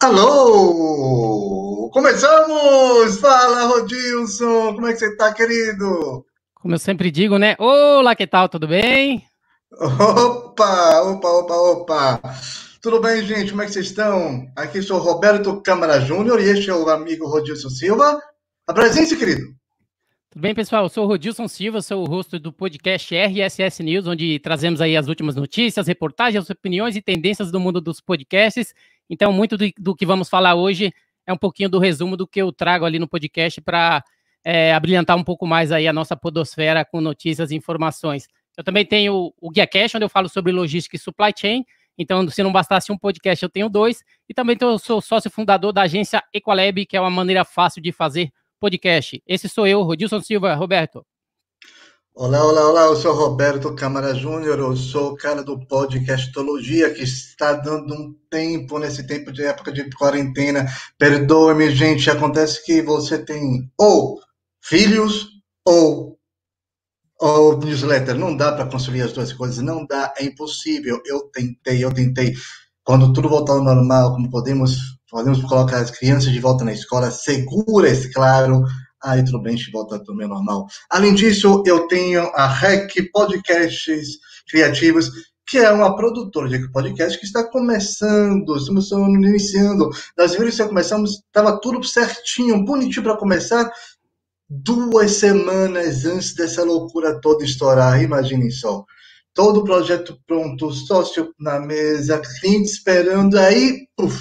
Alô! Começamos! Fala, Rodilson! Como é que você tá, querido? Como eu sempre digo, né? Olá, que tal? Tudo bem? Opa, opa, opa, opa! Tudo bem, gente? Como é que vocês estão? Aqui sou Roberto Câmara Júnior e este é o amigo Rodilson Silva. Apresente-se, querido. Tudo bem, pessoal? Eu sou o Rodilson Silva, sou o rosto do podcast RSS News, onde trazemos aí as últimas notícias, reportagens, opiniões e tendências do mundo dos podcasts então, muito do, do, que vamos falar hoje é um pouquinho do resumo do que eu trago ali no podcast para é, abrilhantar um pouco mais aí a nossa podosfera com notícias e informações. Eu também tenho o Guia Cash, onde eu falo sobre logística e supply chain. Então, se não bastasse um podcast, eu tenho dois. E também eu sou sócio fundador da agência Equalab, que é uma maneira fácil de fazer podcast. Esse sou eu, Rodilson Silva, Roberto. Olá, olá, olá, eu sou Roberto Câmara Júnior, eu sou o cara do podcastologia que está dando um tempo nesse tempo de época de quarentena. Perdoe-me, gente, acontece que você tem ou filhos ou, ou newsletter. Não dá para conciliar as duas coisas, não dá, é impossível. Eu tentei, eu tentei. Quando tudo voltar ao normal, como podemos, podemos colocar as crianças de volta na escola, seguras, claro, ah, a gente volta também ao é normal. Além disso, eu tenho a REC Podcasts Criativos, que é uma produtora de podcast que está começando, estamos iniciando. Nós vimos que começamos, estava tudo certinho, bonitinho para começar, duas semanas antes dessa loucura toda estourar, imaginem só. Todo o projeto pronto, sócio na mesa, cliente esperando, aí, puf,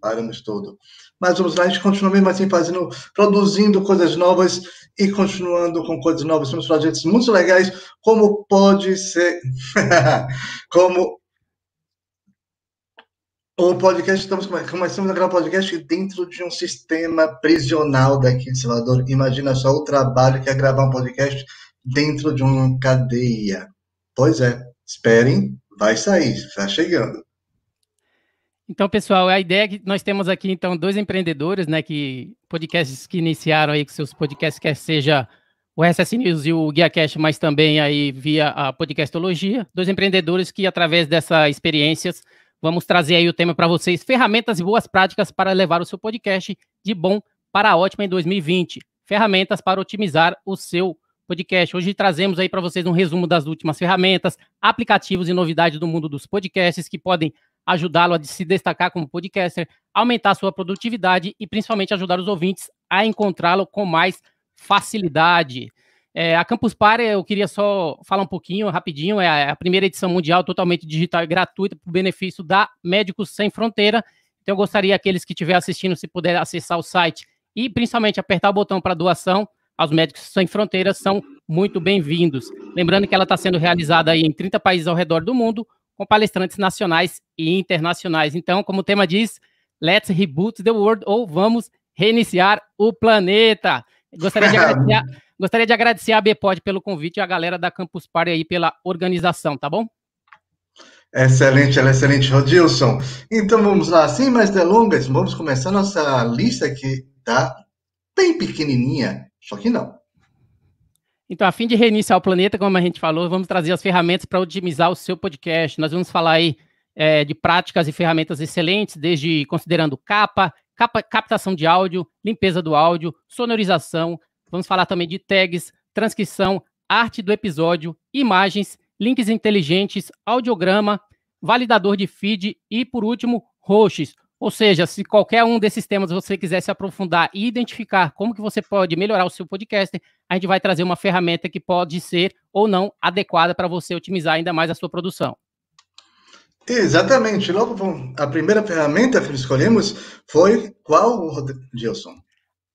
paramos todo mas vamos lá, a gente continua mesmo assim fazendo, produzindo coisas novas e continuando com coisas novas. Temos projetos muito legais, como pode ser, como o podcast, estamos começamos a gravar podcast dentro de um sistema prisional daqui de Salvador. Imagina só o trabalho que é gravar um podcast dentro de uma cadeia. Pois é, esperem, vai sair, está chegando. Então, pessoal, a ideia é que nós temos aqui, então, dois empreendedores, né, que podcasts que iniciaram aí, que seus podcasts, quer seja o SS News e o GuiaCast, mas também aí via a podcastologia, dois empreendedores que, através dessas experiências, vamos trazer aí o tema para vocês, ferramentas e boas práticas para levar o seu podcast de bom para ótimo em 2020, ferramentas para otimizar o seu podcast. Hoje trazemos aí para vocês um resumo das últimas ferramentas, aplicativos e novidades do mundo dos podcasts que podem ajudá-lo a se destacar como podcaster, aumentar sua produtividade e principalmente ajudar os ouvintes a encontrá-lo com mais facilidade. É, a Campus Party, eu queria só falar um pouquinho, rapidinho, é a é primeira edição mundial totalmente digital e gratuita para o benefício da Médicos Sem Fronteira. Então, eu gostaria aqueles que estiver assistindo, se puder acessar o site e principalmente apertar o botão para doação aos Médicos Sem Fronteiras são muito bem-vindos. Lembrando que ela está sendo realizada aí em 30 países ao redor do mundo, com palestrantes nacionais e internacionais. Então, como o tema diz, Let's Reboot the World, ou vamos reiniciar o planeta. Gostaria de agradecer a, gostaria de agradecer a Bpod pelo convite e a galera da Campus Party aí pela organização, tá bom? Excelente, excelente, Rodilson. Então vamos lá, sem mais delongas, vamos começar nossa lista que tá bem pequenininha, só que não. Então, a fim de reiniciar o planeta, como a gente falou, vamos trazer as ferramentas para otimizar o seu podcast. Nós vamos falar aí é, de práticas e ferramentas excelentes, desde considerando capa, capa, captação de áudio, limpeza do áudio, sonorização. Vamos falar também de tags, transcrição, arte do episódio, imagens, links inteligentes, audiograma, validador de feed e, por último, hosts, ou seja, se qualquer um desses temas você quiser se aprofundar e identificar como que você pode melhorar o seu podcast, a gente vai trazer uma ferramenta que pode ser ou não adequada para você otimizar ainda mais a sua produção. Exatamente. Logo, a primeira ferramenta que escolhemos foi qual, Gilson?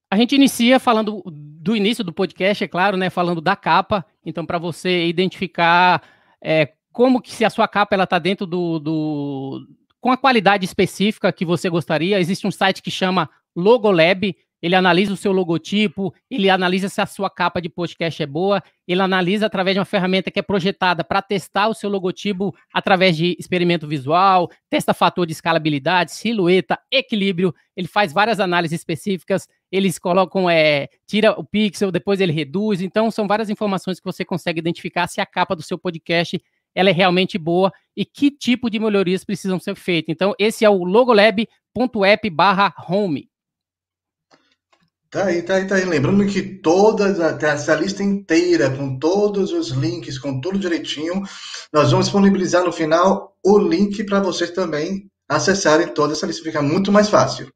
A gente inicia falando do início do podcast, é claro, né? Falando da capa. Então, para você identificar é, como que se a sua capa ela está dentro do, do, com a qualidade específica que você gostaria. Existe um site que chama Logolab, ele analisa o seu logotipo, ele analisa se a sua capa de podcast é boa, ele analisa através de uma ferramenta que é projetada para testar o seu logotipo através de experimento visual, testa fator de escalabilidade, silhueta, equilíbrio, ele faz várias análises específicas, eles colocam, é, tira o pixel, depois ele reduz, então são várias informações que você consegue identificar se a capa do seu podcast ela é realmente boa e que tipo de melhorias precisam ser feitas. Então, esse é o logolab.app barra home. Tá aí, tá aí, tá aí. Lembrando que toda essa lista inteira, com todos os links, com tudo direitinho, nós vamos disponibilizar no final o link para vocês também acessarem toda essa lista. Fica muito mais fácil.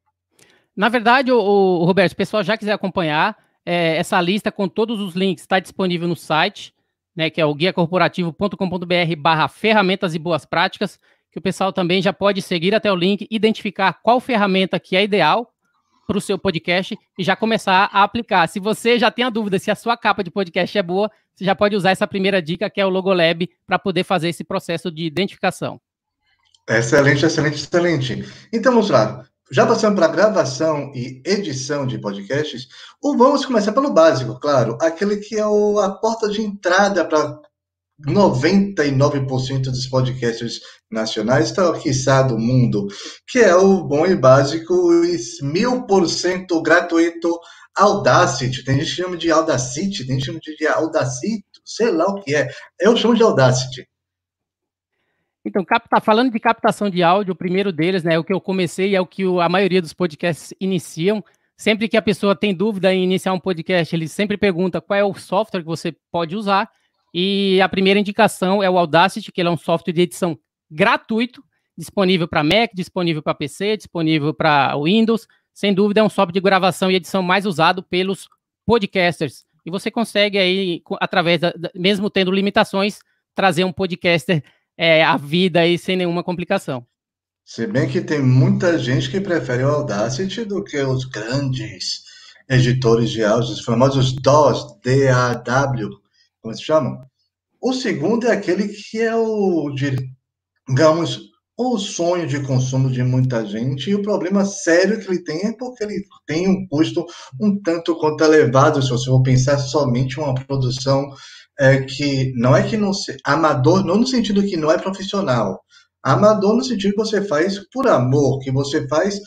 Na verdade, o, o Roberto, o pessoal já quiser acompanhar, é, essa lista com todos os links está disponível no site né, que é o guiacorporativo.com.br barra ferramentas e boas práticas, que o pessoal também já pode seguir até o link, identificar qual ferramenta que é ideal para o seu podcast e já começar a aplicar. Se você já tem a dúvida se a sua capa de podcast é boa, você já pode usar essa primeira dica que é o Logolab para poder fazer esse processo de identificação. Excelente, excelente, excelente. Então, vamos lá já passando para gravação e edição de podcasts, ou vamos começar pelo básico, claro, aquele que é o, a porta de entrada para 99% dos podcasts nacionais, talvez tá, quiçá do mundo, que é o bom e básico e 1000% gratuito Audacity. Tem gente que chama de Audacity, tem gente que chama de Audacity, sei lá o que é. Eu chamo de Audacity. Então, capta, tá falando de captação de áudio, o primeiro deles, né, é o que eu comecei, é o que a maioria dos podcasts iniciam. Sempre que a pessoa tem dúvida em iniciar um podcast, ele sempre pergunta qual é o software que você pode usar. E a primeira indicação é o Audacity, que ele é um software de edição gratuito, disponível para Mac, disponível para PC, disponível para Windows. Sem dúvida, é um software de gravação e edição mais usado pelos podcasters. E você consegue aí, através da, mesmo tendo limitações, trazer um podcaster é, a vida aí sem nenhuma complicação. Se bem que tem muita gente que prefere o Audacity do que os grandes editores de áudio, os famosos a DAW, como se chamam. O segundo é aquele que é o, digamos, o sonho de consumo de muita gente, e o problema sério que ele tem é porque ele tem um custo um tanto quanto elevado, se você for pensar somente uma produção é que não é que não se amador não no sentido que não é profissional, amador no sentido que você faz por amor, que você faz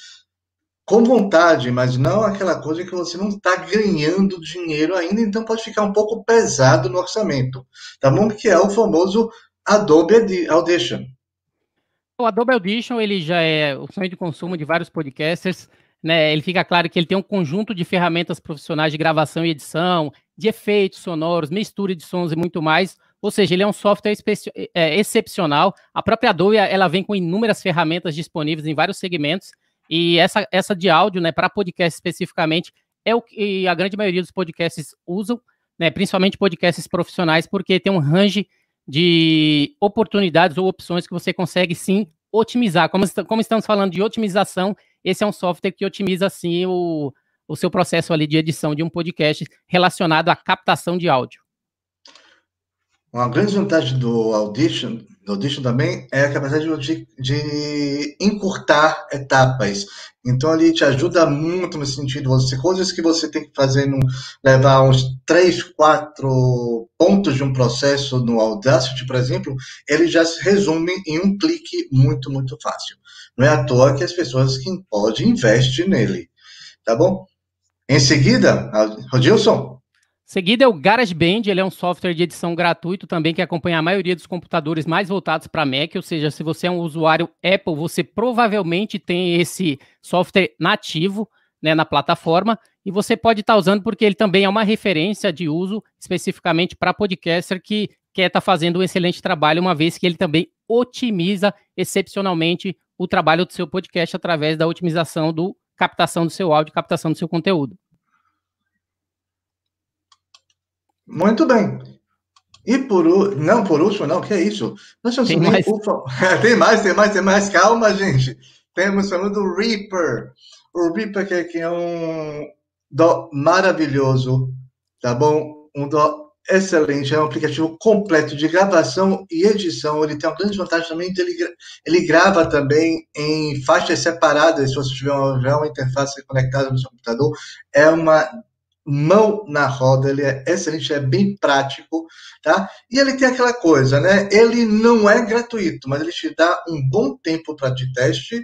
com vontade, mas não aquela coisa que você não está ganhando dinheiro ainda, então pode ficar um pouco pesado no orçamento, tá bom? Que é o famoso Adobe Audition. O Adobe Audition ele já é o sonho de consumo de vários podcasters. Né, ele fica claro que ele tem um conjunto de ferramentas profissionais de gravação e edição, de efeitos sonoros, mistura de sons e muito mais. Ou seja, ele é um software é, excepcional. A própria Adobe ela vem com inúmeras ferramentas disponíveis em vários segmentos. E essa, essa de áudio, né, para podcast especificamente, é o que a grande maioria dos podcasts usam, né, principalmente podcasts profissionais, porque tem um range de oportunidades ou opções que você consegue sim otimizar. Como, como estamos falando de otimização, esse é um software que otimiza sim o, o seu processo ali de edição de um podcast relacionado à captação de áudio? Uma grande vantagem do Audition, do Audition também, é a capacidade de, de encurtar etapas. Então, ele te ajuda muito no sentido. Você, coisas que você tem que fazer, no, levar uns três, quatro pontos de um processo no Audacity, por exemplo, ele já se resume em um clique muito, muito fácil. Não é à toa que as pessoas que podem investir nele, tá bom? Em seguida, Rodilson? Seguida é o GarageBand, ele é um software de edição gratuito também que acompanha a maioria dos computadores mais voltados para Mac, ou seja, se você é um usuário Apple, você provavelmente tem esse software nativo né, na plataforma e você pode estar tá usando porque ele também é uma referência de uso especificamente para podcaster que quer estar tá fazendo um excelente trabalho, uma vez que ele também otimiza excepcionalmente o trabalho do seu podcast através da otimização do captação do seu áudio, captação do seu conteúdo. Muito bem. E por não por último, não, que é isso? tem, mais. É, tem mais, tem mais, tem mais. Calma, gente. Temos falando do Reaper. O Reaper que é, é um dó maravilhoso, tá bom? Um dó excelente, é um aplicativo completo de gravação e edição. Ele tem uma grande vantagem também, ele, ele grava também em faixas separadas, se você tiver uma, uma interface conectada no seu computador. É uma mão na roda, ele é excelente, é bem prático, tá? E ele tem aquela coisa, né? Ele não é gratuito, mas ele te dá um bom tempo para de teste.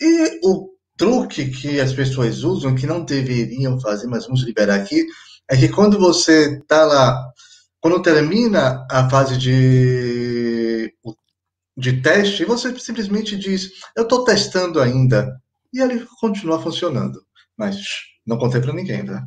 E o truque que as pessoas usam, que não deveriam fazer, mas vamos liberar aqui, é que quando você tá lá, quando termina a fase de, de teste, você simplesmente diz, eu estou testando ainda. E ele continua funcionando. Mas não contei para ninguém, tá?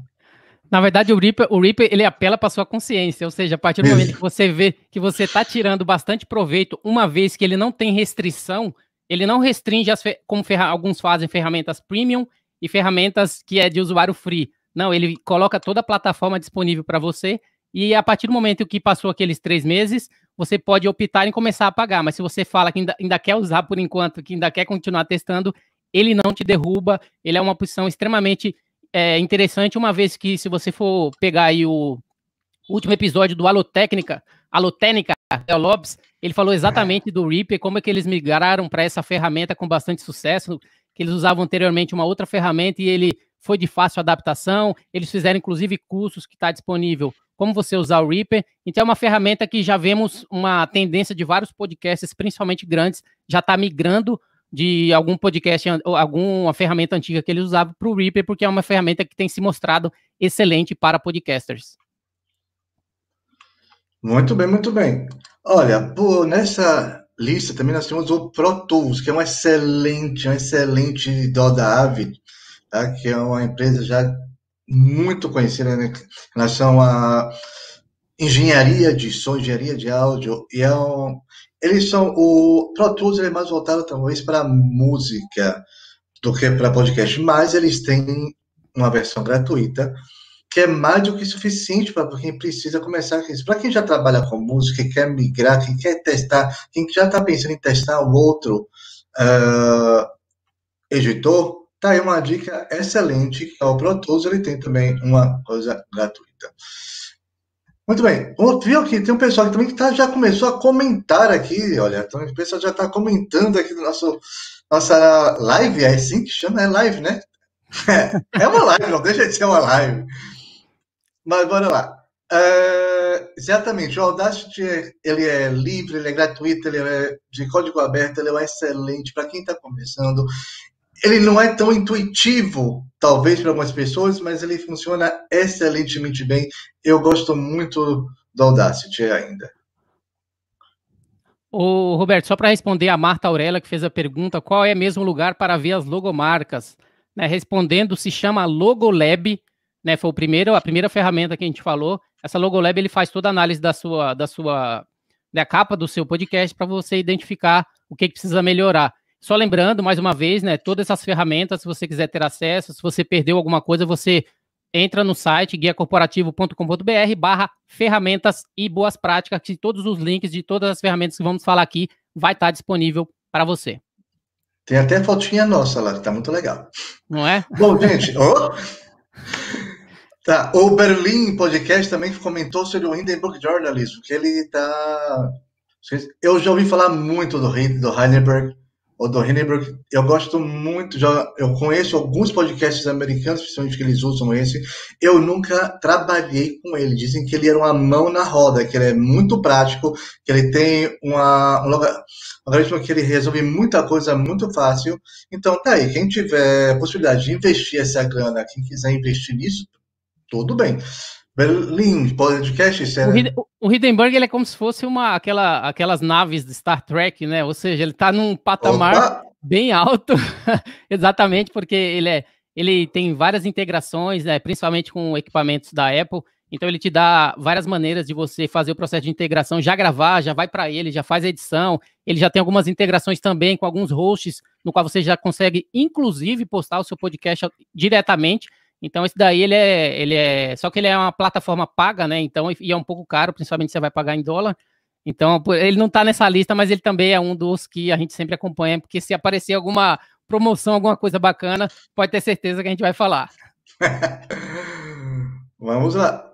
Na verdade, o Reaper, o Reaper ele apela para sua consciência, ou seja, a partir do momento que você vê que você está tirando bastante proveito, uma vez que ele não tem restrição, ele não restringe as como alguns fazem ferramentas premium e ferramentas que é de usuário free. Não, ele coloca toda a plataforma disponível para você e a partir do momento que passou aqueles três meses, você pode optar em começar a pagar. Mas se você fala que ainda, ainda quer usar por enquanto, que ainda quer continuar testando, ele não te derruba. Ele é uma opção extremamente é, interessante, uma vez que se você for pegar aí o último episódio do Alotécnica, AloTécnica Theo Lopes, ele falou exatamente do Reaper, como é que eles migraram para essa ferramenta com bastante sucesso, que eles usavam anteriormente uma outra ferramenta e ele foi de fácil adaptação. Eles fizeram, inclusive, cursos que está disponível como você usar o Reaper. Então, é uma ferramenta que já vemos uma tendência de vários podcasts, principalmente grandes, já está migrando de algum podcast, alguma ferramenta antiga que eles usavam para o Reaper, porque é uma ferramenta que tem se mostrado excelente para podcasters. Muito bem, muito bem. Olha, nessa lista também nós temos o Pro Tools, que é um excelente, um excelente dó da Avid tá? que é uma empresa já muito conhecida né, em relação à engenharia de som, engenharia de áudio, e é um, eles são, o Pro Tools é mais voltado talvez para música do que para podcast, mas eles têm uma versão gratuita, que é mais do que suficiente para quem precisa começar com isso. Para quem já trabalha com música, quer migrar, quer testar, quem já está pensando em testar o outro uh, editor, Tá aí uma dica excelente, que é o ProTools, ele tem também uma coisa gratuita. Muito bem, viu que tem um pessoal que também que tá, já começou a comentar aqui, olha, então, o pessoal já está comentando aqui do nosso nossa live, é assim que chama, é live, né? É uma live, não deixa de ser uma live. Mas bora lá. É, exatamente, o Audacity ele é livre, ele é gratuito, ele é de código aberto, ele é excelente para quem está começando ele não é tão intuitivo, talvez para algumas pessoas, mas ele funciona excelentemente bem. Eu gosto muito do Audacity ainda. O Roberto, só para responder a Marta Aurela que fez a pergunta, qual é mesmo lugar para ver as logomarcas? Né, respondendo, se chama Logolab, né, foi o primeiro, a primeira ferramenta que a gente falou. Essa Logolab ele faz toda a análise da sua, da sua, da né, capa do seu podcast para você identificar o que, que precisa melhorar. Só lembrando, mais uma vez, né, todas essas ferramentas, se você quiser ter acesso, se você perdeu alguma coisa, você entra no site guiacorporativo.com.br barra ferramentas e boas práticas, que todos os links de todas as ferramentas que vamos falar aqui vai estar disponível para você. Tem até fotinha nossa lá, que está muito legal. Não é? Bom, gente, oh! tá, o Berlim Podcast também comentou sobre o Hindenburg Journalism, que ele está. Eu já ouvi falar muito do, do Heidelberg, o do Hindenburg, eu gosto muito, já, eu conheço alguns podcasts americanos, principalmente que eles usam esse. Eu nunca trabalhei com ele. Dizem que ele era uma mão na roda, que ele é muito prático, que ele tem uma, um logaritmo que ele resolve muita coisa muito fácil. Então, tá aí, quem tiver possibilidade de investir essa grana, quem quiser investir nisso, tudo bem. Berlim, podcast, isso é, né? O Hindenburg ele é como se fosse uma aquela, aquelas naves de Star Trek, né? Ou seja, ele está num patamar Opa! bem alto, exatamente porque ele é ele tem várias integrações, né, principalmente com equipamentos da Apple. Então ele te dá várias maneiras de você fazer o processo de integração, já gravar, já vai para ele, já faz a edição. Ele já tem algumas integrações também com alguns hosts, no qual você já consegue inclusive postar o seu podcast diretamente. Então esse daí ele é, ele é, só que ele é uma plataforma paga, né? Então e é um pouco caro, principalmente se você vai pagar em dólar. Então ele não está nessa lista, mas ele também é um dos que a gente sempre acompanha, porque se aparecer alguma promoção, alguma coisa bacana, pode ter certeza que a gente vai falar. Vamos lá.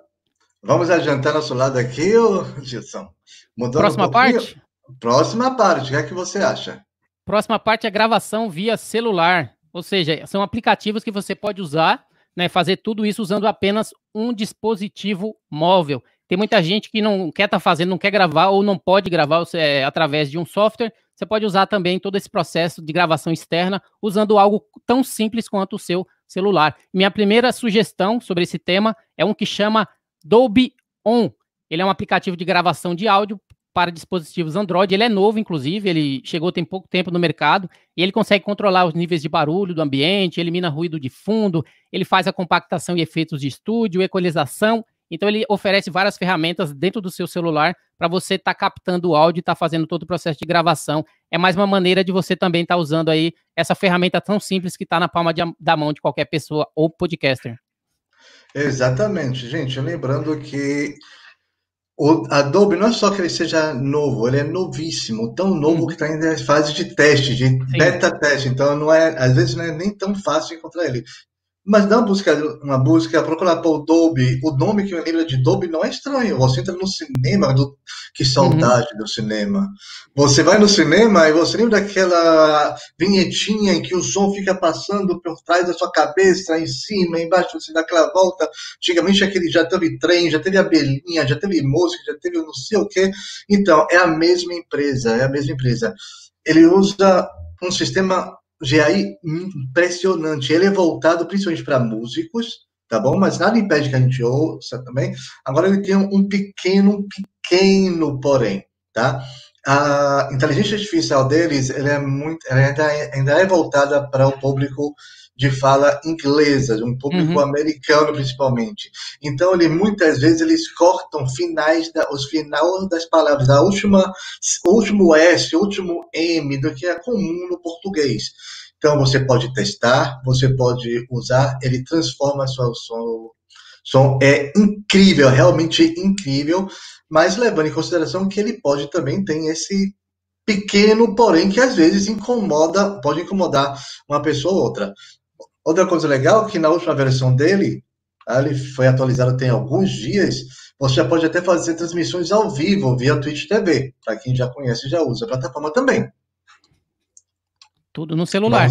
Vamos adiantar nosso lado aqui, ô Gilson? Mudando Próxima um parte? Próxima parte, o que é que você acha? Próxima parte é gravação via celular. Ou seja, são aplicativos que você pode usar né, fazer tudo isso usando apenas um dispositivo móvel. Tem muita gente que não quer estar tá fazendo, não quer gravar ou não pode gravar é, através de um software. Você pode usar também todo esse processo de gravação externa usando algo tão simples quanto o seu celular. Minha primeira sugestão sobre esse tema é um que chama Dolby On. Ele é um aplicativo de gravação de áudio para dispositivos Android. Ele é novo, inclusive, ele chegou tem pouco tempo no mercado e ele consegue controlar os níveis de barulho do ambiente, elimina ruído de fundo, ele faz a compactação e efeitos de estúdio, equalização. Então ele oferece várias ferramentas dentro do seu celular para você estar tá captando o áudio e estar tá fazendo todo o processo de gravação. É mais uma maneira de você também estar tá usando aí essa ferramenta tão simples que está na palma de, da mão de qualquer pessoa ou podcaster. Exatamente, gente. Lembrando que o Adobe não é só que ele seja novo, ele é novíssimo, tão novo que está ainda uhum. em fase de teste, de beta teste. Então não é, às vezes não é nem tão fácil encontrar ele. Mas uma busca, uma busca, procurar por Dolby. O nome que me lembra de Dolby não é estranho. Você entra no cinema, do... que uhum. saudade uhum. do cinema. Você vai no cinema e você lembra daquela vinhetinha em que o som fica passando por trás da sua cabeça, em cima, embaixo, você assim, dá aquela volta. Antigamente aquele já teve trem, já teve abelhinha, já teve música, já teve não sei o quê. Então, é a mesma empresa, é a mesma empresa. Ele usa um sistema GAI impressionante. Ele é voltado principalmente para músicos, tá bom? Mas nada impede que a gente ouça também. Agora ele tem um pequeno, um pequeno porém, tá? A inteligência artificial deles, ele é muito, ela ainda, é, ainda é voltada para o público de fala inglesa, de um público uhum. americano principalmente. Então, ele muitas vezes eles cortam finais da, os final das palavras, da última, último S, último M, do que é comum no português. Então, você pode testar, você pode usar, ele transforma o som. som é incrível, realmente incrível, mas levando em consideração que ele pode também tem esse pequeno, porém que às vezes incomoda, pode incomodar uma pessoa ou outra. Outra coisa legal é que na última versão dele, ele foi atualizado tem alguns dias, você já pode até fazer transmissões ao vivo via Twitch TV, para quem já conhece já usa a plataforma também. Tudo no celular.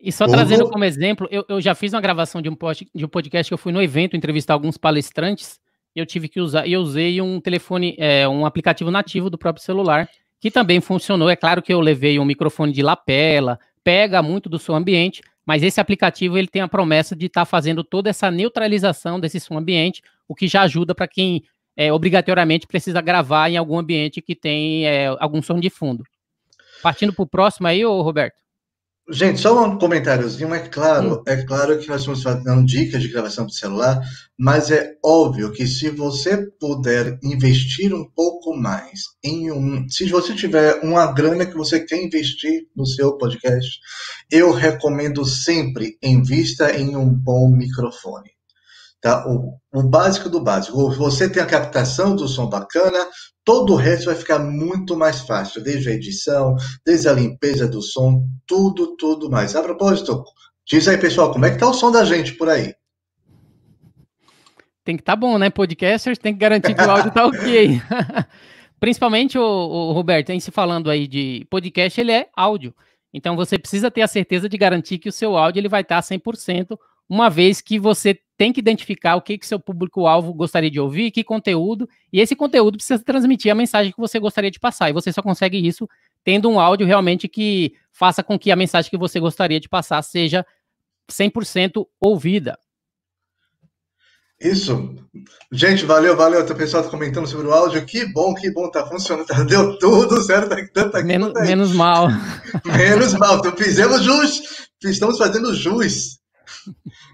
E só trazendo como exemplo, eu, eu, já fiz uma gravação de um, post, de um podcast que eu fui no evento entrevistar alguns palestrantes, e eu tive que usar, e eu usei um telefone, é, um aplicativo nativo do próprio celular, que também funcionou. É claro que eu levei um microfone de lapela, pega muito do seu ambiente, mas esse aplicativo ele tem a promessa de estar tá fazendo toda essa neutralização desse som ambiente, o que já ajuda para quem é, obrigatoriamente precisa gravar em algum ambiente que tem é, algum som de fundo. Partindo para o próximo aí, ô Roberto. Gente, só um comentáriozinho. É claro, é claro que nós estamos dando dicas de gravação de celular, mas é óbvio que se você puder investir um pouco mais em um, se você tiver uma grana que você quer investir no seu podcast, eu recomendo sempre invista em um bom microfone. Tá? O, o, básico do básico. Você tem a captação do som bacana, todo o resto vai ficar muito mais fácil, desde a edição, desde a limpeza do som, tudo, tudo mais. A propósito, diz aí, pessoal, como é que tá o som da gente por aí? Tem que estar tá bom, né? Podcasters, tem que garantir que o áudio tá ok. Principalmente, o, o Roberto, em se falando aí de podcast, ele é áudio. Então você precisa ter a certeza de garantir que o seu áudio ele vai estar tá 100% uma vez que você tem que identificar o que, que seu público-alvo gostaria de ouvir, que conteúdo, e esse conteúdo precisa transmitir a mensagem que você gostaria de passar. E você só consegue isso tendo um áudio realmente que faça com que a mensagem que você gostaria de passar seja 100% ouvida. Isso. Gente, valeu, valeu. O pessoal tá comentando sobre o áudio. Que bom, que bom, tá funcionando. Tá, deu tudo certo. Tá, tá, tá, menos, menos mal. menos mal. Então, fizemos jus. Estamos fazendo jus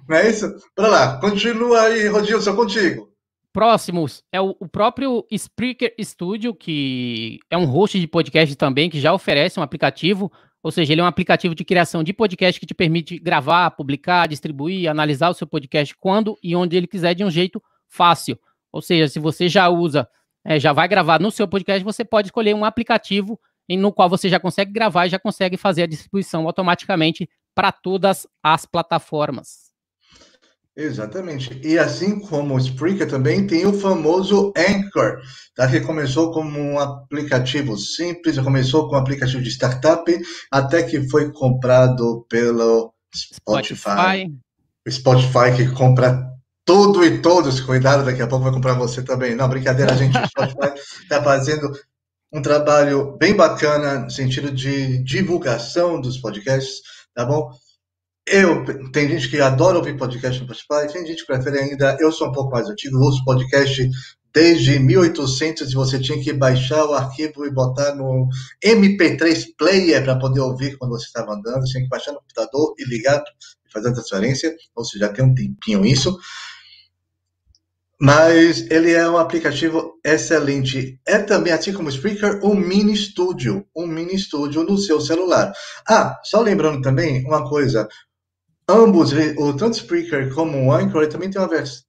não é isso? Pra lá, continua aí, Rodilson, contigo. Próximos é o, o, próprio Spreaker Studio, que é um host de podcast também, que já oferece um aplicativo, ou seja, ele é um aplicativo de criação de podcast que te permite gravar, publicar, distribuir, analisar o seu podcast quando e onde ele quiser de um jeito fácil. Ou seja, se você já usa, é, já vai gravar no seu podcast, você pode escolher um aplicativo no qual você já consegue gravar e já consegue fazer a distribuição automaticamente para todas as plataformas. Exatamente. E assim como o Spreaker também tem o famoso Anchor, tá? que começou como um aplicativo simples, começou com um aplicativo de startup, até que foi comprado pelo Spotify. Spotify, Spotify que compra tudo e todos. Cuidado, daqui a pouco vai comprar você também. Não, brincadeira, a gente. O Spotify está fazendo um trabalho bem bacana no sentido de divulgação dos podcasts tá bom? Eu, tem gente que adora ouvir podcast no Spotify, tem gente que prefere ainda, eu sou um pouco mais antigo, uso podcast desde 1800 e você tinha que baixar o arquivo e botar no MP3 player para poder ouvir quando você estava andando, você tinha que baixar no computador e ligar, e fazer a transferência, ou seja, tem um tempinho isso. Mas ele é um aplicativo excelente. É também, assim como o Spreaker, um mini estúdio. Um mini estúdio no seu celular. Ah, só lembrando também uma coisa. Ambos, o tanto o Spreaker como o Anchor, também tem uma versão.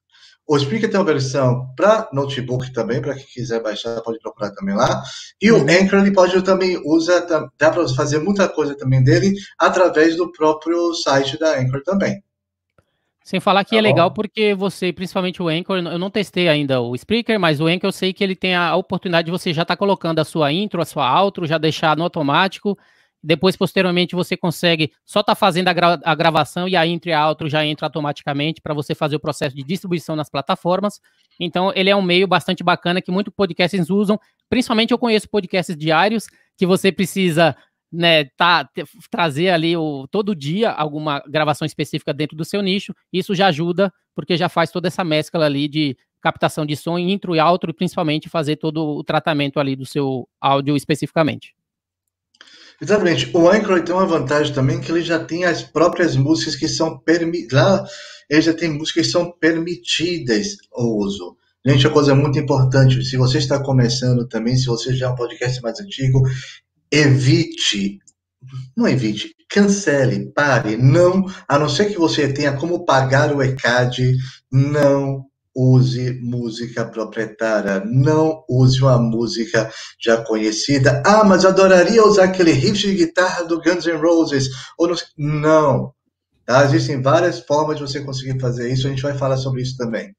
O Spreaker tem uma versão para notebook também, para quem quiser baixar, pode procurar também lá. E o uhum. Anchor ele pode também usar, dá para fazer muita coisa também dele através do próprio site da Anchor também. Sem falar que é tá é bom. legal porque você, principalmente o Anchor, eu não testei ainda o Spreaker, mas o Anchor eu sei que ele tem a oportunidade de você já estar tá colocando a sua intro, a sua outro, já deixar no automático. Depois, posteriormente, você consegue só estar tá fazendo a, gra a, gravação e a intro e a outro já entra automaticamente para você fazer o processo de distribuição nas plataformas. Então, ele é um meio bastante bacana que muitos podcasts usam. Principalmente eu conheço podcasts diários que você precisa né, tá, trazer ali o, todo dia alguma gravação específica dentro do seu nicho, isso já ajuda, porque já faz toda essa mescla ali de captação de som, intro e outro, e principalmente fazer todo o tratamento ali do seu áudio especificamente. Exatamente. O Anchor tem uma vantagem também que ele já tem as próprias músicas que são permitidas. Lá ele já tem músicas que são permitidas ao uso. Gente, a coisa coisa muito importante. Se você está começando também, se você já é um podcast mais antigo, evite, não evite, cancele, pare, não, a não ser que você tenha como pagar o ECAD, não use música proprietária, não use uma música já conhecida. Ah, mas eu adoraria usar aquele riff de guitarra do Guns N' Roses. Ou não, não. Tá? Existem várias formas de você conseguir fazer isso, a gente vai falar sobre isso também.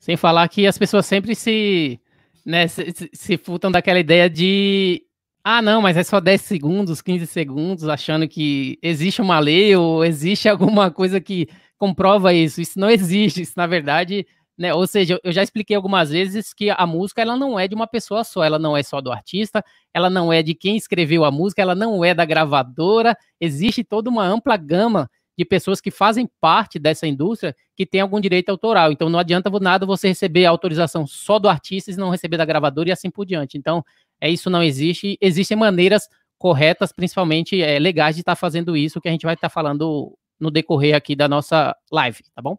Sem falar que as pessoas sempre se, né, se, se futam daquela ideia de ah, não, mas é só 10 segundos, 15 segundos, achando que existe uma lei ou existe alguma coisa que comprova isso. Isso não existe, isso na verdade, né? Ou seja, eu já expliquei algumas vezes que a música ela não é de uma pessoa só, ela não é só do artista, ela não é de quem escreveu a música, ela não é da gravadora. Existe toda uma ampla gama de pessoas que fazem parte dessa indústria que tem algum direito autoral. Então não adianta nada você receber a autorização só do artista e não receber da gravadora e assim por diante. Então é isso não existe. Existem maneiras corretas, principalmente é, legais de estar tá fazendo isso, que a gente vai estar tá falando no decorrer aqui da nossa live, tá bom?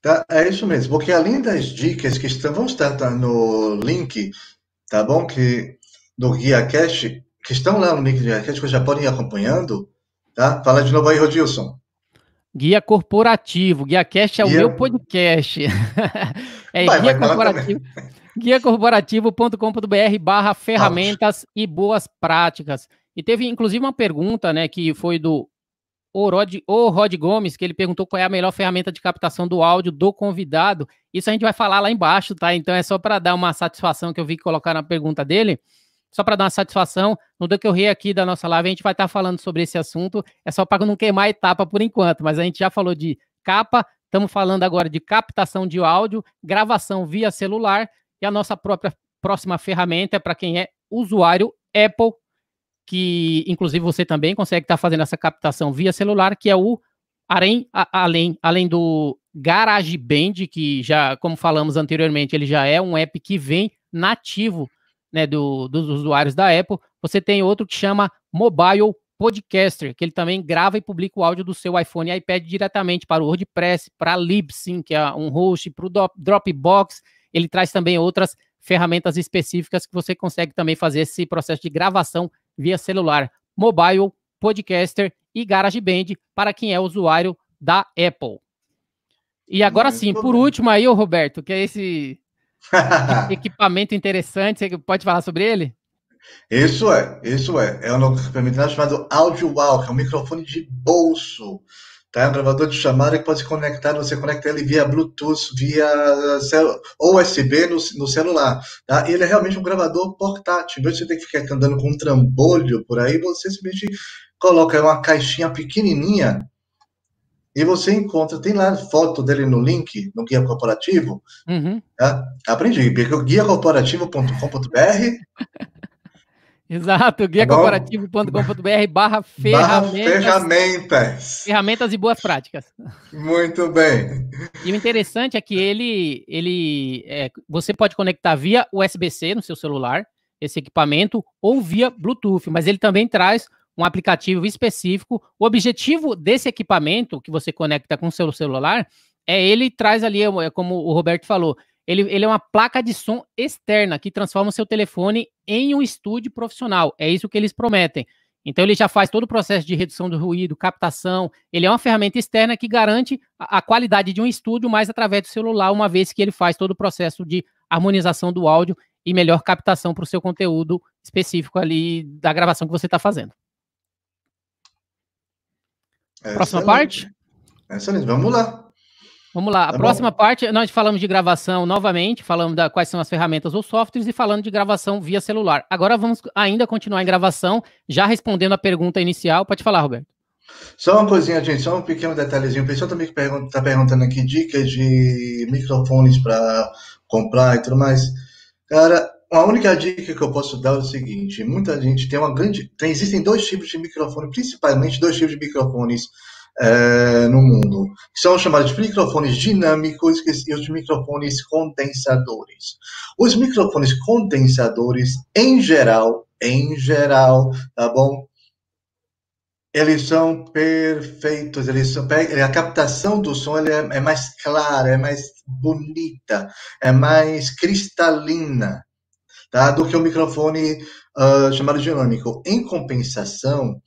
Tá, é isso mesmo, porque além das dicas que estão, vão estar tá, no link, tá bom? Que do Guia Cash, que estão lá no link do Guia Cash, que já podem ir acompanhando, tá? Fala de novo aí, Rodilson. Guia corporativo, Guia Cash é guia... o meu podcast. é vai, guia vai, corporativo guiacorporativo.com.br barra ferramentas e boas práticas. E teve, inclusive, uma pergunta, né, que foi do Orod, o Rod Gomes, que ele perguntou qual é a melhor ferramenta de captação do áudio do convidado. Isso a gente vai falar lá embaixo, tá? Então é só para dar uma satisfação que eu vi colocar na pergunta dele. Só para dar uma satisfação, no do que eu ri aqui da nossa live, a gente vai estar tá falando sobre esse assunto. É só para não queimar a etapa por enquanto, mas a gente já falou de capa, estamos falando agora de captação de áudio, gravação via celular e a nossa própria próxima ferramenta é para quem é usuário Apple, que inclusive você também consegue estar tá fazendo essa captação via celular, que é o além, além, além do GarageBand, que já, como falamos anteriormente, ele já é um app que vem nativo né, do, dos usuários da Apple. Você tem outro que chama Mobile Podcaster, que ele também grava e publica o áudio do seu iPhone e iPad diretamente para o WordPress, para a Libsyn, que é um host, para o Dropbox ele traz também outras ferramentas específicas que você consegue também fazer esse processo de gravação via celular, mobile, podcaster e GarageBand para quem é usuário da Apple. E agora hum, sim, por último aí, o Roberto, que é esse equipamento interessante, você pode falar sobre ele? Isso é, isso é. É um equipamento chamado Audio Walk, é um microfone de bolso tá? Um gravador de chamada que pode conectar, você conecta ele via Bluetooth, via USB no, no celular, tá? E ele é realmente um gravador portátil. Então você tem que ficar andando com um trambolho por aí, você simplesmente coloca uma caixinha pequenininha e você encontra, tem lá foto dele no link, no guia corporativo. Uhum. Tá? Aprendi, guiacorporativo.com.br Exato, é guiacorporativo.com.br barra ferramentas. Ferramentas. e boas práticas. Muito bem. E o interessante é que ele, ele é, você pode conectar via USB-C no seu celular, esse equipamento, ou via Bluetooth, mas ele também traz um aplicativo específico. O objetivo desse equipamento que você conecta com o seu celular é ele traz ali, é, é como o Roberto falou, ele, ele é uma placa de som externa que transforma o seu telefone em um estúdio profissional. É isso que eles prometem. Então ele já faz todo o processo de redução do ruído, captação. Ele é uma ferramenta externa que garante a, a qualidade de um estúdio, mas através do celular, uma vez que ele faz todo o processo de harmonização do áudio e melhor captação para o seu conteúdo específico ali da gravação que você está fazendo. Próxima é parte? Excelente, vamos lá. Vamos lá, a tá próxima bom. parte nós falamos de gravação novamente, falamos da quais são as ferramentas ou softwares e falando de gravação via celular. Agora vamos ainda continuar em gravação, já respondendo a pergunta inicial. Pode falar, Roberto. Só uma coisinha, gente, só um pequeno detalhezinho. O pessoal também está perguntando aqui dicas de microfones para comprar e tudo mais. Cara, a única dica que eu posso dar é o seguinte: muita gente tem uma grande. Tem, existem dois tipos de microfone, principalmente dois tipos de microfones é, no mundo. São chamados de microfones dinâmicos e os microfones condensadores. Os microfones condensadores, em geral, em geral, tá bom? Eles são perfeitos, eles são, a captação do som é, é mais clara, é mais bonita, é mais cristalina tá? do que o microfone uh, chamado dinâmico. Em compensação,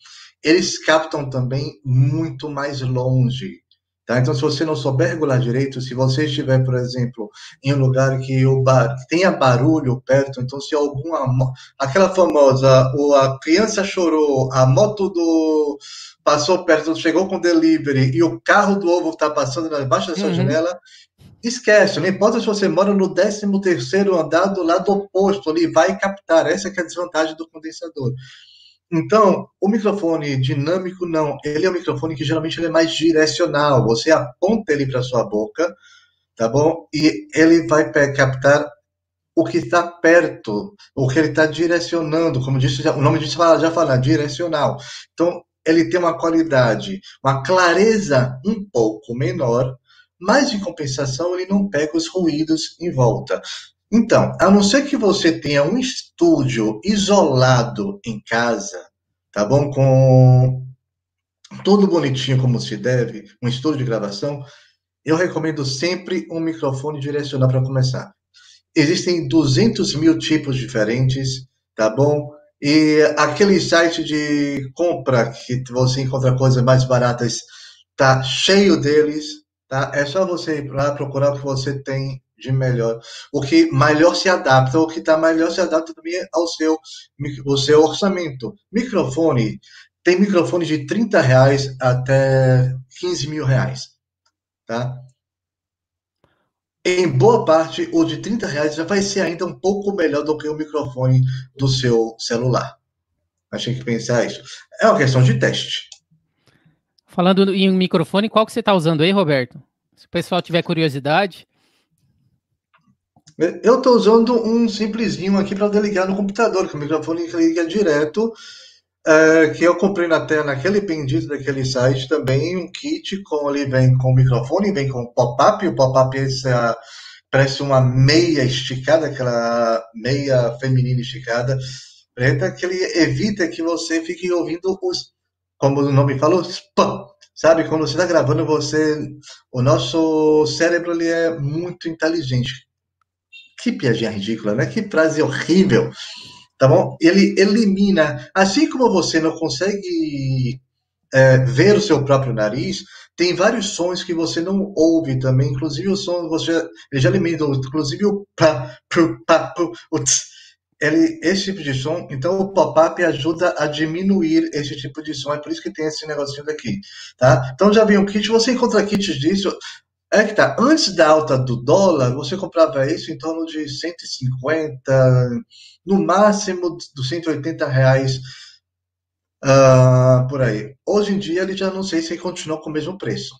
eles captam também muito mais longe. Tá? Então, se você não souber regular direito, se você estiver, por exemplo, em um lugar que o bar, tenha barulho perto, então se alguma aquela famosa, ou a criança chorou, a moto do passou perto, chegou com delivery e o carro do ovo está passando embaixo da sua uhum. janela, esquece, não importa se você mora no 13 terceiro andar do lado oposto, ele vai captar, essa é a desvantagem do condensador. Então, o microfone dinâmico não, ele é um microfone que geralmente ele é mais direcional. Você aponta ele para sua boca, tá bom? E ele vai captar o que está perto, o que ele está direcionando, como disse, já, o nome disso já, já fala, direcional. Então, ele tem uma qualidade, uma clareza um pouco menor, mas em compensação ele não pega os ruídos em volta. Então, a não ser que você tenha um estúdio isolado em casa, tá bom? Com tudo bonitinho como se deve, um estúdio de gravação, eu recomendo sempre um microfone direcional para começar. Existem 200 mil tipos diferentes, tá bom? E aquele site de compra que você encontra coisas mais baratas, tá cheio deles, tá? É só você ir lá procurar o que você tem de melhor, o que melhor se adapta, o que está melhor se adapta também ao seu, ao seu orçamento. Microfone, tem microfone de 30 reais até 15 mil reais, tá? Em boa parte, o de 30 reais já vai ser ainda um pouco melhor do que o microfone do seu celular. A gente tem que pensar isso. É uma questão de teste. Falando em microfone, qual que você está usando aí, Roberto? Se o pessoal tiver curiosidade. Eu estou usando um simplesinho aqui para ligar no computador, que o microfone liga direto, é, que eu comprei na, naquele pendido daquele site também, um kit com ele vem com o microfone, vem com pop-up, o pop-up é parece uma meia esticada, aquela meia feminina esticada, preta, que ele evita que você fique ouvindo os, como o nome falou, spam. Sabe, quando você está gravando, você, o nosso cérebro ele é muito inteligente que piadinha ridícula, né? Que frase horrível. Tá bom? Ele elimina. Assim como você não consegue é, ver o seu próprio nariz, tem vários sons que você não ouve também, inclusive o som você ele já elimina, inclusive o pa, pu, pa, pu, o tss, ele, esse tipo de som, então o pop-up ajuda a diminuir esse tipo de som, é por isso que tem esse negocinho daqui, tá? Então já vem o kit, você encontra kits disso, é que tá. Antes da alta do dólar, você comprava isso em torno de 150, no máximo dos 180 reais uh, por aí. Hoje em dia, ele já não sei se continua com o mesmo preço.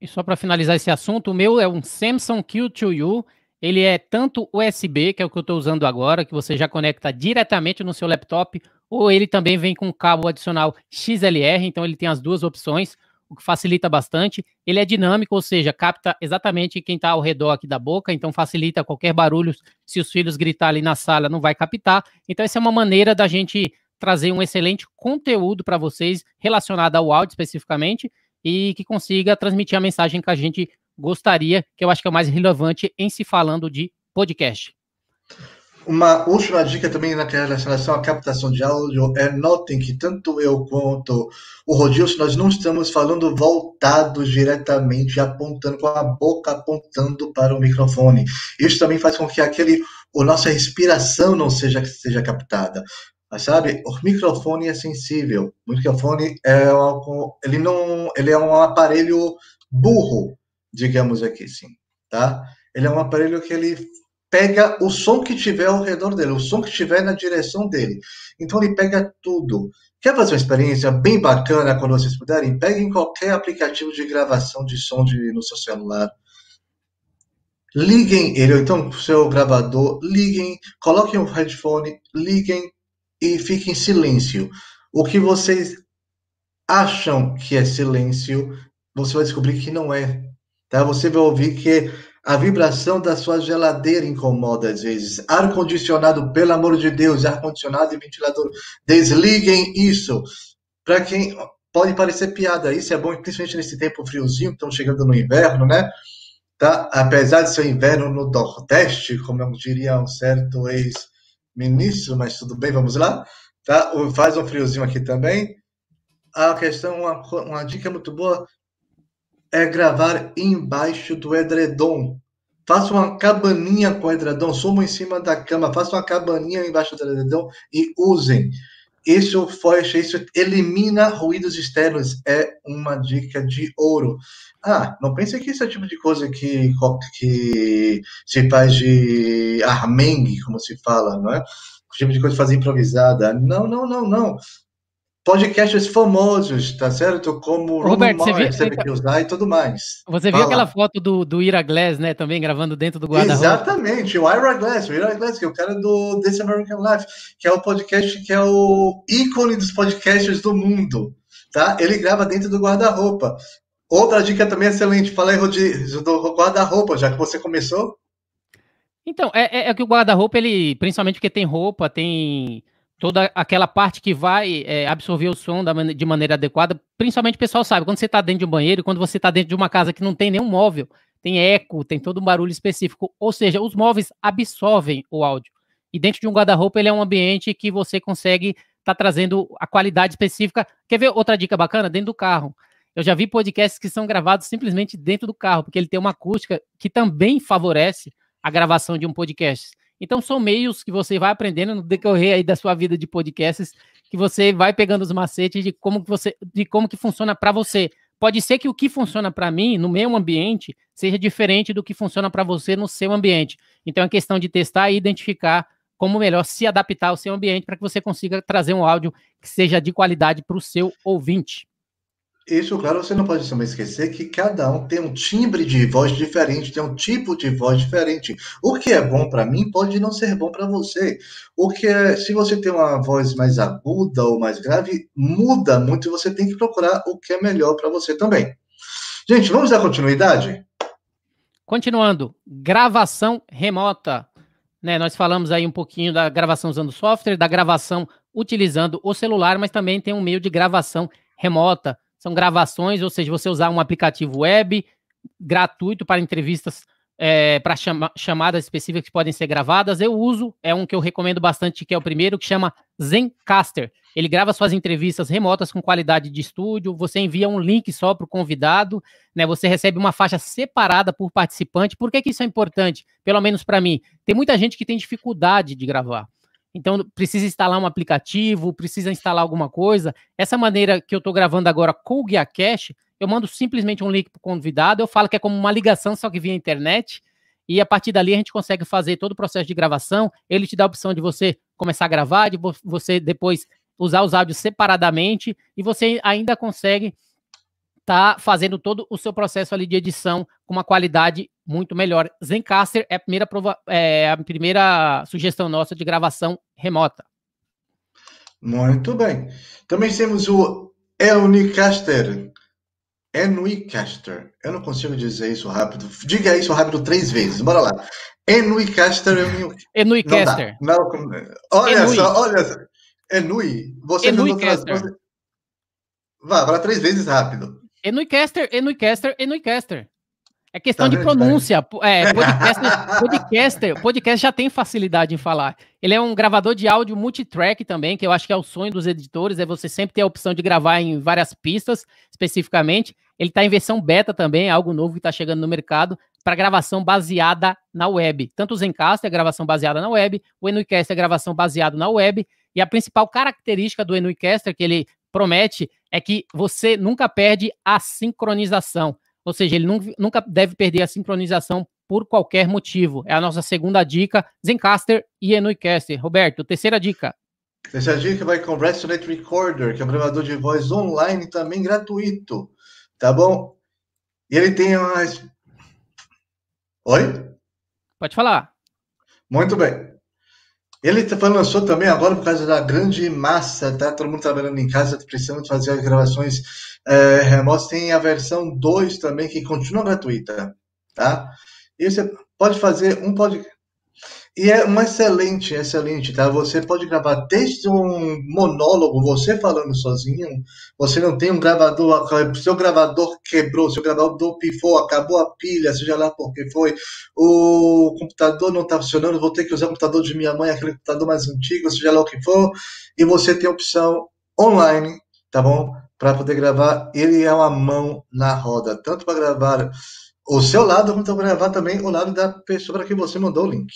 E só para finalizar esse assunto, o meu é um Samsung Q2U. Ele é tanto USB, que é o que eu estou usando agora, que você já conecta diretamente no seu laptop, ou ele também vem com cabo adicional XLR, então ele tem as duas opções o que facilita bastante. Ele é dinâmico, ou seja, capta exatamente quem está ao redor aqui da boca, então facilita qualquer barulho. Se os filhos gritarem na sala, não vai captar. Então, essa é uma maneira da gente trazer um excelente conteúdo para vocês relacionado ao áudio especificamente e que consiga transmitir a mensagem que a gente gostaria, que eu acho que é o mais relevante em se falando de podcast uma última dica também na relação à captação de áudio é notem que tanto eu quanto o Rodilson, nós não estamos falando voltados diretamente, apontando com a boca, apontando para o microfone. Isso também faz com que aquele, a nossa respiração não seja, seja captada. Mas sabe, o microfone é sensível. O microfone é um, ele não, ele é um aparelho burro, digamos aqui, sim, tá? Ele é um aparelho que ele pega o som que tiver ao redor dele, o som que tiver na direção dele. Então ele pega tudo. Quer fazer uma experiência bem bacana quando vocês puderem? Peguem qualquer aplicativo de gravação de som de, no seu celular. Liguem ele, ou então seu gravador, liguem, coloquem o headphone, liguem e fiquem em silêncio. O que vocês acham que é silêncio, você vai descobrir que não é. Tá? Você vai ouvir que a vibração da sua geladeira incomoda às vezes. Ar-condicionado, pelo amor de Deus, ar-condicionado e ventilador. Desliguem isso. Para quem pode parecer piada, isso é bom, principalmente nesse tempo friozinho, estão chegando no inverno, né? Tá? Apesar de ser inverno no Nordeste, como eu diria um certo ex-ministro, mas tudo bem, vamos lá. Tá? Faz um friozinho aqui também. A questão, uma, uma dica muito boa é gravar embaixo do edredom. Faça uma cabaninha com edredom, suma em cima da cama, faça uma cabaninha embaixo do edredom e usem. Isso foi, isso elimina ruídos externos, é uma dica de ouro. Ah, não pense que isso é o tipo de coisa que, que se faz de armengue, como se fala, não é? O tipo de coisa fazer improvisada. Não, não, não, não podcasts famosos, tá certo? Como Roberto, Roman Mars teve que usar e tudo mais. Você Fala. viu aquela foto do, do Ira Glass, né? Também gravando dentro do guarda-roupa. Exatamente, o Ira Glass, o Ira Glass, que é o cara do This American Life, que é o podcast que é o ícone dos podcasts do mundo, tá? Ele grava dentro do guarda-roupa. Outra dica também excelente, fala aí Rodrigo, do guarda-roupa, já que você começou. Então, é, é, é que o guarda-roupa, ele, principalmente porque tem roupa, tem toda aquela parte que vai é, absorver o som da, de maneira adequada. Principalmente o pessoal sabe, quando você está dentro de um banheiro, quando você está dentro de uma casa que não tem nenhum móvel, tem eco, tem todo um barulho específico. Ou seja, os móveis absorvem o áudio. E dentro de um guarda-roupa, ele é um ambiente que você consegue estar tá trazendo a qualidade específica. Quer ver outra dica bacana? Dentro do carro. Eu já vi podcasts que são gravados simplesmente dentro do carro, porque ele tem uma acústica que também favorece a gravação de um podcast. Então, são meios que você vai aprendendo no decorrer aí da sua vida de podcasts, que você vai pegando os macetes de como que você, de como que funciona para você. Pode ser que o que funciona para mim no meu ambiente seja diferente do que funciona para você no seu ambiente. Então é questão de testar e identificar como melhor se adaptar ao seu ambiente para que você consiga trazer um áudio que seja de qualidade para o seu ouvinte. Isso, claro, você não pode também esquecer que cada um tem um timbre de voz diferente, tem um tipo de voz diferente. O que é bom para mim pode não ser bom para você. O que é, se você tem uma voz mais aguda ou mais grave, muda muito e você tem que procurar o que é melhor para você também. Gente, vamos dar continuidade? Continuando, gravação remota. Né, nós falamos aí um pouquinho da gravação usando software, da gravação utilizando o celular, mas também tem um meio de gravação remota são gravações, ou seja, você usar um aplicativo web gratuito para entrevistas, é, para chama, chamadas específicas que podem ser gravadas. Eu uso, é um que eu recomendo bastante, que é o primeiro, que chama Zencaster. Ele grava suas entrevistas remotas com qualidade de estúdio, você envia um link só para o convidado, né? Você recebe uma faixa separada por participante. Por que, que isso é importante? Pelo menos para mim. Tem muita gente que tem dificuldade de gravar. Então, precisa instalar um aplicativo, precisa instalar alguma coisa. Essa maneira que eu estou gravando agora com o Guia eu mando simplesmente um link para o convidado, eu falo que é como uma ligação, só que via internet. E a partir dali a gente consegue fazer todo o processo de gravação. Ele te dá a opção de você começar a gravar, de você depois usar os áudios separadamente, e você ainda consegue tá fazendo todo o seu processo ali de edição com uma qualidade muito melhor. Zencaster é a primeira, prova, é a primeira sugestão nossa de gravação remota. Muito bem. Também temos o Elnicaster. Enuicaster. Eu não consigo dizer isso rápido. Diga isso rápido três vezes. Bora lá. Enuicaster. É Enuicaster. Não, não Olha Enui. só, olha só. Enui. Você Enui não Caster. Vá, fala três vezes rápido. Enuicaster, Enuicaster, Enuicaster. É questão tá de pronúncia. Tá é, podcaster, podcaster, podcast já tem facilidade em falar. Ele é um gravador de áudio multitrack também, que eu acho que é o sonho dos editores, é você sempre ter a opção de gravar em várias pistas, especificamente. Ele está em versão beta também, é algo novo que está chegando no mercado, para gravação baseada na web. Tanto o Zencast é gravação baseada na web, o Enuicaster, é gravação baseada na web, e a principal característica do Enuicaster, que ele promete é que você nunca perde a sincronização. Ou seja, ele nunca deve perder a sincronização por qualquer motivo. É a nossa segunda dica, Zencaster e Enuicaster. Roberto, terceira dica. Terceira dica vai com Resonate Recorder, que é um gravador de voz online também gratuito. Tá bom? E ele tem umas. Oi? Pode falar. Muito bem. Ele tá lançou também agora por causa da grande massa, tá? Todo mundo trabalhando em casa, precisando fazer as gravações é, remotas. Tem a versão 2 também, que continua gratuita, tá? E você pode fazer um podcast. E é uma excelente, excelente, tá? Você pode gravar desde um monólogo, você falando sozinho. Você não tem um gravador, seu gravador quebrou, seu gravador pifou, acabou a pilha, seja lá por que foi. O computador não tá funcionando, vou ter que usar o computador de minha mãe, aquele computador mais antigo, seja lá o que for. E você tem a opção online, tá bom? Para poder gravar, ele é uma mão na roda, tanto para gravar o seu lado, quanto para gravar também o lado da pessoa para que você mandou o link.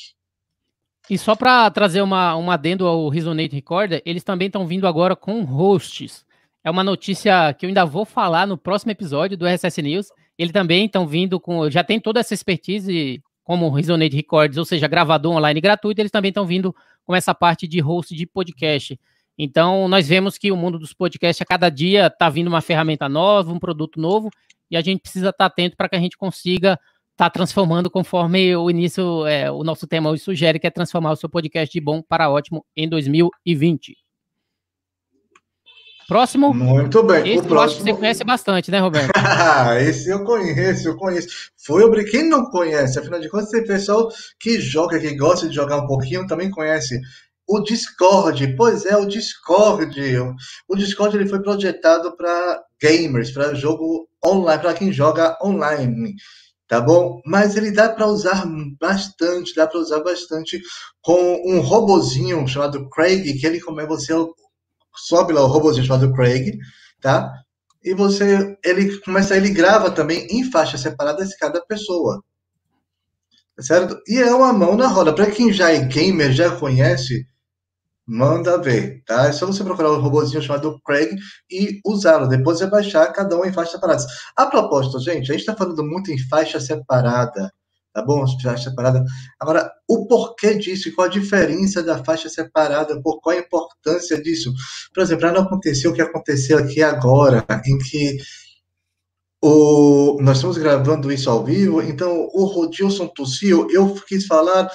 E só para trazer uma, uma adendo ao Resonate Recorder, eles também estão vindo agora com hosts. É uma notícia que eu ainda vou falar no próximo episódio do RSS News. Eles também estão vindo com. Já tem toda essa expertise como Resonate Records, ou seja, gravador online gratuito, eles também estão vindo com essa parte de host de podcast. Então, nós vemos que o mundo dos podcasts, a cada dia, está vindo uma ferramenta nova, um produto novo, e a gente precisa estar tá atento para que a gente consiga está transformando conforme o início, é, o nosso tema hoje sugere, que é transformar o seu podcast de bom para ótimo em 2020. Próximo? Muito bem. Esse o próximo... eu acho que você conhece bastante, né, Roberto? Esse eu conheço, eu conheço. Foi o quem não conhece, afinal de contas, tem pessoal que joga, que gosta de jogar um pouquinho, também conhece. O Discord, pois é, o Discord. O Discord ele foi projetado para gamers, para jogo online, para quem joga online tá bom? Mas ele dá para usar bastante, dá para usar bastante com um robozinho chamado Craig, que ele como é você sobe lá o robozinho chamado Craig, tá? E você, ele começa, ele grava também em faixas separadas de cada pessoa, tá certo? E é uma mão na roda. Para quem já é gamer, já conhece, Manda ver, tá? É só você procurar um robôzinho chamado Craig e usá-lo. Depois é baixar cada um em faixas separadas. A proposta, gente, a gente está falando muito em faixa separada, tá bom? Faixa separada. Agora, o porquê disso e qual a diferença da faixa separada, por qual a importância disso? Por exemplo, não aconteceu o que aconteceu aqui agora, em que o... nós estamos gravando isso ao vivo, então o Rodilson tossiu, eu quis falar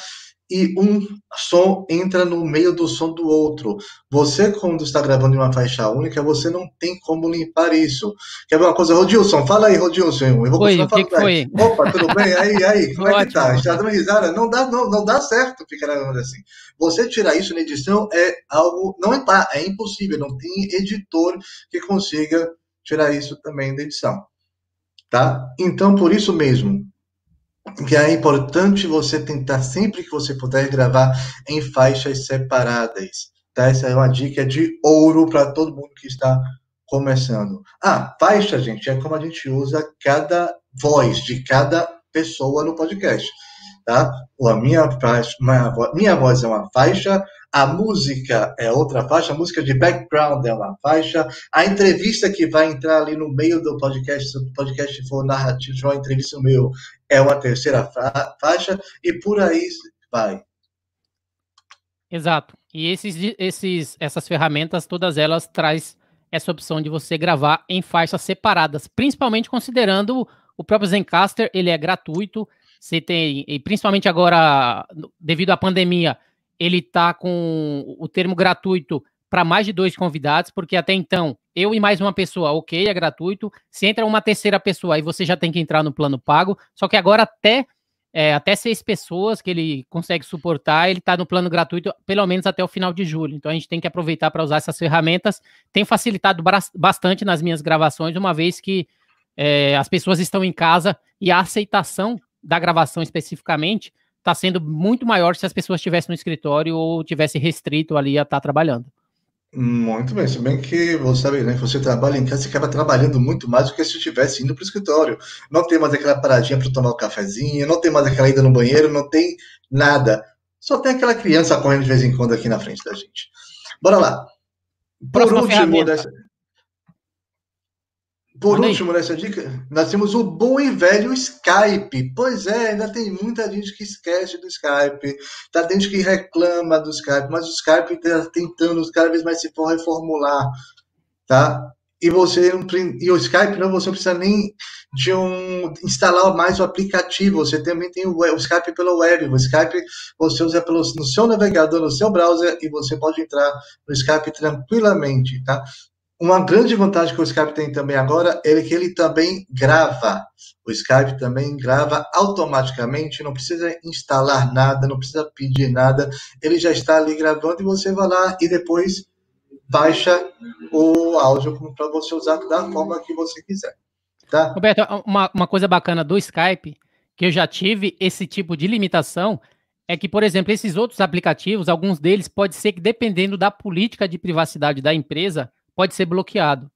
e um som entra no meio do som do outro. Você, quando está gravando em uma faixa única, você não tem como limpar isso. Quer ver uma coisa? Rodilson, fala aí, Rodilson. Eu vou Oi, o que, que foi? Opa, tudo bem? Aí, aí, como é que tá? Está dando risada? Não dá, não, não dá certo ficar assim. Você tirar isso na edição é algo... Não é, tá, é impossível, não tem editor que consiga tirar isso também da edição. Tá? Então, por isso mesmo, que é importante você tentar sempre que você puder gravar em faixas separadas. Tá? Essa é uma dica de ouro para todo mundo que está começando. Ah, faixa, gente, é como a gente usa cada voz de cada pessoa no podcast. Tá? A minha, faixa, minha, voz, minha voz é uma faixa, a música é outra faixa, a música de background é uma faixa, a entrevista que vai entrar ali no meio do podcast, se o podcast for narrativo, se for uma entrevista no meio, é uma terceira faixa e por aí vai. Exato. E esses, esses, essas ferramentas, todas elas traz essa opção de você gravar em faixas separadas, principalmente considerando o próprio Zencaster, ele é gratuito. Você tem, e principalmente agora, devido à pandemia, ele está com o termo gratuito para mais de dois convidados, porque até então eu e mais uma pessoa, ok, é gratuito. Se entra uma terceira pessoa, aí você já tem que entrar no plano pago. Só que agora até é, até seis pessoas que ele consegue suportar, ele está no plano gratuito pelo menos até o final de julho. Então a gente tem que aproveitar para usar essas ferramentas. Tem facilitado bastante nas minhas gravações, uma vez que é, as pessoas estão em casa e a aceitação da gravação especificamente está sendo muito maior se as pessoas estivessem no escritório ou tivesse restrito ali a estar tá trabalhando. Muito bem, se bem que você sabe, né? você trabalha em casa, e acaba trabalhando muito mais do que se estivesse indo para o escritório. Não tem mais aquela paradinha para tomar um cafezinho, não tem mais aquela ida no banheiro, não tem nada. Só tem aquela criança correndo de vez em quando aqui na frente da gente. Bora lá. Por o último, dessa... Por último, aí. nessa dica, nós temos o bom e velho Skype. Pois é, ainda tem muita gente que esquece do Skype, tá gente que reclama do Skype, mas o Skype está tentando cada vez mais se for reformular, tá? E você e o Skype não, você não precisa nem de um instalar mais o aplicativo. Você também tem o, o Skype pela web. O Skype você usa pelo, no seu navegador, no seu browser e você pode entrar no Skype tranquilamente, tá? uma grande vantagem que o Skype tem também agora é que ele também grava. O Skype também grava automaticamente, não precisa instalar nada, não precisa pedir nada. Ele já está ali gravando e você vai lá e depois baixa o áudio para você usar da forma que você quiser. Tá? Roberto, uma, uma coisa bacana do Skype, que eu já tive esse tipo de limitação, é que, por exemplo, esses outros aplicativos, alguns deles pode ser que dependendo da política de privacidade da empresa, pode ser bloqueado.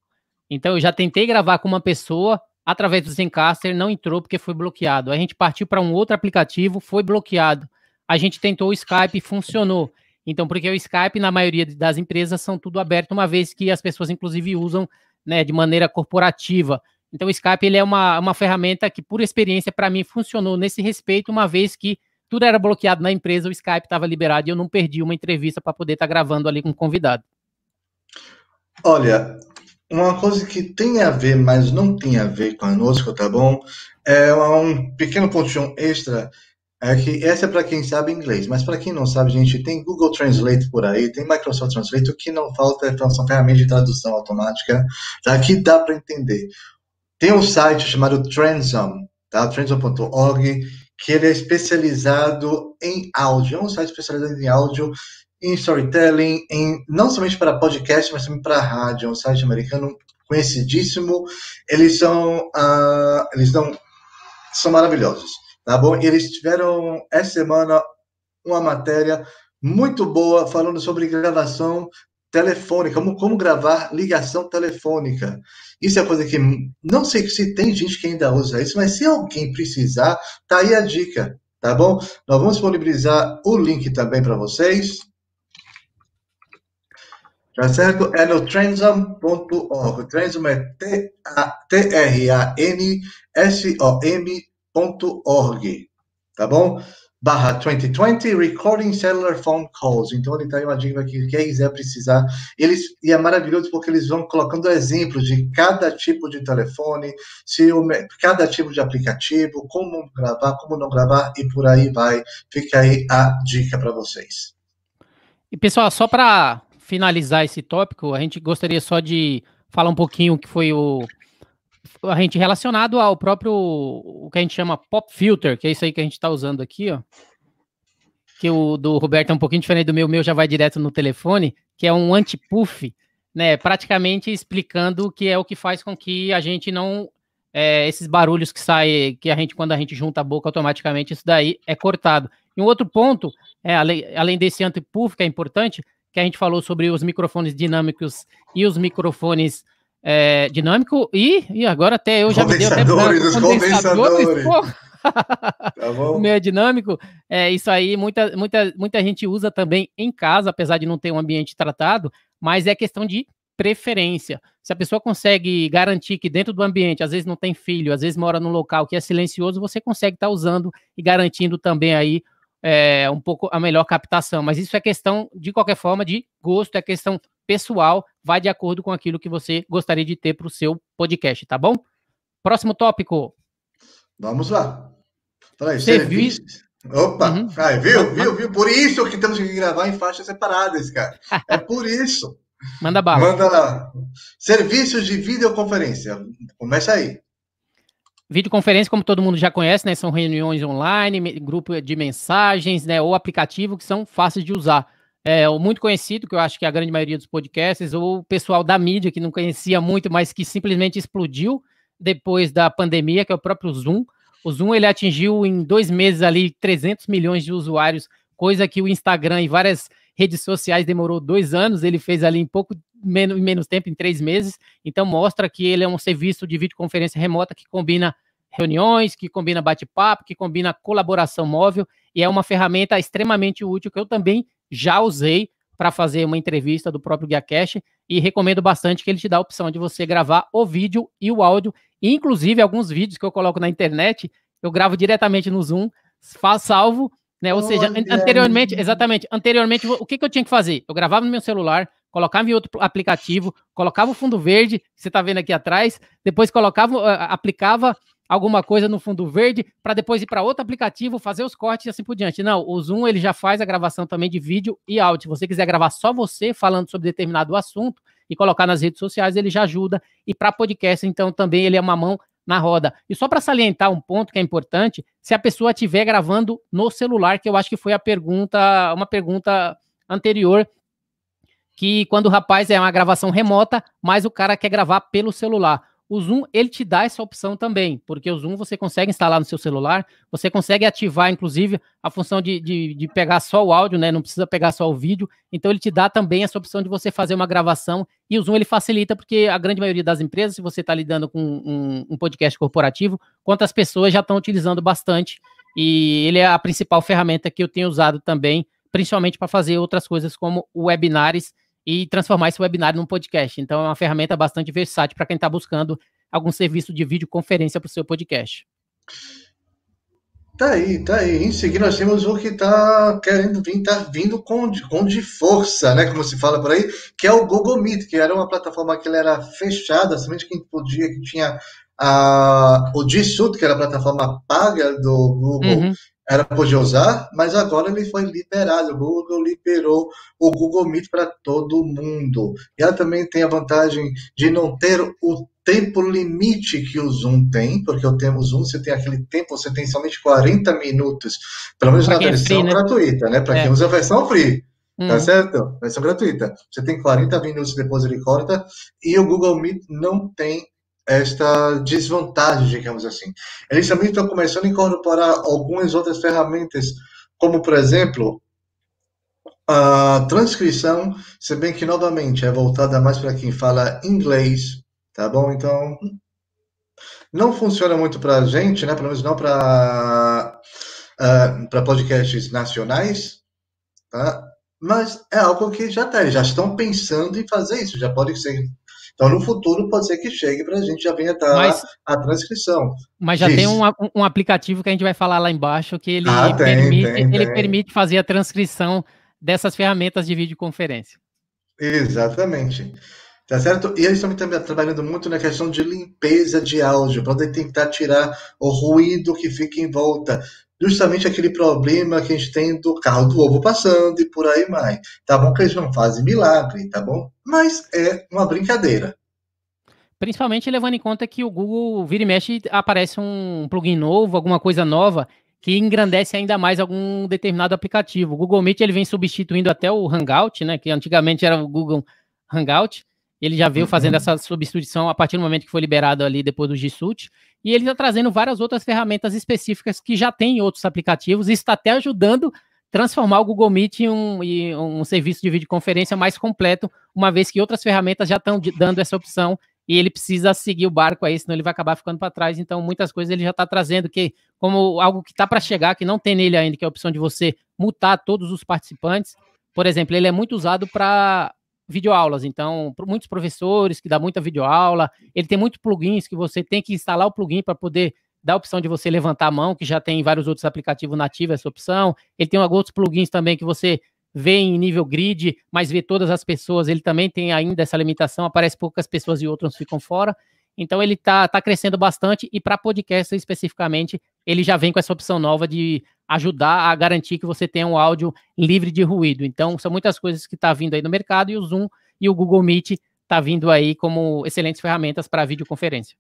Então eu já tentei gravar com uma pessoa através do Zencaster, não entrou porque foi bloqueado. A gente partiu para um outro aplicativo, foi bloqueado. A gente tentou o Skype, funcionou. Então, porque o Skype, na maioria das empresas, são tudo aberto, uma vez que as pessoas, inclusive, usam né, de maneira corporativa. Então, o Skype ele é uma, uma ferramenta que, por experiência, para mim, funcionou nesse respeito, uma vez que tudo era bloqueado na empresa, o Skype estava liberado e eu não perdi uma entrevista para poder estar tá gravando ali com o convidado. Olha, uma coisa que tem a ver, mas não tem a ver conosco, tá bom? É um pequeno pontinho extra. É que essa é para quem sabe inglês, mas para quem não sabe, gente, tem Google Translate por aí, tem Microsoft Translate, o que não falta é, uma ferramenta de tradução automática, tá? que dá para entender. Tem um site chamado Transom, tá? transom.org, que ele é especializado em áudio, é um site especializado em áudio, em storytelling, em, não somente para podcast, mas também para rádio. É um site americano conhecidíssimo. Eles são, uh, eles não, são maravilhosos, tá bom? E eles tiveram essa semana uma matéria muito boa falando sobre gravação telefônica, como, como gravar ligação telefônica. Isso é coisa que não sei se tem gente que ainda usa isso, mas se alguém precisar, tá aí a dica, tá bom? Nós vamos disponibilizar o link também para vocês. Tá certo? É no transam.org. Transam é T-R-A-N-S-O-M.org. Tá bom? Barra 2020 Recording Cellular Phone Calls. Então, ele tá aí uma dica que quem quiser precisar. Eles, e é maravilhoso porque eles vão colocando exemplos de cada tipo de telefone, se o, cada tipo de aplicativo, como gravar, como não gravar e por aí vai. Fica aí a dica para vocês. E pessoal, só para finalizar esse tópico, a gente gostaria só de falar um pouquinho que foi o a gente relacionado ao próprio o que a gente chama pop filter, que é isso aí que a gente está usando aqui, ó. Que o do Roberto é um pouquinho diferente do meu, o meu já vai direto no telefone, que é um anti-puff, né? Praticamente explicando o que é o que faz com que a gente não é, esses barulhos que saem, que a gente quando a gente junta a boca automaticamente isso daí é cortado. E um outro ponto, é, além, além desse anti-puff que é importante, que a gente falou sobre os microfones dinâmicos e os microfones é, dinâmico e, e agora até eu já me dei até branco, os condensadores. condensadores tá bom. o meio é dinâmico, é isso aí. Muita, muita, muita gente usa também em casa, apesar de não ter um ambiente tratado, mas é questão de preferência. Se a pessoa consegue garantir que dentro do ambiente, às vezes não tem filho, às vezes mora num local que é silencioso, você consegue estar tá usando e garantindo também aí é, um pouco a melhor captação. Mas isso é questão, de qualquer forma, de gosto, é questão pessoal, vai de acordo com aquilo que você gostaria de ter para o seu podcast, tá bom? Próximo tópico. Vamos lá. Peraí, Opa, uhum. Ai, viu, viu, viu? Por isso que temos que gravar em faixas separadas, cara. É por isso. Manda bala. Manda lá. Serviços de videoconferência. Começa aí. Videoconferência, como todo mundo já conhece, né, são reuniões online, grupo de mensagens, né, ou aplicativo que são fáceis de usar. É, o muito conhecido, que eu acho que é a grande maioria dos podcasts, ou o pessoal da mídia que não conhecia muito, mas que simplesmente explodiu depois da pandemia, que é o próprio Zoom. O Zoom ele atingiu em dois meses ali 300 milhões de usuários, coisa que o Instagram e várias redes sociais demorou dois anos, ele fez ali em pouco menos, menos tempo, em três meses. Então mostra que ele é um serviço de videoconferência remota que combina reuniões, que combina bate-papo, que combina colaboração móvel e é uma ferramenta extremamente útil que eu também já usei para fazer uma entrevista do próprio GuiaCast e recomendo bastante que ele te dá a opção de você gravar o vídeo e o áudio, inclusive alguns vídeos que eu coloco na internet, eu gravo diretamente no Zoom, faço salvo, né? Ou seja, anteriormente, exatamente, anteriormente o que, que eu tinha que fazer? Eu gravava no meu celular, colocava em outro aplicativo, colocava o fundo verde, que você está vendo aqui atrás, depois colocava, ah, aplicava alguma coisa no fundo verde para depois ir para outro aplicativo, fazer os cortes e assim por diante. Não, o Zoom ele já faz a gravação também de vídeo e áudio. Se você quiser gravar só você falando sobre determinado assunto e colocar nas redes sociais, ele já ajuda. E para podcast, então, também ele é uma mão na roda. E só para salientar um ponto que é importante, se a pessoa estiver gravando no celular, que eu acho que foi a pergunta, uma pergunta anterior que quando o rapaz é uma gravação remota, mas o cara quer gravar pelo celular o Zoom ele te dá essa opção também, porque o Zoom você consegue instalar no seu celular, você consegue ativar, inclusive, a função de, de, de, pegar só o áudio, né? Não precisa pegar só o vídeo. Então ele te dá também essa opção de você fazer uma gravação e o Zoom ele facilita, porque a grande maioria das empresas, se você está lidando com um, um, podcast corporativo, quantas pessoas já estão utilizando bastante. E ele é a principal ferramenta que eu tenho usado também, principalmente para fazer outras coisas como webinars e transformar esse webinário num podcast. Então, é uma ferramenta bastante versátil para quem está buscando algum serviço de videoconferência para o seu podcast. Tá aí, tá aí. Em seguida, nós temos o que está querendo vir, está vindo com de, com de força, né? Como se fala por aí, que é o Google Meet, que era uma plataforma que era fechada, somente quem podia, que tinha a, o G Suite, que era a plataforma paga do Google, uhum era podia usar, mas agora ele foi liberado. O Google liberou o Google Meet para todo mundo. E ela também tem a vantagem de não ter o tempo limite que o Zoom tem, porque o tenho o Zoom, você tem aquele tempo, você tem somente 40 minutos, pelo menos pra na é versão é free, né? gratuita, né? Para é. quem usa a versão free. Tá hum. Tá certo? Versão gratuita. Você tem 40 minutos depois ele corta e o Google Meet não tem esta desvantagem, digamos assim. Eles também estão começando a incorporar algumas outras ferramentas, como por exemplo a transcrição, se bem que novamente é voltada mais para quem fala inglês, tá bom? Então não funciona muito para a gente, né? Pelo menos não para uh, ah, para podcasts nacionais, tá? Mas é algo que já está, já estão pensando em fazer isso, já pode ser então, no futuro, pode ser que chegue para a gente já venha estar mas, a transcrição. Mas já Diz. tem um, um, aplicativo que a gente vai falar lá embaixo que ele, ah, tem, permite, tem, ele tem. permite fazer a transcrição dessas ferramentas de videoconferência. Exatamente. Tá certo? E eles estão também trabalhando muito na questão de limpeza de áudio, para tentar tirar o ruído que fica em volta justamente aquele problema que a gente tem do carro do ovo passando e por aí mais. Tá bom que eles não fazem milagre, tá bom? Mas é uma brincadeira. Principalmente levando em conta que o Google vira e mexe aparece um plugin novo, alguma coisa nova que engrandece ainda mais algum determinado aplicativo. O Google Meet ele vem substituindo até o Hangout, né, que antigamente era o Google Hangout, ele já veio fazendo uhum. essa substituição a partir do momento que foi liberado ali depois do G-Suite. E ele está trazendo várias outras ferramentas específicas que já tem em outros aplicativos e está até ajudando transformar o Google Meet em um, em um serviço de videoconferência mais completo, uma vez que outras ferramentas já estão dando essa opção e ele precisa seguir o barco aí, senão ele vai acabar ficando para trás. Então, muitas coisas ele já está trazendo que como algo que está para chegar, que não tem nele ainda, que é a opção de você mutar todos os participantes. Por exemplo, ele é muito usado para videoaulas. Então, muitos professores que dá muita videoaula, ele tem muitos plugins que você tem que instalar o plugin para poder dar a opção de você levantar a mão, que já tem vários outros aplicativos nativos essa opção. Ele tem alguns outros plugins também que você vê em nível grid, mas vê todas as pessoas. Ele também tem ainda essa limitação, aparece poucas pessoas e outras ficam fora. Então ele está tá crescendo bastante e para podcast especificamente, ele já vem com essa opção nova de ajudar a garantir que você tenha um áudio livre de ruído. Então, são muitas coisas que está vindo aí no mercado e o Zoom e o Google Meet está vindo aí como excelentes ferramentas para videoconferência.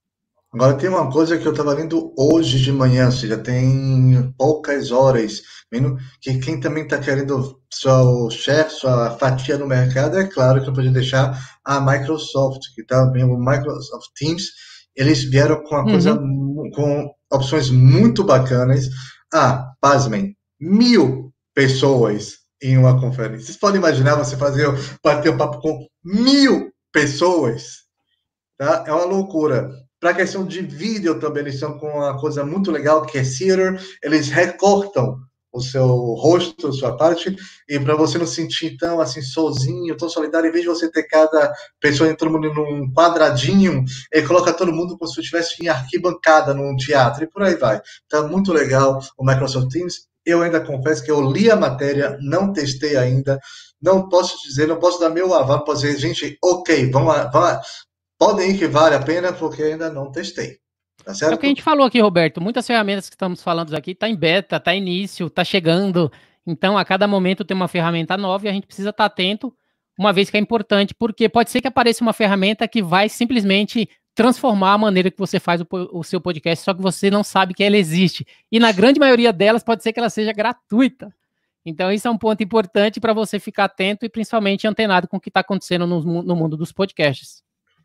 Agora tem uma coisa que eu estava lendo hoje de manhã, ou seja, tem poucas horas, vendo que quem também está querendo seu chefe, sua fatia no mercado, é claro que eu podia deixar a Microsoft, que está vendo o Microsoft Teams, eles vieram com uma uhum. coisa com opções muito bacanas a, ah, pasmem, mil pessoas em uma conferência. Vocês podem imaginar você fazer, bater um papo com mil pessoas? Tá? É uma loucura. Para a questão de vídeo também, eles estão com uma coisa muito legal que é Theater. Eles recortam o seu rosto, sua parte, e para você não sentir tão assim sozinho, tão solidário, em vez de você ter cada pessoa todo mundo num quadradinho, e coloca todo mundo como se estivesse em arquibancada num teatro e por aí vai. Então, muito legal o Microsoft Teams. Eu ainda confesso que eu li a matéria, não testei ainda, não posso dizer, não posso dar meu aval, posso dizer, gente, ok, vamos, lá, vamos lá. podem ir que vale a pena, porque ainda não testei. Tá certo? É o que a gente falou aqui, Roberto. Muitas ferramentas que estamos falando aqui tá em beta, em tá início, está chegando. Então, a cada momento tem uma ferramenta nova e a gente precisa estar tá atento, uma vez que é importante, porque pode ser que apareça uma ferramenta que vai simplesmente transformar a maneira que você faz o, o seu podcast, só que você não sabe que ela existe. E na grande maioria delas, pode ser que ela seja gratuita. Então, isso é um ponto importante para você ficar atento e principalmente antenado com o que está acontecendo no, no mundo dos podcasts.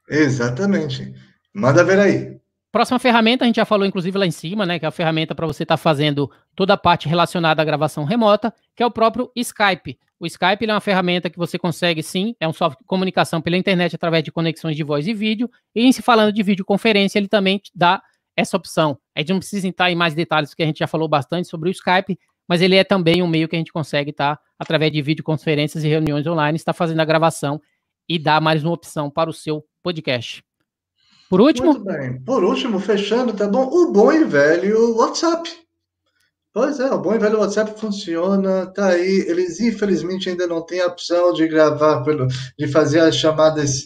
Exatamente. Manda ver aí. Próxima ferramenta, a gente já falou inclusive lá em cima, né? Que é a ferramenta para você estar tá fazendo toda a parte relacionada à gravação remota, que é o próprio Skype. O Skype é uma ferramenta que você consegue sim, é um software de comunicação pela internet através de conexões de voz e vídeo. E se falando de videoconferência, ele também dá essa opção. A gente não precisa entrar em mais detalhes, porque a gente já falou bastante sobre o Skype, mas ele é também um meio que a gente consegue estar, tá, através de videoconferências e reuniões online, estar tá fazendo a gravação e dar mais uma opção para o seu podcast. Por último? Muito bem. Por último, fechando, tá bom? O bom e velho WhatsApp. Pois é, o bom e velho WhatsApp funciona, tá aí. Eles, infelizmente, ainda não têm a opção de gravar, pelo, de fazer as chamadas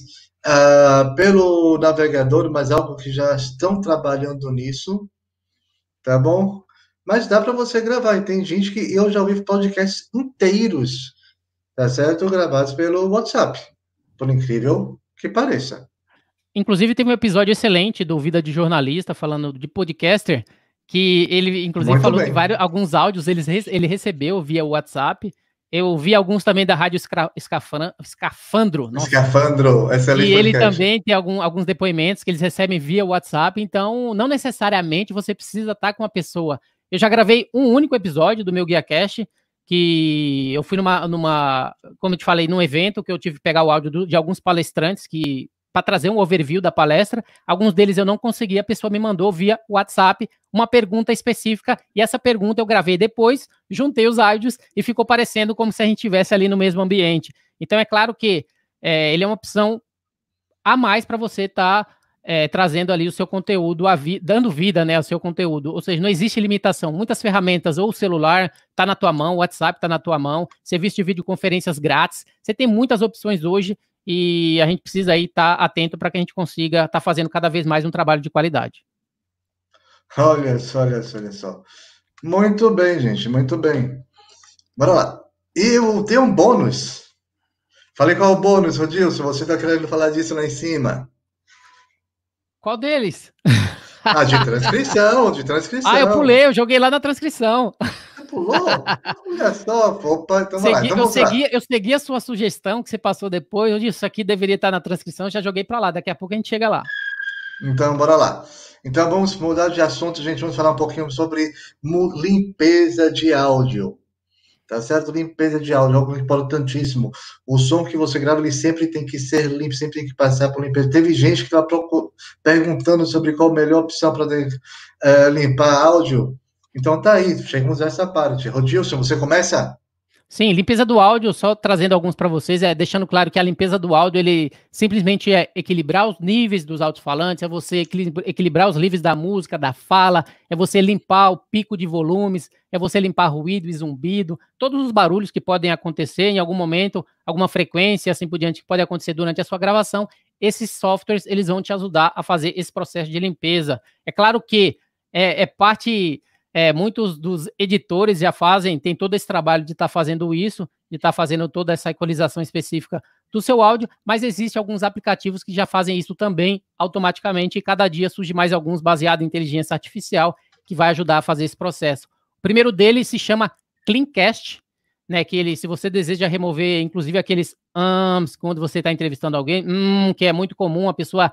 uh, pelo navegador, mas algo que já estão trabalhando nisso, tá bom? Mas dá para você gravar, e tem gente que eu já ouvi podcasts inteiros, tá certo? Gravados pelo WhatsApp, por incrível que pareça. Inclusive, teve um episódio excelente do Vida de Jornalista, falando de podcaster, que ele, inclusive, Muito falou bem. que vários, alguns áudios ele, ele recebeu via WhatsApp. Eu vi alguns também da Rádio Escra, Escafran, Escafandro. Nossa. Escafandro, excelente. E ele também tem algum, alguns depoimentos que eles recebem via WhatsApp. Então, não necessariamente você precisa estar com uma pessoa. Eu já gravei um único episódio do meu Guia Cast, que eu fui numa, numa, como eu te falei, num evento que eu tive que pegar o áudio do, de alguns palestrantes que para trazer um overview da palestra. Alguns deles eu não consegui, a pessoa me mandou via WhatsApp uma pergunta específica e essa pergunta eu gravei depois, juntei os áudios e ficou parecendo como se a gente estivesse ali no mesmo ambiente. Então é claro que é, ele é uma opção a mais para você estar tá, é, trazendo ali o seu conteúdo, vi dando vida né, ao seu conteúdo. Ou seja, não existe limitação. Muitas ferramentas, ou o celular está na tua mão, o WhatsApp está na tua mão, serviço de videoconferências grátis. Você tem muitas opções hoje e a gente precisa aí estar tá atento para que a gente consiga estar tá fazendo cada vez mais um trabalho de qualidade. Olha só, olha só, olha só. Muito bem, gente, muito bem. Bora lá. E eu tenho um bônus. Falei qual é o bônus, Rodilson? Você está querendo falar disso lá em cima. Qual deles? Ah, de transcrição, de transcrição. Ah, eu pulei, eu joguei lá na transcrição pulou? Olha só, opa, então segui, lá, eu, segui, eu segui a sua sugestão que você passou depois. Eu disse, isso aqui deveria estar na transcrição, já joguei para lá. Daqui a pouco a gente chega lá. Então, bora lá. Então, vamos mudar de assunto, gente. Vamos falar um pouquinho sobre limpeza de áudio. Tá certo? Limpeza de áudio, algo importantíssimo. O som que você grava, ele sempre tem que ser limpo, sempre tem que passar por limpeza. Teve gente que estava perguntando sobre qual a melhor opção para uh, eh, limpar áudio. Então tá aí, chegamos a essa parte. Rodilson, você começa? Sim, limpeza do áudio, só trazendo alguns para vocês, é deixando claro que a limpeza do áudio ele simplesmente é equilibrar os níveis dos alto-falantes, é você equilibrar os níveis da música, da fala, é você limpar o pico de volumes, é você limpar ruído e zumbido, todos os barulhos que podem acontecer em algum momento, alguma frequência assim por diante que pode acontecer durante a sua gravação, esses softwares eles vão te ajudar a fazer esse processo de limpeza. É claro que é, é parte é, muitos dos editores já fazem, tem todo esse trabalho de estar tá fazendo isso, de estar tá fazendo toda essa equalização específica do seu áudio, mas existem alguns aplicativos que já fazem isso também automaticamente e cada dia surge mais alguns baseados em inteligência artificial que vai ajudar a fazer esse processo. O primeiro dele se chama Cleancast, né, que ele, se você deseja remover, inclusive aqueles ums, quando você está entrevistando alguém, hum, que é muito comum a pessoa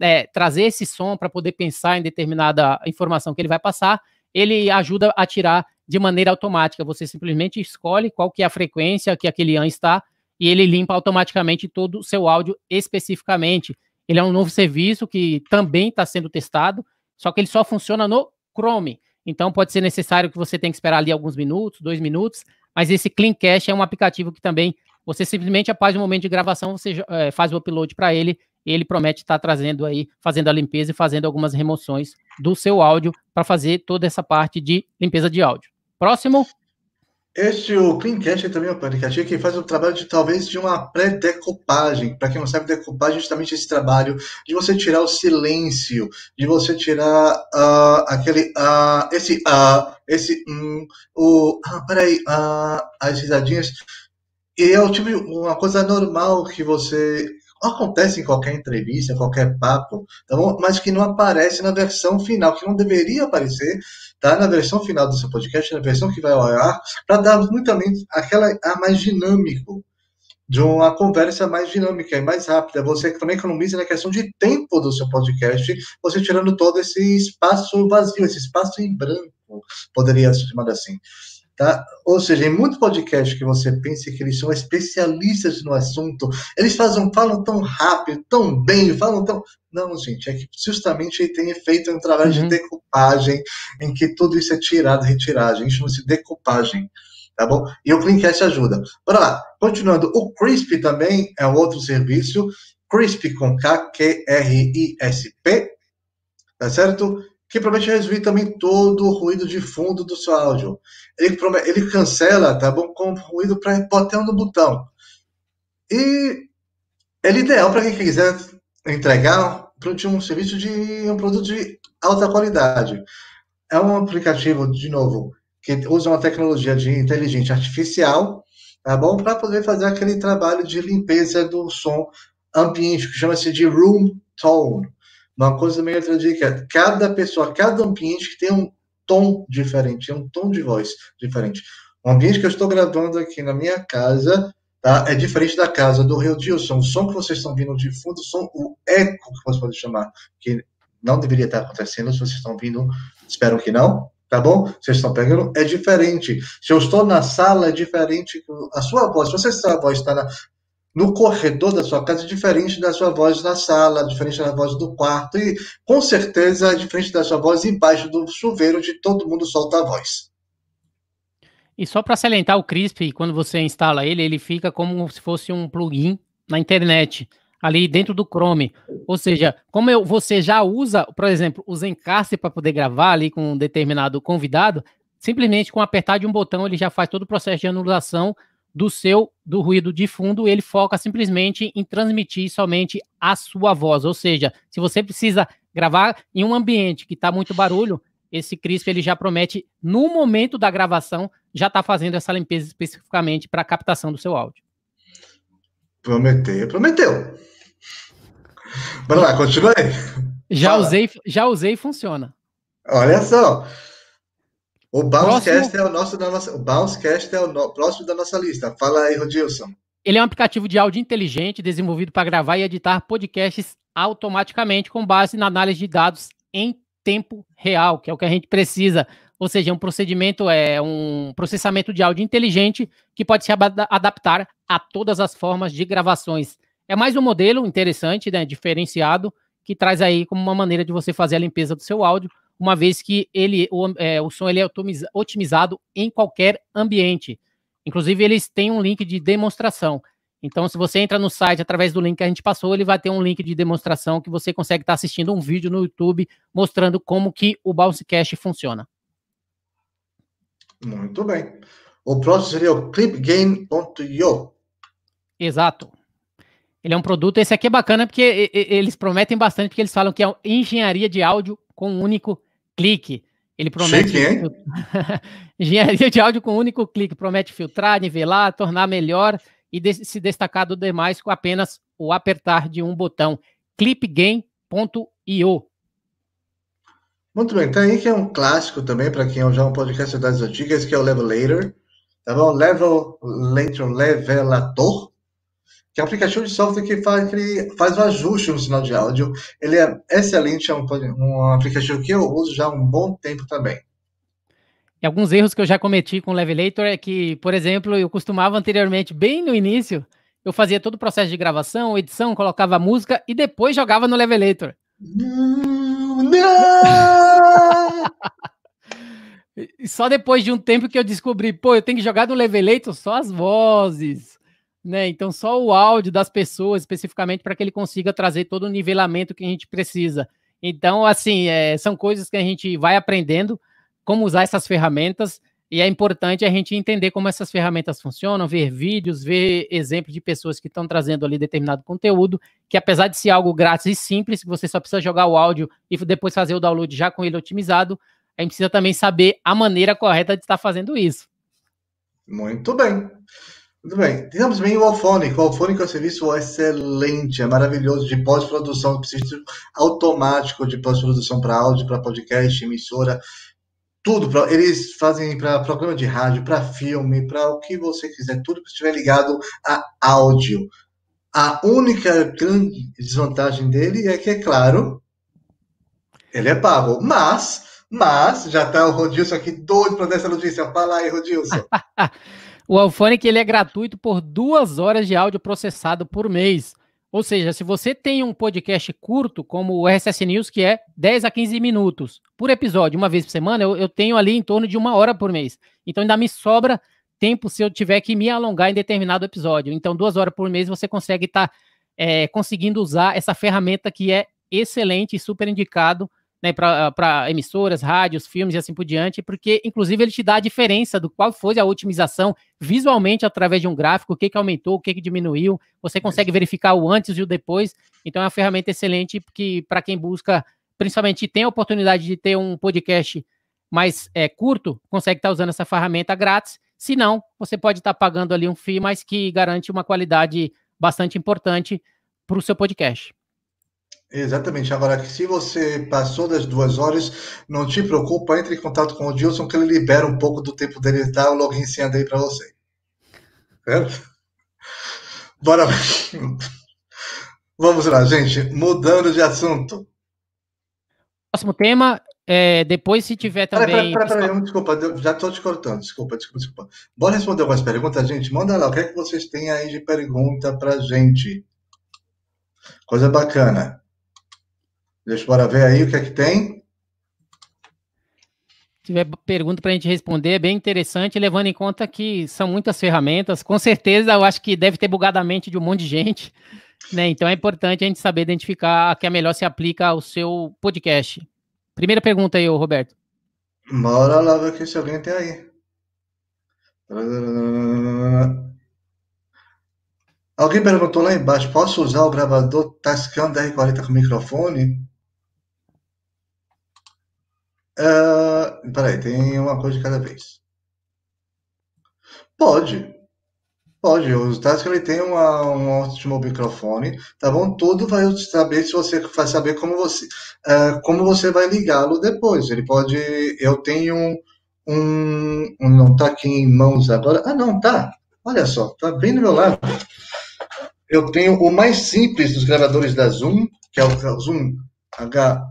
é, trazer esse som para poder pensar em determinada informação que ele vai passar, ele ajuda a tirar de maneira automática. Você simplesmente escolhe qual que é a frequência que aquele IAN está e ele limpa automaticamente todo o seu áudio especificamente. Ele é um novo serviço que também está sendo testado, só que ele só funciona no Chrome. Então pode ser necessário que você tenha que esperar ali alguns minutos, dois minutos, mas esse Cleancast é um aplicativo que também você simplesmente após o momento de gravação, você é, faz o upload para ele ele promete estar trazendo aí, fazendo a limpeza e fazendo algumas remoções do seu áudio para fazer toda essa parte de limpeza de áudio. Próximo. Este, o Cleancast, também é um aplicativo que faz o um trabalho de talvez de uma pré-decupagem. Para quem não sabe, decupagem é justamente esse trabalho de você tirar o silêncio, de você tirar uh, aquele. Uh, esse. Uh, esse. Um, o, ah, peraí. Uh, as risadinhas. E é o tipo, uma coisa normal que você acontece em qualquer entrevista, qualquer papo, tá bom? mas que não aparece na versão final, que não deveria aparecer, tá? Na versão final do seu podcast, na versão que vai ao ar, para dar muito também aquela a mais dinâmico, de uma conversa mais dinâmica e mais rápida. Você também economiza na questão de tempo do seu podcast, você tirando todo esse espaço vazio, esse espaço em branco, poderia ser chamado assim. Tá? Ou seja, em muitos podcasts que você pensa que eles são especialistas no assunto, eles fazem, falam tão rápido, tão bem, falam tão. Não, gente, é que justamente tem efeito um trabalho uhum. de decupagem, em que tudo isso é tirado, retirado. A gente chama-se decupagem. Tá bom? E o Cleancast ajuda. Bora lá. Continuando, o Crisp também é outro serviço. Crisp com K, Q-R-I-S-P. Tá certo? que promete resolver também todo o ruído de fundo do seu áudio. Ele, promete, ele cancela, tá bom? Com ruído para botando o botão. E ele é ideal para quem quiser entregar um serviço de um produto de alta qualidade. É um aplicativo, de novo, que usa uma tecnologia de inteligência artificial, tá bom? Para poder fazer aquele trabalho de limpeza do som ambiente, que chama-se de room tone uma coisa meio tradicional, cada pessoa, cada ambiente tem um tom diferente, é um tom de voz diferente. O ambiente que eu estou gravando aqui na minha casa tá, é diferente da casa do Rio Dilson. O som que vocês estão vindo de fundo, o som, o eco que você pode chamar, que não deveria estar acontecendo, se vocês estão vindo, espero que não, tá bom? Vocês estão pegando, é diferente. Se eu estou na sala, é diferente a sua voz. Se você a voz está na, no corredor da sua casa, diferente da sua voz na sala, diferente da voz do quarto e, com certeza, diferente da sua voz embaixo do chuveiro de todo mundo solta a voz. E só para salientar, o Crisp, quando você instala ele, ele fica como se fosse um plugin na internet, ali dentro do Chrome. Ou seja, como eu, você já usa, por exemplo, o Zencastr para poder gravar ali com um determinado convidado, simplesmente com apertar de um botão ele já faz todo o processo de anulação do seu do ruído de fundo, ele foca simplesmente em transmitir somente a sua voz. Ou seja, se você precisa gravar em um ambiente que está muito barulho, esse CRISP ele já promete no momento da gravação já está fazendo essa limpeza especificamente para a captação do seu áudio. Prometeu, prometeu. Bora lá, continua aí. Já Fala. usei, já usei e funciona. Olha só. O Bouncecast próximo... é o nosso da nossa. O Bouncecast é o no... próximo da nossa lista. Fala aí, Rodilson. Ele é um aplicativo de áudio inteligente desenvolvido para gravar e editar podcasts automaticamente com base na análise de dados em tempo real, que é o que a gente precisa. Ou seja, um procedimento é um processamento de áudio inteligente que pode se adaptar a todas as formas de gravações. É mais um modelo interessante, né, diferenciado, que traz aí como uma maneira de você fazer a limpeza do seu áudio uma vez que ele, o, é, o som ele é otimizado em qualquer ambiente. Inclusive, eles têm um link de demonstração. Então, se você entra no site através do link que a gente passou, ele vai ter um link de demonstração que você consegue estar assistindo um vídeo no YouTube mostrando como que o Bouncecast funciona. Muito bem. O próximo seria o clipgame.io. Exato. Ele é um produto, esse aqui é bacana porque eles prometem bastante, porque eles falam que é engenharia de áudio com um único clique. Ele promete Chique, é? engenharia de áudio com um único clique, promete filtrar, nivelar, tornar melhor e de se destacar do demais com apenas o apertar de um botão. clipgain.io. Muito bem, tá aí que é um clássico também para quem já é um podcast das antigas, que é o Level Later, tá bom? Level Later, que é um aplicativo de software que faz, que faz o um ajuste no sinal de áudio. Ele é excelente, é um, um aplicativo que eu uso já há um bom tempo também. E alguns erros que eu já cometi com o Levelator é que, por exemplo, eu costumava anteriormente, bem no início, eu fazia todo o processo de gravação, edição, colocava música e depois jogava no Levelator. Não! não! só depois de um tempo que eu descobri, pô, eu tenho que jogar no Levelator só as vozes né? Então, só o áudio das pessoas especificamente para que ele consiga trazer todo o nivelamento que a gente precisa. Então, assim, é, são coisas que a gente vai aprendendo como usar essas ferramentas e é importante a gente entender como essas ferramentas funcionam, ver vídeos, ver exemplos de pessoas que estão trazendo ali determinado conteúdo, que apesar de ser algo grátis e simples, que você só precisa jogar o áudio e depois fazer o download já com ele otimizado, a gente precisa também saber a maneira correta de estar fazendo isso. Muito bem. Muito bem. Temos bem o Alfônico. O Alfônico é um serviço excelente, é maravilhoso, de pós-produção, serviço automático de pós-produção para áudio, para podcast, emissora, tudo. Pra, eles fazem para programa de rádio, para filme, para o que você quiser, tudo que estiver ligado a áudio. A única grande desvantagem dele é que, é claro, ele é pago, mas... Mas já está o Rodilson aqui doido para dar essa notícia. Fala aí, Rodilson. O Alphonic ele é gratuito por duas horas de áudio processado por mês. Ou seja, se você tem um podcast curto, como o RSS News, que é 10 a 15 minutos por episódio, uma vez por semana, eu, eu tenho ali em torno de uma hora por mês. Então ainda me sobra tempo se eu tiver que me alongar em determinado episódio. Então, duas horas por mês você consegue estar tá, é, conseguindo usar essa ferramenta que é excelente e super indicado né, para emissoras, rádios, filmes e assim por diante, porque inclusive ele te dá a diferença do qual foi a otimização visualmente através de um gráfico, o que, que aumentou, o que, que diminuiu, você consegue verificar o antes e o depois, então é uma ferramenta excelente que para quem busca, principalmente tem a oportunidade de ter um podcast mais é, curto, consegue estar tá usando essa ferramenta grátis, se não, você pode estar tá pagando ali um FII, mas que garante uma qualidade bastante importante para o seu podcast. Exatamente. Agora, se você passou das duas horas, não te preocupa, entre em contato com o Dilson, que ele libera um pouco do tempo dele, tá? logo em cima aí para você. Certo? Bora. Vamos lá, gente. Mudando de assunto. Próximo tema. É, depois, se tiver também. Peraí, peraí, peraí, pera, desculpa, já estou te cortando. Desculpa, desculpa, desculpa. Bora responder algumas perguntas, gente? Manda lá, o que é que vocês têm aí de pergunta para gente? Coisa bacana. Deixa eu ver aí o que é que tem. Se tiver pergunta para a gente responder, é bem interessante, levando em conta que são muitas ferramentas. Com certeza, eu acho que deve ter bugado a mente de um monte de gente. Né? Então, é importante a gente saber identificar a que é melhor se aplica ao seu podcast. Primeira pergunta aí, Roberto. Bora lá ver que se alguém tem aí. Alguém perguntou lá embaixo, posso usar o gravador Tascam DR40 com microfone? Uh, peraí, tem uma coisa de cada vez. Pode. Pode. O dados que ele tem uma, um ótimo microfone, tá bom? Tudo vai saber se você vai saber como você, uh, como você vai ligá-lo depois. Ele pode. Eu tenho um, um, um, Não tá aqui em mãos agora. Ah, não, tá. Olha só, tá bem do meu lado. Eu tenho o mais simples dos gravadores da Zoom, que é o Zoom H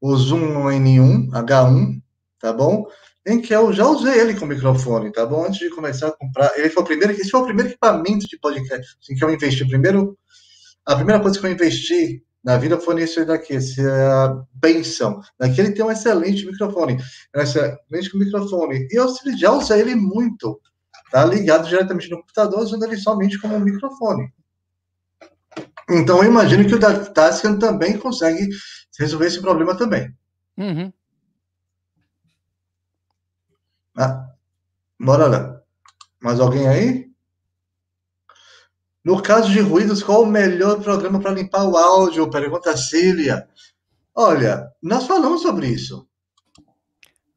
o Zoom N1, H1, tá bom? Em que eu já usei ele com microfone, tá bom? Antes de começar a comprar, ele foi o primeiro, esse foi o primeiro equipamento de podcast assim, que eu investi. Primeiro, a primeira coisa que eu investi na vida foi nesse daqui, essa é, benção. Daqui ele tem um excelente microfone, um excelente microfone. E eu já usei ele muito, tá ligado diretamente no computador, usando ele somente como um microfone. Então, eu imagino que o Tascam também consegue resolver esse problema também. Uhum. Ah, bora lá. Mais alguém aí? No caso de ruídos, qual o melhor programa para limpar o áudio? Pergunta a Cília. Olha, nós falamos sobre isso.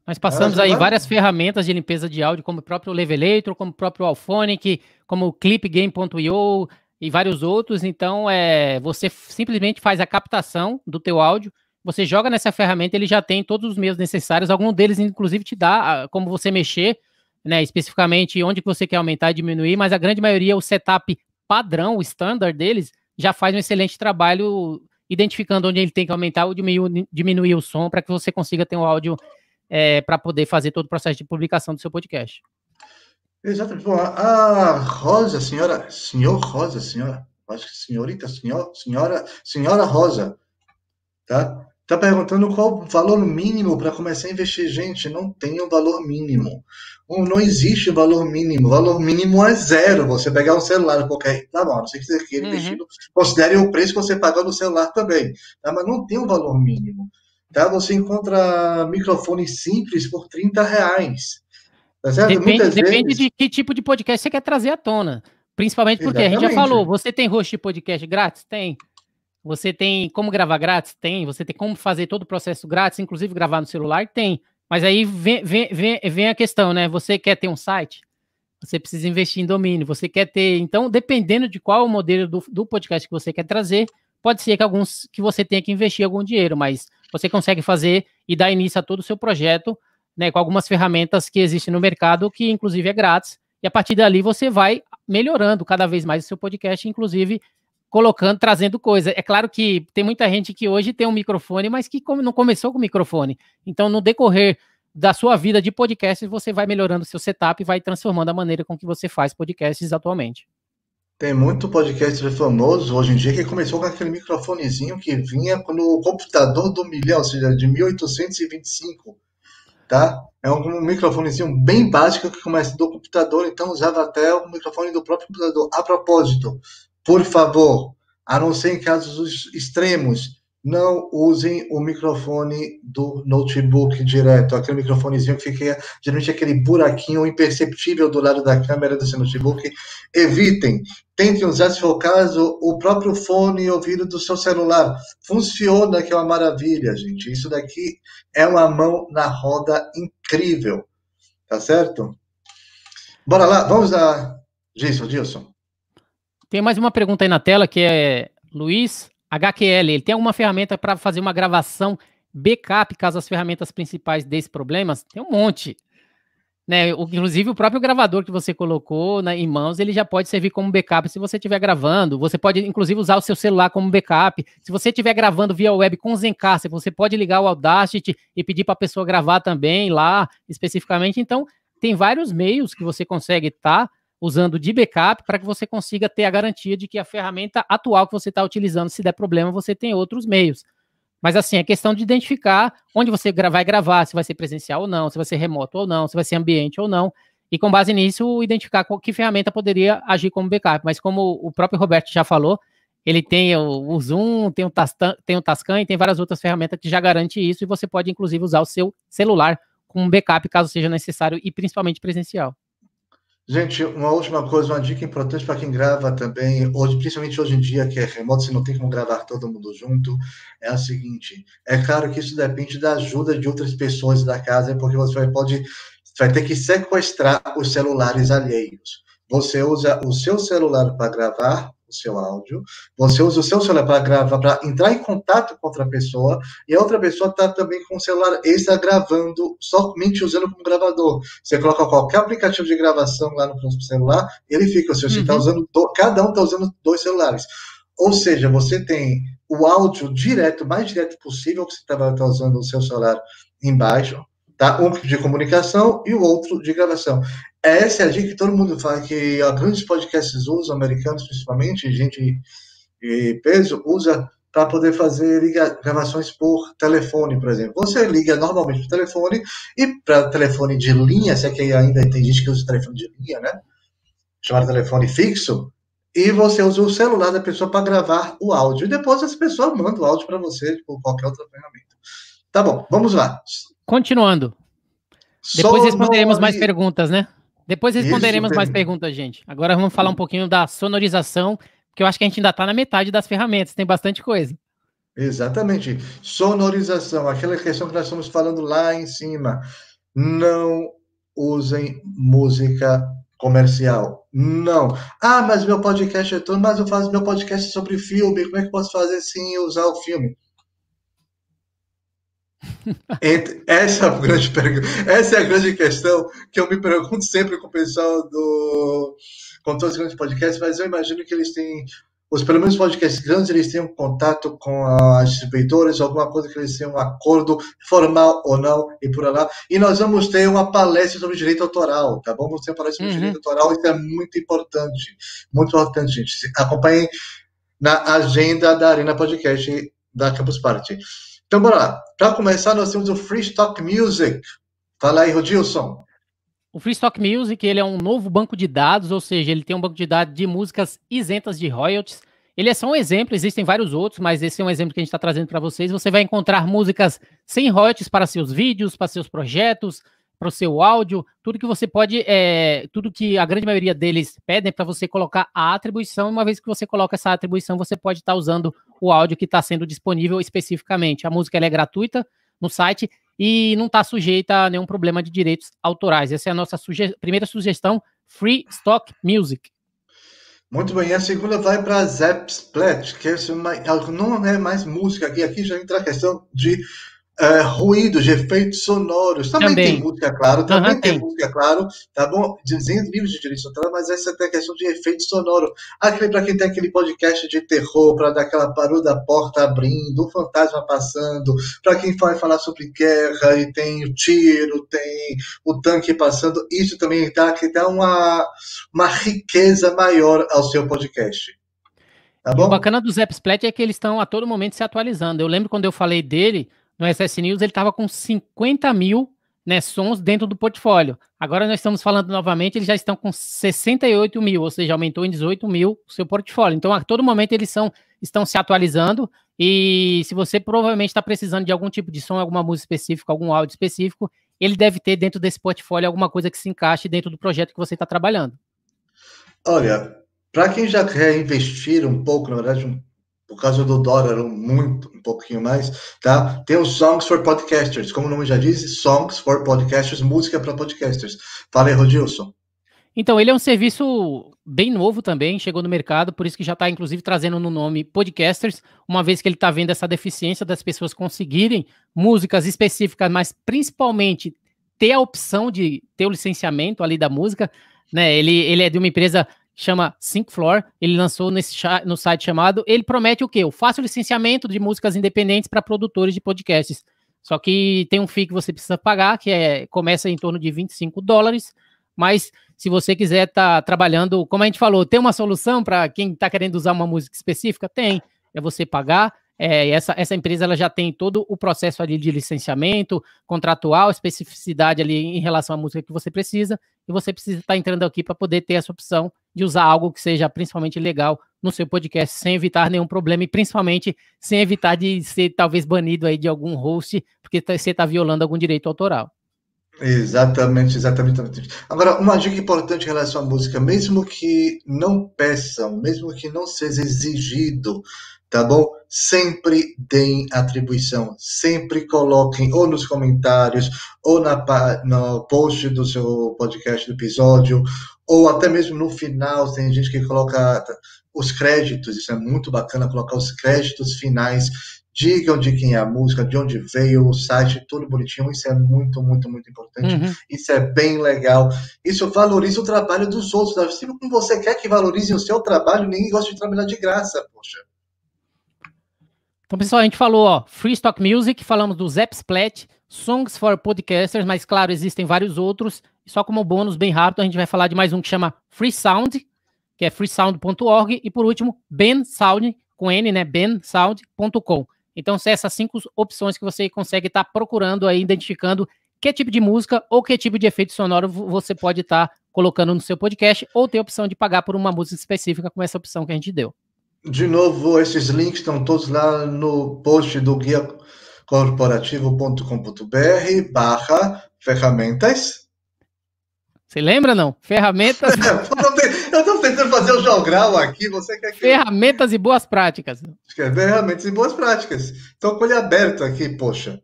Nós passamos aí várias ferramentas de limpeza de áudio, como o próprio Levelator, como o próprio Alphonic, como o ClipGame.io, e vários outros. Então, é, você simplesmente faz a captação do teu áudio, você joga nessa ferramenta, ele já tem todos os meios necessários. Algum deles, inclusive, te dá ah, como você mexer, né, especificamente onde que você quer aumentar e diminuir, mas a grande maioria, o setup padrão, o standard deles, já faz um excelente trabalho identificando onde ele tem que aumentar ou diminuir, diminuir o som para que você consiga ter um áudio é, para poder fazer todo o processo de publicação do seu podcast. Exatamente. Bom, a Rosa, senhora, senhor Rosa, senhora, acho que senhorita, senhor, senhora, senhora Rosa, tá? Tá perguntando qual o valor mínimo para começar a investir. Gente, não tem um valor mínimo. não existe um valor mínimo. O valor mínimo é zero. Você pegar um celular qualquer, tá bom, não sei que você queira uhum. investir, uhum. considere o preço que você pagou no celular também, tá? Mas não tem um valor mínimo, tá? Você encontra microfone simples por 30 reais, Tá certo? Depende, depende vezes... de que tipo de podcast você quer trazer à tona. Principalmente porque Exatamente. a gente já falou, você tem host de podcast grátis? Tem. Você tem como gravar grátis? Tem. Você tem como fazer todo o processo grátis, inclusive gravar no celular? Tem. Mas aí vem, vem, vem, vem a questão, né? Você quer ter um site? Você precisa investir em domínio. Você quer ter. Então, dependendo de qual o modelo do, do podcast que você quer trazer, pode ser que alguns que você tenha que investir algum dinheiro, mas você consegue fazer e dar início a todo o seu projeto né, com algumas ferramentas que existem no mercado, que inclusive é grátis. E a partir dali você vai melhorando cada vez mais o seu podcast, inclusive colocando, trazendo coisa. É claro que tem muita gente que hoje tem um microfone, mas que não começou com microfone. Então, no decorrer da sua vida de podcast você vai melhorando seu setup e vai transformando a maneira com que você faz podcasts atualmente. Tem muito podcast famoso hoje em dia que começou com aquele microfonezinho que vinha no computador do milhão, ou seja, de 1825 tá? É um microfonezinho bem básico que começa do computador, então usava até o microfone do próprio computador. A propósito, por favor, a não ser em casos extremos, não usem o microfone do notebook direto, aquele microfonezinho que fica geralmente aquele buraquinho imperceptível do lado da câmera do seu notebook. Evitem. Tentem usar, se for o caso, o próprio fone ouvido do seu celular. Funciona, que é uma maravilha, gente. Isso daqui é uma mão na roda incrível. Tá certo? Bora lá, vamos lá. Gilson, Gilson. Tem mais uma pergunta aí na tela que é Luiz HQL, ele tem alguma ferramenta para fazer uma gravação backup, caso as ferramentas principais desse problemas? Tem um monte. Né? Inclusive, o próprio gravador que você colocou né, em mãos, ele já pode servir como backup se você estiver gravando. Você pode, inclusive, usar o seu celular como backup. Se você estiver gravando via web com Zencaster, você pode ligar o Audacity e pedir para a pessoa gravar também lá, especificamente. Então, tem vários meios que você consegue estar tá usando de backup para que você consiga ter a garantia de que a ferramenta atual que você está utilizando, se der problema, você tem outros meios. Mas assim, é questão de identificar onde você vai gravar, se vai ser presencial ou não, se vai ser remoto ou não, se vai ser ambiente ou não. E com base nisso, identificar que ferramenta poderia agir como backup. Mas como o próprio Roberto já falou, ele tem o, Zoom, tem o, Tastan, tem o Tascam e tem várias outras ferramentas que já garante isso. E você pode, inclusive, usar o seu celular como backup, caso seja necessário, e principalmente presencial. Gente, uma última coisa, uma dica importante para quem grava também, hoje, principalmente hoje em dia, que é remoto, você não tem como gravar todo mundo junto, é a seguinte: é claro que isso depende da ajuda de outras pessoas da casa, é porque você vai, pode, vai ter que sequestrar os celulares alheios. Você usa o seu celular para gravar o seu áudio, você usa o seu celular para gravar, para entrar em contato com outra pessoa, e a outra pessoa está também com o celular extra gravando, somente usando como gravador. Você coloca qualquer aplicativo de gravação lá no próximo celular, ele fica, o seu uhum. você tá uhum. usando do, cada um está usando dois celulares. Ou seja, você tem o áudio direto, mais direto possível, que você estava tá usando o seu celular embaixo, tá? Um de comunicação e o outro de gravação. É essa é a dica que todo mundo fala, que grandes podcasts usam, americanos principalmente, gente de peso, usa para poder fazer liga, gravações por telefone, por exemplo. Você liga normalmente por telefone e para telefone de linha, se é que ainda tem gente que usa telefone de linha, né? Chamar telefone fixo, e você usa o celular da pessoa para gravar o áudio. E depois essa pessoa manda o áudio para você por qualquer outra ferramenta. Tá bom, vamos lá. Continuando. Depois responderemos mais perguntas, né? Depois responderemos Isso, mais perguntas, gente. Agora vamos falar um pouquinho da sonorização, porque eu acho que a gente ainda está na metade das ferramentas, tem bastante coisa. Exatamente. Sonorização, aquela questão que nós estamos falando lá em cima. Não usem música comercial. Não. Ah, mas meu podcast é todo, mas eu faço meu podcast sobre filme. Como é que eu posso fazer sem usar o filme? Entre, essa, é grande pergunta, essa é a grande questão que eu me pergunto sempre com o pessoal do. com todos os grandes podcasts, mas eu imagino que eles têm. Os, pelo menos podcasts grandes, eles têm um contato com as distribuidoras, alguma coisa que eles têm um acordo formal ou não, e por lá. E nós vamos ter uma palestra sobre direito autoral, tá bom? Vamos ter uma palestra sobre uhum. direito autoral, isso é muito importante. Muito importante, gente. Acompanhem na agenda da Arena Podcast da Campus Party. Então, bora lá. Para começar, nós temos o Free Stock Music. Fala aí, Rodilson. O Free Stock Music ele é um novo banco de dados, ou seja, ele tem um banco de dados de músicas isentas de royalties. Ele é só um exemplo, existem vários outros, mas esse é um exemplo que a gente está trazendo para vocês. Você vai encontrar músicas sem royalties para seus vídeos, para seus projetos, para o seu áudio, tudo que você pode, é, tudo que a grande maioria deles pedem para você colocar a atribuição, uma vez que você coloca essa atribuição, você pode estar tá usando o áudio que está sendo disponível especificamente. A música é gratuita no site e não está sujeita a nenhum problema de direitos autorais. Essa é a nossa suge primeira sugestão, Free Stock Music. Muito bem, e a segunda vai para Zap Splat, que é uma, não é mais música, aqui, aqui já entra a questão de é, ruídos, efeitos sonoros. Também, também. tem música, claro, também uhum, tem, tem, música, claro, tá bom? Dizendo livros de direito autoral, mas essa é até questão de efeito sonoro. Aquele ah, para quem tem aquele podcast de terror, para dar aquela parada da porta abrindo, um fantasma passando, para quem vai falar sobre guerra e tem o tiro, tem o tanque passando, isso também dá, que dá uma, uma riqueza maior ao seu podcast. Tá bom? O bacana do Zap Splat é que eles estão a todo momento se atualizando. Eu lembro quando eu falei dele, no SS News, ele estava com 50 mil né, sons dentro do portfólio. Agora nós estamos falando novamente, eles já estão com 68 mil, ou seja, aumentou em 18 mil o seu portfólio. Então, a todo momento eles são, estão se atualizando. E se você provavelmente está precisando de algum tipo de som, alguma música específica, algum áudio específico, ele deve ter dentro desse portfólio alguma coisa que se encaixe dentro do projeto que você está trabalhando. Olha, para quem já quer investir um pouco, na verdade, um o caso do dólar, muito, um pouquinho mais, tá? Tem os Songs for Podcasters, como o nome já diz, Songs for Podcasters, música para podcasters. Fala aí, Rodilson. Então, ele é um serviço bem novo também, chegou no mercado, por isso que já está, inclusive, trazendo no nome podcasters, uma vez que ele está vendo essa deficiência das pessoas conseguirem músicas específicas, mas principalmente ter a opção de ter o licenciamento ali da música, né? Ele, ele é de uma empresa chama Sync Floor, ele lançou nesse no site chamado, ele promete o quê? O fácil licenciamento de músicas independentes para produtores de podcasts. Só que tem um FII que você precisa pagar, que é, começa em torno de 25 dólares, mas se você quiser estar tá trabalhando, como a gente falou, tem uma solução para quem está querendo usar uma música específica? Tem. É você pagar é, essa, essa empresa ela já tem todo o processo ali de licenciamento, contratual, especificidade ali em relação à música que você precisa, e você precisa estar tá entrando aqui para poder ter essa opção de usar algo que seja principalmente legal no seu podcast, sem evitar nenhum problema, e principalmente sem evitar de ser talvez banido aí de algum host, porque tá, você está violando algum direito autoral. Exatamente, exatamente, exatamente. Agora, uma dica importante em relação à música, mesmo que não peçam, mesmo que não seja exigido tá bom? Sempre deem atribuição, sempre coloquem ou nos comentários, ou na, no post do seu podcast do episódio, ou até mesmo no final, tem gente que coloca os créditos, isso é muito bacana, colocar os créditos finais, digam de quem é a música, de onde veio, o site, tudo bonitinho, isso é muito, muito, muito importante, uhum. isso é bem legal, isso valoriza o trabalho dos outros, assim tá? como você quer que valorizem o seu trabalho, ninguém gosta de trabalhar de graça, poxa. Então, pessoal, a gente falou, ó, Free Stock Music, falamos do Zapsplat, Songs for Podcasters, mas claro, existem vários outros. E só como bônus, bem rápido, a gente vai falar de mais um que chama Free Sound, que é freesound.org, e por último, Ben Sound, com N, né? bensound.com. Então, são essas cinco opções que você consegue estar tá procurando aí, identificando que tipo de música ou que tipo de efeito sonoro você pode estar tá colocando no seu podcast, ou ter a opção de pagar por uma música específica, como essa opção que a gente deu. De novo, esses links estão todos lá no post do guia corporativo.com.br barra ferramentas. Você lembra, não? Ferramentas. eu estou tentando fazer o jogral aqui, você quer que... Ferramentas e boas práticas. É ferramentas e boas práticas. Estou com ele aberto aqui, poxa.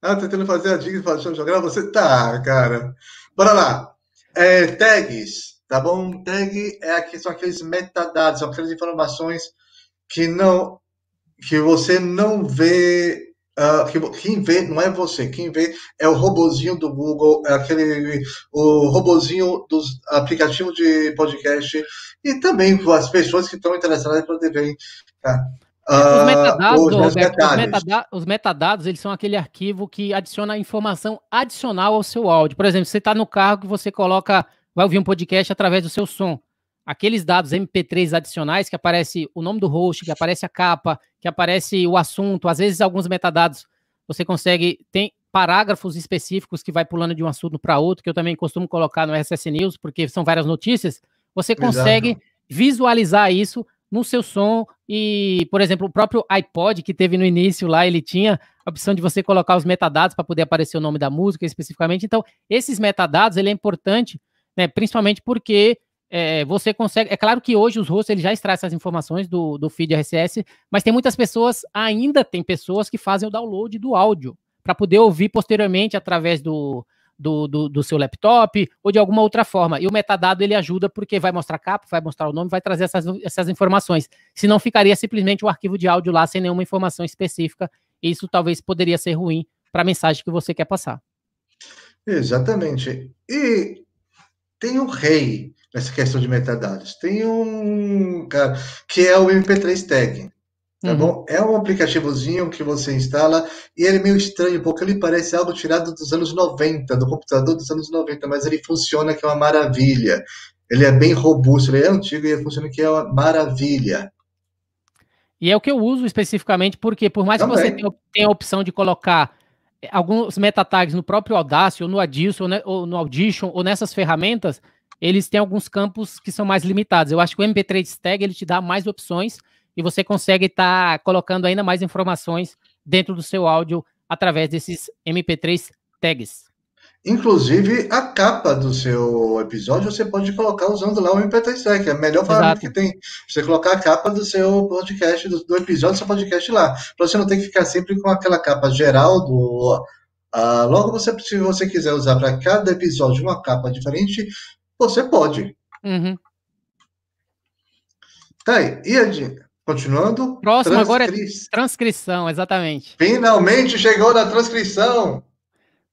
Ah, tentando fazer a dica, fazer o jogral, você... Tá, cara. Bora lá. É, tags Tá bom? Tag é aqui, são aqueles metadados, são aquelas informações que não que você não vê Uh, que, quem vê não é você, quem vê é o robozinho do Google, é aquele o robozinho dos aplicativos de podcast e também as pessoas que estão interessadas para ver. Tá? os, ah, metadados, os, Roberto, os, metada os, metadados, eles são aquele arquivo que adiciona informação adicional ao seu áudio. Por exemplo, você está no carro que você coloca vai ouvir um podcast através do seu som. Aqueles dados MP3 adicionais que aparece o nome do host, que aparece a capa, que aparece o assunto, às vezes alguns metadados, você consegue tem parágrafos específicos que vai pulando de um assunto para outro, que eu também costumo colocar no RSS News, porque são várias notícias, você consegue Exato. visualizar isso no seu som e, por exemplo, o próprio iPod que teve no início lá, ele tinha a opção de você colocar os metadados para poder aparecer o nome da música especificamente. Então, esses metadados, ele é importante né? Principalmente porque é, você consegue. É claro que hoje os hosts eles já extraem essas informações do, do feed RSS, mas tem muitas pessoas, ainda tem pessoas que fazem o download do áudio para poder ouvir posteriormente através do, do, do, do, seu laptop ou de alguma outra forma. E o metadado ele ajuda porque vai mostrar capa, vai mostrar o nome, vai trazer essas, essas informações. Senão ficaria simplesmente o um arquivo de áudio lá sem nenhuma informação específica. E isso talvez poderia ser ruim para a mensagem que você quer passar. Exatamente. E tem um rei nessa questão de metadados. Tem um cara que é o MP3 Tag. Tá uhum. bom? É um aplicativozinho que você instala e ele é meio estranho, porque ele parece algo tirado dos anos 90, do computador dos anos 90, mas ele funciona que é uma maravilha. Ele é bem robusto, ele é antigo e funciona que é uma maravilha. E é o que eu uso especificamente, porque por mais Também. que você tenha a opção de colocar alguns meta-tags no próprio Audacity, ou no Audition, ou, ne, ou no Audition, ou nessas ferramentas, eles têm alguns campos que são mais limitados. Eu acho que o MP3 Tag ele te dá mais opções e você consegue estar tá colocando ainda mais informações dentro do seu áudio através desses MP3 tags. Inclusive, a capa do seu episódio você pode colocar usando lá o MP3 Stack É a melhor forma que tem. Você colocar a capa do seu podcast, do, do episódio do seu podcast lá. Para você não ter que ficar sempre com aquela capa geral do. Uh, logo, você, se você quiser usar para cada episódio uma capa diferente, você pode. Uhum. Tá aí. E Continuando. Próximo transcri... agora é transcrição, exatamente. Finalmente chegou na transcrição.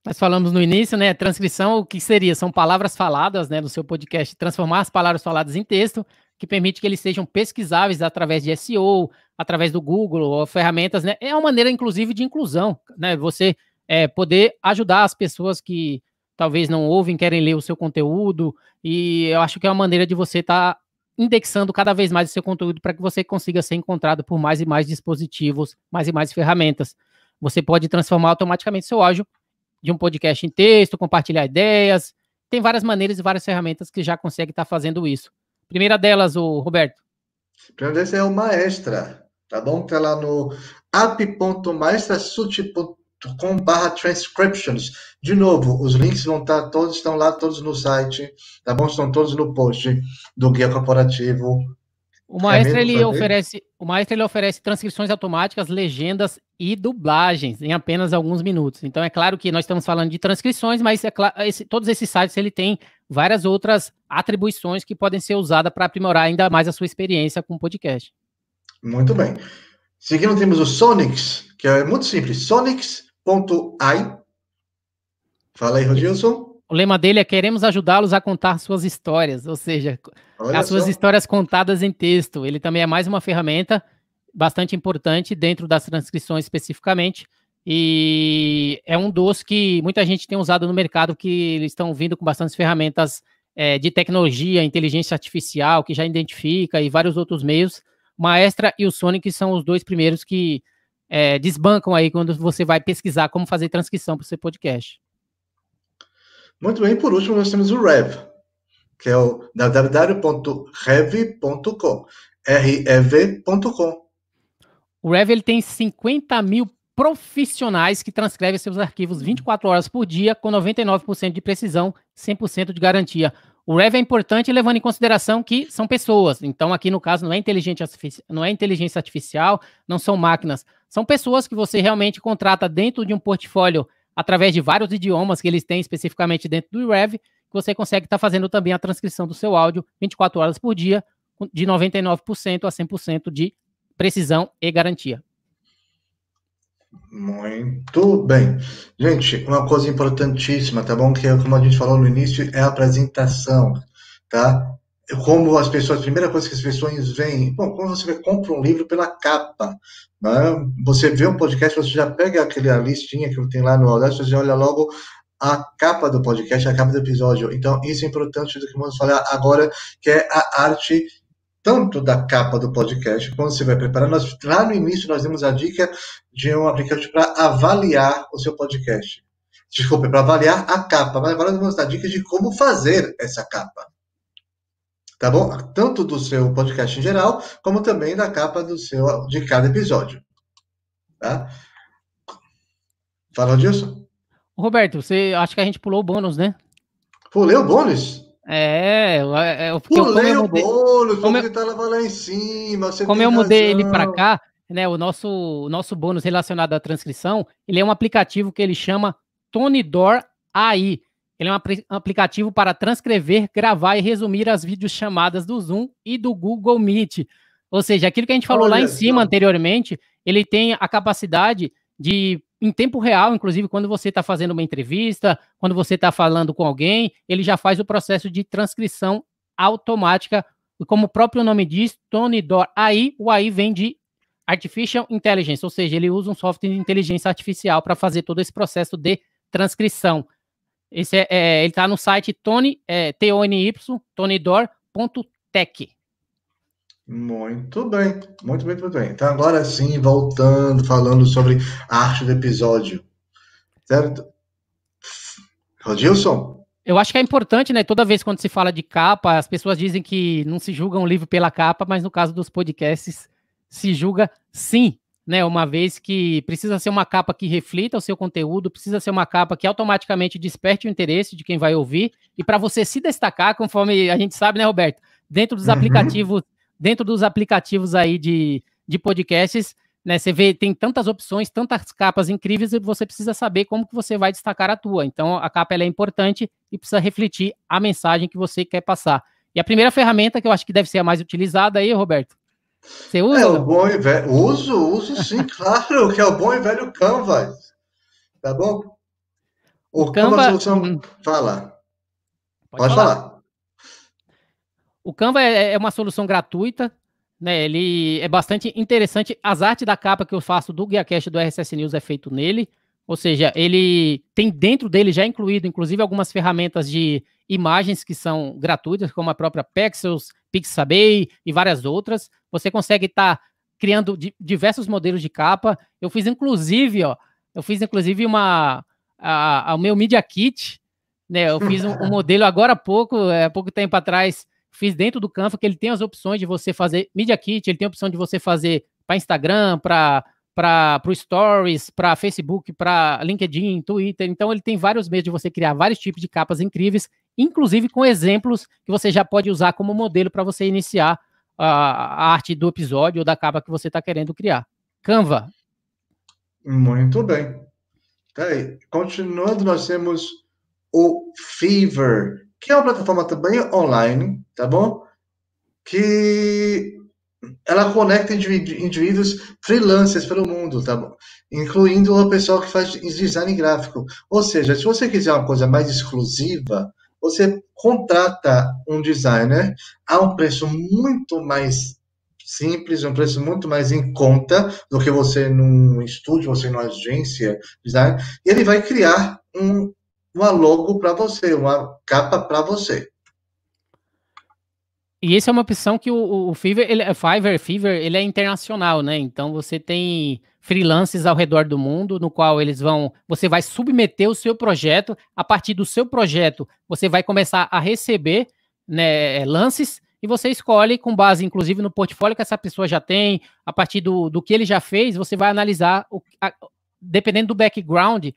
Nós falamos no início, né? Transcrição, o que seria? São palavras faladas, né? No seu podcast, transformar as palavras faladas em texto, que permite que eles sejam pesquisáveis através de SEO, através do Google, ou ferramentas, né? É uma maneira, inclusive, de inclusão, né? Você é, poder ajudar as pessoas que talvez não ouvem, querem ler o seu conteúdo, e eu acho que é uma maneira de você estar tá indexando cada vez mais o seu conteúdo para que você consiga ser encontrado por mais e mais dispositivos, mais e mais ferramentas. Você pode transformar automaticamente seu áudio de um podcast em texto, compartilhar ideias. Tem várias maneiras e várias ferramentas que já consegue estar tá fazendo isso. Primeira delas, o Roberto. A primeira delas é o Maestra, tá bom? Tá lá no app.maestrasut.com/barra transcriptions. De novo, os links vão estar tá, todos estão lá, todos no site, tá bom? Estão todos no post do guia corporativo o é maestro, é ele oferece, o maestro ele oferece transcrições automáticas, legendas e dublagens em apenas alguns minutos. Então é claro que nós estamos falando de transcrições, mas é claro, esse, todos esses sites ele tem várias outras atribuições que podem ser usadas para aprimorar ainda mais a sua experiência com o podcast. Muito bem. Seguindo temos o Sonics, que é muito simples, sonics.ai. Fala aí, Rodilson. O lema dele é queremos ajudá-los a contar suas histórias, ou seja, Olha as suas só. histórias contadas em texto. Ele também é mais uma ferramenta bastante importante dentro das transcrições especificamente. E é um dos que muita gente tem usado no mercado, que eles estão vindo com bastantes ferramentas é, de tecnologia, inteligência artificial, que já identifica, e vários outros meios. Maestra e o Sonic são os dois primeiros que é, desbancam aí quando você vai pesquisar como fazer transcrição para o seu podcast. Muito bem, por último, nós temos o Rev, que é o www.rev.com, rev.com. O Rev ele tem 50 mil profissionais que transcrevem seus arquivos 24 horas por dia, com 99% de precisão, 100% de garantia. O Rev é importante levando em consideração que são pessoas. Então, aqui no caso, não é, não é inteligência artificial, não são máquinas. São pessoas que você realmente contrata dentro de um portfólio através de vários idiomas que eles têm especificamente dentro do Rev, que você consegue estar tá fazendo também a transcrição do seu áudio 24 horas por dia, de 99% a 100% de precisão e garantia. Muito bem. Gente, uma coisa importantíssima, tá bom? Que, é como a gente falou no início, é a apresentação, tá? como as pessoas, a primeira coisa que as pessoas veem, bom, quando você compra um livro pela capa, né? você vê um podcast, você já pega aquela listinha que tem lá no Audacity, você olha logo a capa do podcast, a capa do episódio. Então, isso é importante do que vamos falar agora, que é a arte tanto da capa do podcast, quando você vai preparar, nós, lá no início nós demos a dica de um aplicativo para avaliar o seu podcast. Desculpa, para avaliar a capa, mas agora nós vamos dar dicas de como fazer essa capa tá bom? Tanto do seu podcast em geral, como também da capa do seu de cada episódio, tá? Falou disso? Roberto, você acha que a gente pulou o bônus, né? Pulei o bônus? É, é, é eu, fiquei, pulei eu, o mudei, bônus, como eu, tava lá em cima. como eu razão. mudei ele para cá, né? O nosso, o nosso bônus relacionado à transcrição, ele é um aplicativo que ele chama Door AI. Ele é um aplicativo para transcrever, gravar e resumir as videochamadas do Zoom e do Google Meet. Ou seja, aquilo que a gente falou Olha lá em cima anteriormente, ele tem a capacidade de, em tempo real, inclusive quando você está fazendo uma entrevista, quando você está falando com alguém, ele já faz o processo de transcrição automática. E como o próprio nome diz, Tony Dor AI, o AI vem de Artificial Intelligence, ou seja, ele usa um software de inteligência artificial para fazer todo esse processo de transcrição. Esse é, é, ele está no site Tony, é, T-O-N-Y, tonydor.tech. Muito bem, muito bem, muito bem. Então, agora sim, voltando, falando sobre a arte do episódio. Certo? Rodilson? Eu acho que é importante, né? Toda vez quando se fala de capa, as pessoas dizem que não se julga um livro pela capa, mas no caso dos podcasts, se julga sim né? Uma vez que precisa ser uma capa que reflita o seu conteúdo, precisa ser uma capa que automaticamente desperte o interesse de quem vai ouvir. E para você se destacar, conforme a gente sabe, né, Roberto? Dentro dos uhum. aplicativos, dentro dos aplicativos aí de, de podcasts, né? Você vê, tem tantas opções, tantas capas incríveis, e você precisa saber como que você vai destacar a tua. Então, a capa é importante e precisa refletir a mensagem que você quer passar. E a primeira ferramenta que eu acho que deve ser a mais utilizada aí, Roberto, você usa? É o bom e velho. Uso, uso sim, claro, que é o bom e velho Canvas. Tá bom? O, Canva Canva, uma solução... Hum. Fala. Pode, Pode falar. falar. O Canva é, é, é uma solução gratuita, né? Ele é bastante interessante. As artes da capa que eu faço do GuiaCast do RSS News é feito nele. Ou seja, ele tem dentro dele já incluído, inclusive, algumas ferramentas de imagens que são gratuitas, como a própria Pexels, Pixabay e várias outras. Você consegue estar tá criando diversos modelos de capa. Eu fiz inclusive, ó, eu fiz inclusive uma a, a, o meu media kit, né? Eu fiz um, um modelo agora há pouco, é, pouco tempo atrás, fiz dentro do Canva que ele tem as opções de você fazer media kit, ele tem a opção de você fazer para Instagram, para para o Stories, para Facebook, para LinkedIn, Twitter. Então, ele tem vários meios de você criar vários tipos de capas incríveis inclusive com exemplos que você já pode usar como modelo para você iniciar a, a, arte do episódio ou da capa que você está querendo criar. Canva. Muito bem. Tá Continuando, nós temos o Fever, que é uma plataforma também online, tá bom? Que ela conecta indivíduos freelancers pelo mundo, tá bom? Incluindo o pessoal que faz design gráfico. Ou seja, se você quiser uma coisa mais exclusiva, você contrata um designer a um preço muito mais simples, um preço muito mais em conta do que você num estúdio, você numa agência design, e ele vai criar um, uma logo para você, uma capa para você. E essa é uma opção que o, o Fiverr, ele, Fiverr, Fiverr, ele é internacional, né? Então você tem freelancers ao redor do mundo, no qual eles vão, você vai submeter o seu projeto, a partir do seu projeto, você vai começar a receber né, eh, lances e você escolhe com base, inclusive, no portfólio que essa pessoa já tem, a partir do, do que ele já fez, você vai analisar, o, a, dependendo do background,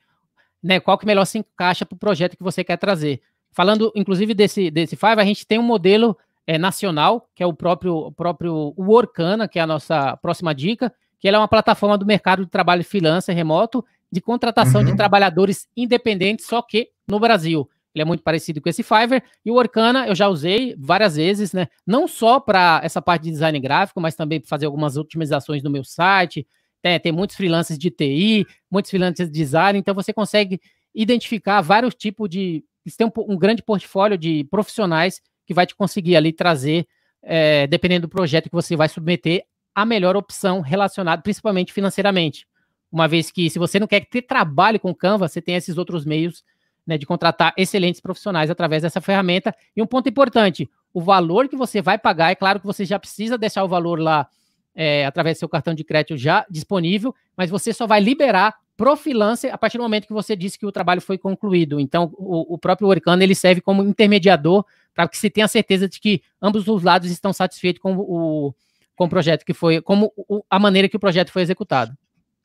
né, qual que melhor se encaixa para o projeto que você quer trazer. Falando, inclusive, desse, desse Five, a gente tem um modelo é, nacional, que é o próprio, o próprio Workana, que é a nossa próxima dica, que ela é uma plataforma do mercado de trabalho freelancer remoto de contratação uhum. de trabalhadores independentes, só que no Brasil. Ele é muito parecido com esse Fiverr. E o Orkana eu já usei várias vezes, né? Não só para essa parte de design gráfico, mas também para fazer algumas otimizações no meu site. Tem, tem muitos freelancers de TI, muitos freelancers de design. Então você consegue identificar vários tipos de. Você tem um, um grande portfólio de profissionais que vai te conseguir ali trazer, é, dependendo do projeto que você vai submeter, a melhor opção relacionada, principalmente financeiramente. Uma vez que, se você não quer ter trabalho com Canva, você tem esses outros meios né, de contratar excelentes profissionais através dessa ferramenta. E um ponto importante: o valor que você vai pagar, é claro que você já precisa deixar o valor lá é, através do seu cartão de crédito já disponível, mas você só vai liberar pro freelancer a partir do momento que você disse que o trabalho foi concluído. Então, o, o próprio Orkana ele serve como intermediador para que se tenha certeza de que ambos os lados estão satisfeitos com o, com o projeto que foi, como a maneira que o projeto foi executado.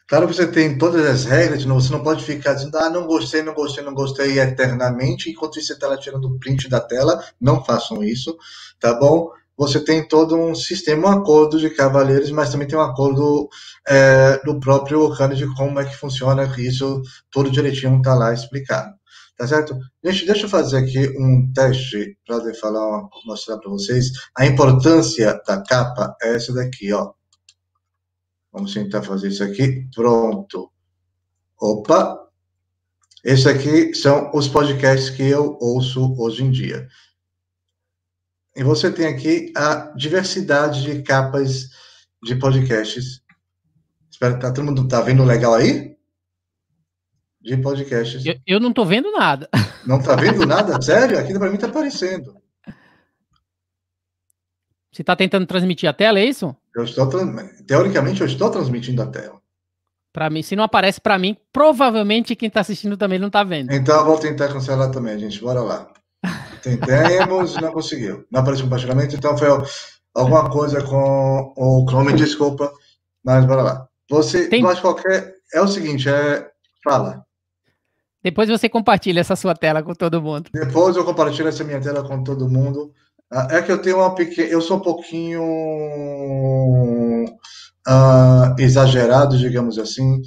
Claro que você tem todas as regras, você não pode ficar dizendo, ah, não gostei, não gostei, não gostei eternamente, enquanto você está lá tirando o print da tela, não façam isso, tá bom? Você tem todo um sistema, um acordo de cavaleiros, mas também tem um acordo é, do próprio Okane de como é que funciona isso, tudo direitinho está lá explicado tá certo? Gente, deixa eu fazer aqui um teste para falar, mostrar para vocês a importância da capa é essa daqui, ó. Vamos tentar fazer isso aqui. Pronto. Opa! Esse aqui são os podcasts que eu ouço hoje em dia. E você tem aqui a diversidade de capas de podcasts. Espero que tá, todo mundo tá vendo legal aí? de podcasts. Eu, eu não tô vendo nada. Não tá vendo nada? Sério? Aqui para mim tá aparecendo. Você tá tentando transmitir a tela, é isso? Eu estou teoricamente eu estou transmitindo a tela. Para mim, se não aparece para mim, provavelmente quem está assistindo também não está vendo. Então eu vou tentar cancelar também, gente. Bora lá. Tentemos, não conseguiu. Não apareceu compartilhamento, então foi alguma coisa com o Chrome, desculpa, mas bora lá. Você, Tem... mas qualquer é o seguinte, é fala. Depois você compartilha essa sua tela com todo mundo. Depois eu compartilho essa minha tela com todo mundo. Ah, é que eu tenho uma pequena. Eu sou um pouquinho uh, exagerado, digamos assim.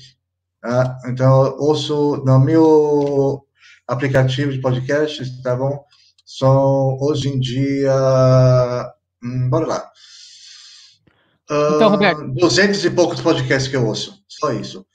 Uh, então, eu ouço no meu aplicativo de podcast, tá bom? São hoje em dia. Hum, bora lá. Uh, então, Roberto. 200 e poucos podcasts que eu ouço. Só isso.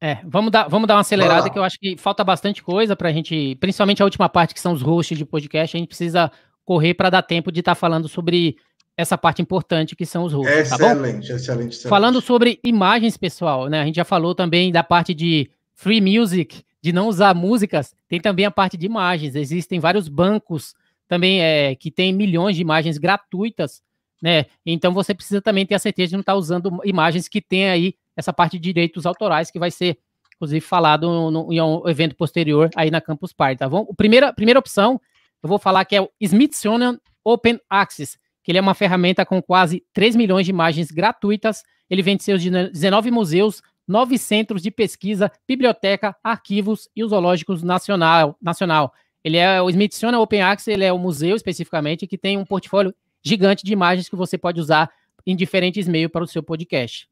É, vamos dar, vamos dar uma acelerada que eu acho que falta bastante coisa para a gente, principalmente a última parte que são os hosts de podcast, a gente precisa correr para dar tempo de estar tá falando sobre essa parte importante que são os hosts. Tá excelente, tá excelente, excelente. Falando sobre imagens, pessoal, né? A gente já falou também da parte de free music, de não usar músicas, tem também a parte de imagens. Existem vários bancos também é, que tem milhões de imagens gratuitas, né? Então você precisa também ter a certeza de não estar tá usando imagens que tem aí essa parte de direitos autorais que vai ser, inclusive, falado no, em um evento posterior aí na Campus Party, tá bom? A primeira, primeira opção, eu vou falar que é o Smithsonian Open Access, que ele é uma ferramenta com quase 3 milhões de imagens gratuitas, ele vende seus 19 museus, 9 centros de pesquisa, biblioteca, arquivos e os zoológicos nacional, nacional. Ele é o Smithsonian Open Access, ele é o museu especificamente que tem um portfólio gigante de imagens que você pode usar em diferentes meios para o seu podcast.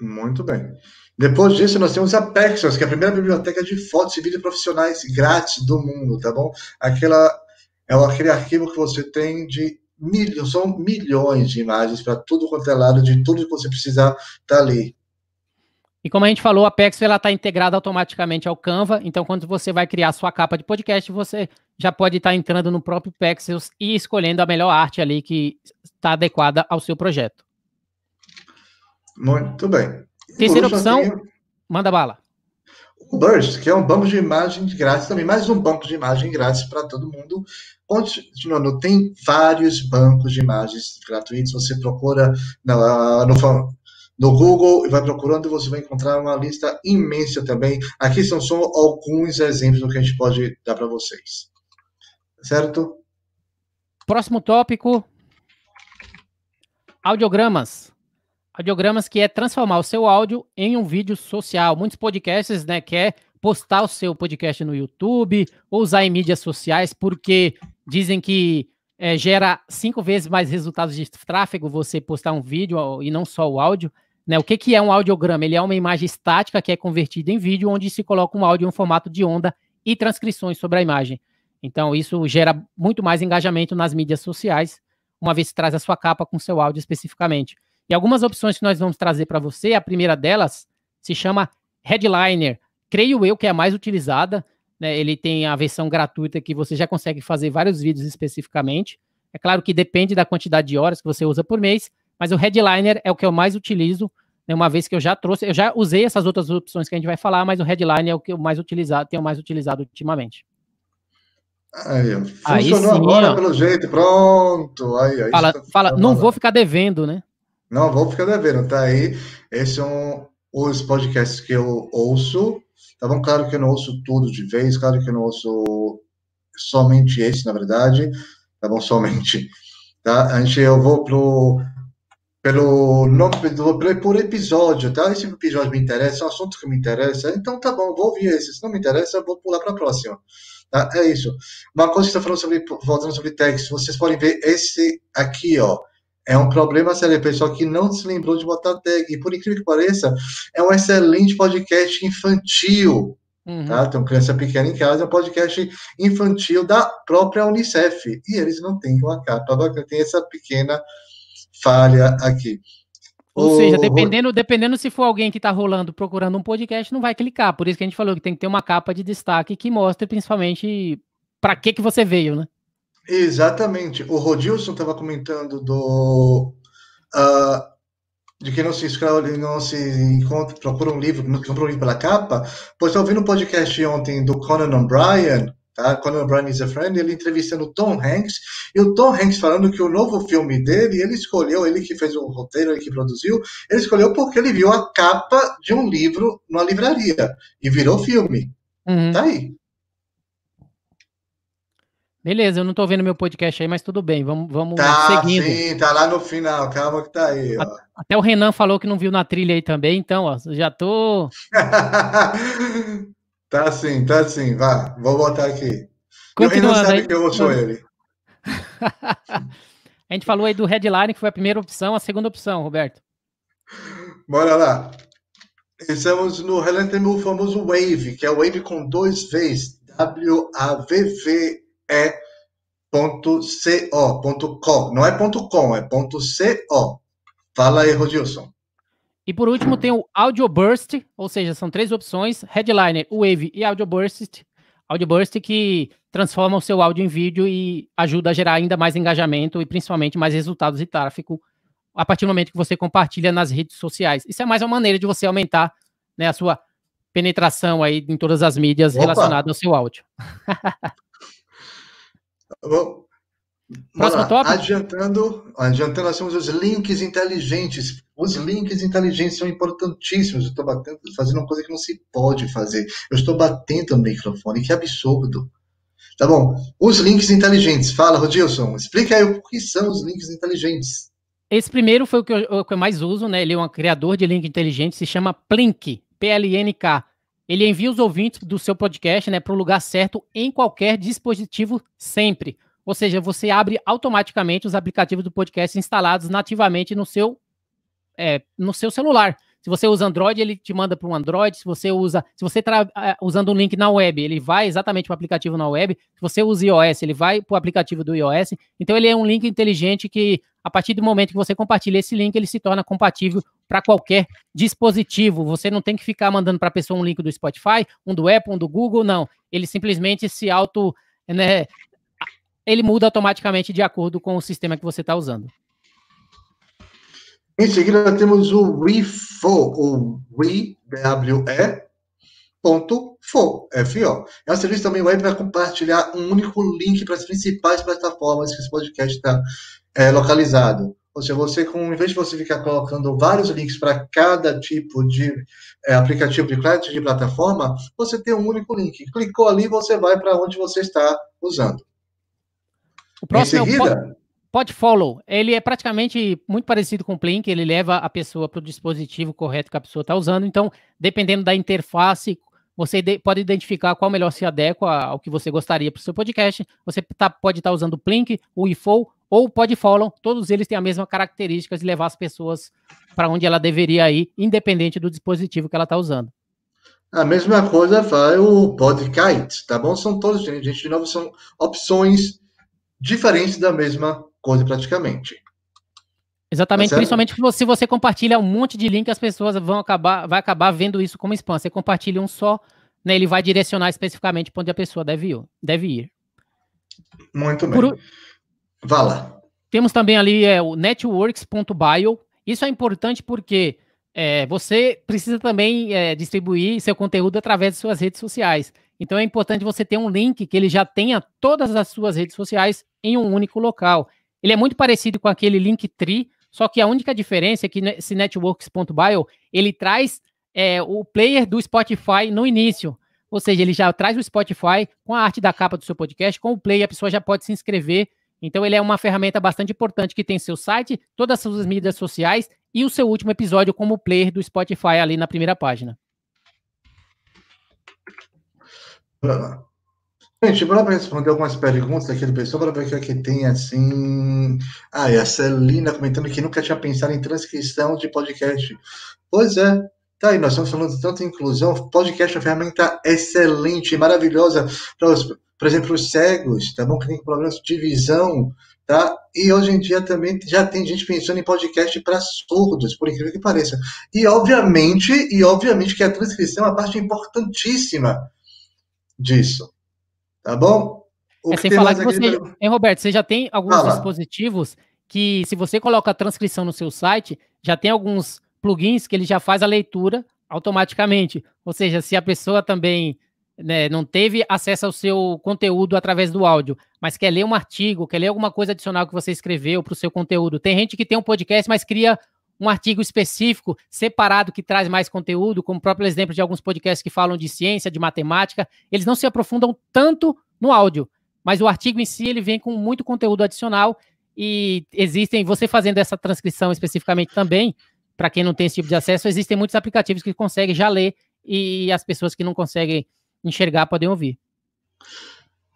Muito bem. Depois disso, nós temos a Pexels, que é a primeira biblioteca de fotos e vídeos profissionais grátis do mundo, tá bom? Aquela, é aquele arquivo que você tem de milhões, são milhões de imagens para tudo quanto é lado, de tudo que você precisar, tá ali. E como a gente falou, a Pexels ela está integrada automaticamente ao Canva, então quando você vai criar sua capa de podcast, você já pode estar tá entrando no próprio Pexels e escolhendo a melhor arte ali que está adequada ao seu projeto. Muito bem. Terceira opção, tenho... manda bala. O Burst, que é um banco de imagens grátis também, mais um banco de imagem grátis para todo mundo. Continuando, tem vários bancos de imagens gratuitos. Você procura na, no, no Google e vai procurando, você vai encontrar uma lista imensa também. Aqui são só alguns exemplos do que a gente pode dar para vocês. Certo? Próximo tópico: audiogramas. Audiogramas que é transformar o seu áudio em um vídeo social. Muitos podcasts, né, quer postar o seu podcast no YouTube ou usar em mídias sociais, porque dizem que é, gera cinco vezes mais resultados de tráfego você postar um vídeo e não só o áudio. Né? O que, que é um audiograma? Ele é uma imagem estática que é convertida em vídeo, onde se coloca um áudio em um formato de onda e transcrições sobre a imagem. Então, isso gera muito mais engajamento nas mídias sociais, uma vez que traz a sua capa com seu áudio especificamente. E algumas opções que nós vamos trazer para você, a primeira delas se chama Headliner. Creio eu que é a mais utilizada. Né? Ele tem a versão gratuita que você já consegue fazer vários vídeos especificamente. É claro que depende da quantidade de horas que você usa por mês, mas o Headliner é o que eu mais utilizo, né? uma vez que eu já trouxe, eu já usei essas outras opções que a gente vai falar, mas o Headliner é o que eu mais utilizado, tenho mais utilizado ultimamente. Aí, funcionou aí sim, agora, ó. pelo jeito, pronto. Aí, aí fala, tá fala tá não vou ficar devendo, né? Não, vou ficar devendo, tá aí. Esses são é os podcasts que eu ouço, tá bom? Claro que eu não ouço tudo de vez, claro que eu não ouço somente esse, na verdade, tá bom? Somente, tá? A gente, eu vou pro, pelo nome, do, por episódio, tá? Esse episódio me interessa, é um assunto que me interessa, então tá bom, vou ouvir esse. Se não me interessa, eu vou pular para a próxima. Tá? É isso. Uma coisa que está falando sobre, voltando sobre textos, vocês podem ver esse aqui, ó. É um problema sério, pessoal, que não se lembrou de botar tag. E por incrível que pareça, é um excelente podcast infantil. Uhum. Tá? Tem uma criança pequena em casa, é um podcast infantil da própria Unicef. E eles não têm uma capa bacana, tem essa pequena falha aqui. Ou seja, dependendo, dependendo se for alguém que está rolando procurando um podcast, não vai clicar. Por isso que a gente falou que tem que ter uma capa de destaque que mostre principalmente para que, que você veio, né? Exatamente. O Rodilson estava comentando do. Uh, de quem não se inscreve, não se encontra, procura um livro, não compra um livro pela capa, pois eu ouvi no podcast ontem do Conan O'Brien, tá? Conan O'Brien is a Friend, ele entrevistando o Tom Hanks, e o Tom Hanks falando que o novo filme dele, ele escolheu, ele que fez o roteiro, ele que produziu, ele escolheu porque ele viu a capa de um livro numa livraria, e virou filme. Uhum. Tá aí. Beleza, eu não tô vendo meu podcast aí, mas tudo bem, vamos, vamos tá, seguindo. Sim, tá lá no final, calma que tá aí. Ó. Até o Renan falou que não viu na trilha aí também, então, ó, já tô. tá sim, tá sim, vá, vou botar aqui. Continuando, o Renan sabe aí, que eu sou hum. ele. a gente falou aí do headline, que foi a primeira opção, a segunda opção, Roberto. Bora lá. Estamos no Relentless, o famoso Wave, que é o Wave com dois Vs, W-A-V-V é ponto co, ponto co. Não é ponto com, é ponto co. Fala aí, Rodilson. E por último tem o Audio Burst, ou seja, são três opções: Headliner, Wave e Audio Burst. Audio Burst que transforma o seu áudio em vídeo e ajuda a gerar ainda mais engajamento e principalmente mais resultados e tráfego a partir do momento que você compartilha nas redes sociais. Isso é mais uma maneira de você aumentar né, a sua penetração aí em todas as mídias Opa. relacionadas ao seu áudio. Tá Próximo tópico? Adiantando, adiantando, nós temos os links inteligentes. Os links inteligentes são importantíssimos. Eu estou batendo, fazendo uma coisa que não se pode fazer. Eu estou batendo no microfone, que absurdo. Tá bom. Os links inteligentes. Fala, Rodilson. Explica aí o que são os links inteligentes. Esse primeiro foi o que eu, o que eu mais uso, né? Ele é um criador de link inteligente, se chama Plink, P-L-N-K. Ele envia os ouvintes do seu podcast né, para o lugar certo em qualquer dispositivo sempre. Ou seja, você abre automaticamente os aplicativos do podcast instalados nativamente no seu, é, no seu celular. Se você usa Android, ele te manda para um Android. Se você usa, se você está usando um link na web, ele vai exatamente para o aplicativo na web. Se você usa iOS, ele vai para o aplicativo do iOS. Então ele é um link inteligente que, a partir do momento que você compartilha esse link, ele se torna compatível para qualquer dispositivo. Você não tem que ficar mandando para a pessoa um link do Spotify, um do Apple, um do Google, não. Ele simplesmente se auto, né, ele muda automaticamente de acordo com o sistema que você está usando. Em seguida, temos o refo, ou re, ponto, fo, F-O. Essa é serviço também vai para compartilhar um único link para as principais plataformas que esse podcast está é, localizado. Ou seja, você, com, em vez de você ficar colocando vários links para cada tipo de é, aplicativo de crédito de plataforma, você tem um único link. Clicou ali, você vai para onde você está usando. O próximo é em seguida, é o Podfollow, Follow, ele é praticamente muito parecido com o Plink, ele leva a pessoa para o dispositivo correto que a pessoa está usando. Então, dependendo da interface, você pode identificar qual melhor se adequa ao que você gostaria para o seu podcast. Você tá, pode estar tá usando o Plink, o IFO ou o PodFollow. Todos eles têm a mesma característica de levar as pessoas para onde ela deveria ir, independente do dispositivo que ela está usando. A mesma coisa vai o Podkite, tá bom? São todos, gente, de novo, são opções diferentes da mesma coisa praticamente. Exatamente, tá principalmente se você compartilha um monte de link, as pessoas vão acabar, vai acabar vendo isso como spam. Você compartilha um só, né, ele vai direcionar especificamente para onde a pessoa deve ir. Deve ir. Muito bem. Por... Vá lá. Temos também ali é, o networks.bio. Isso é importante porque é, você precisa também é, distribuir seu conteúdo através de suas redes sociais. Então é importante você ter um link que ele já tenha todas as suas redes sociais em um único local. Ele é muito parecido com aquele Linktree, só que a única diferença é que esse Networks.bio, ele traz é, o player do Spotify no início. Ou seja, ele já traz o Spotify com a arte da capa do seu podcast, com o player, a pessoa já pode se inscrever. Então, ele é uma ferramenta bastante importante que tem seu site, todas as suas mídias sociais e o seu último episódio como player do Spotify ali na primeira página. Gente, bora responder algumas perguntas aqui do pessoal, bora ver o que, é que tem assim. Ah, e a Celina comentando que nunca tinha pensado em transcrição de podcast. Pois é, tá aí, nós estamos falando tanto em inclusão, podcast é uma ferramenta excelente, maravilhosa para os, por exemplo, os cegos, tá bom? Que tem problemas de visão, tá? E hoje em dia também já tem gente pensando em podcast para surdos, por incrível que pareça. E obviamente, e obviamente que a transcrição é uma parte importantíssima disso Tá bom? O é sem falar que você. Pra... Hein, Roberto, você já tem alguns dispositivos que, se você coloca a transcrição no seu site, já tem alguns plugins que ele já faz a leitura automaticamente. Ou seja, se a pessoa também né, não teve acesso ao seu conteúdo através do áudio, mas quer ler um artigo, quer ler alguma coisa adicional que você escreveu para o seu conteúdo. Tem gente que tem um podcast, mas cria um artigo específico, separado, que traz mais conteúdo, como o próprio exemplo de alguns podcasts que falam de ciência, de matemática, eles não se aprofundam tanto no áudio, mas o artigo em si ele vem com muito conteúdo adicional e existem, você fazendo essa transcrição especificamente também, para quem não tem esse tipo de acesso, existem muitos aplicativos que conseguem já ler e as pessoas que não conseguem enxergar podem ouvir.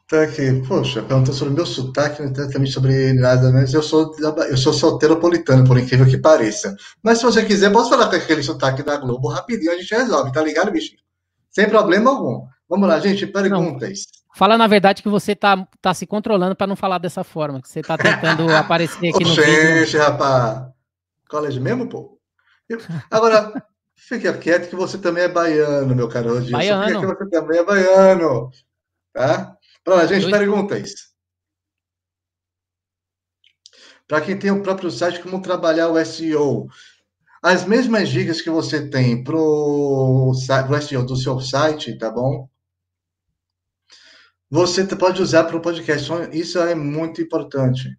Tá aqui. Poxa, perguntou sobre meu sotaque, não também sobre nada, mas eu sou, eu sou solteiro-politano, por incrível que pareça. Mas se você quiser, posso falar com aquele sotaque da Globo rapidinho, a gente resolve, tá ligado, bicho? Sem problema algum. Vamos lá, gente, perguntas. Não, fala, na verdade, que você tá, tá se controlando para não falar dessa forma, que você tá tentando aparecer aqui Ô, no gente, vídeo. rapaz. Colégio mesmo, pô? Agora, fique quieto que você também é baiano, meu caro Baiano. Fica que você também é baiano, tá? Para a gente, perguntas. Para quem tem o próprio site, como trabalhar o SEO? As mesmas dicas que você tem para o SEO do seu site, tá bom? Você pode usar para o podcast. Isso é muito importante.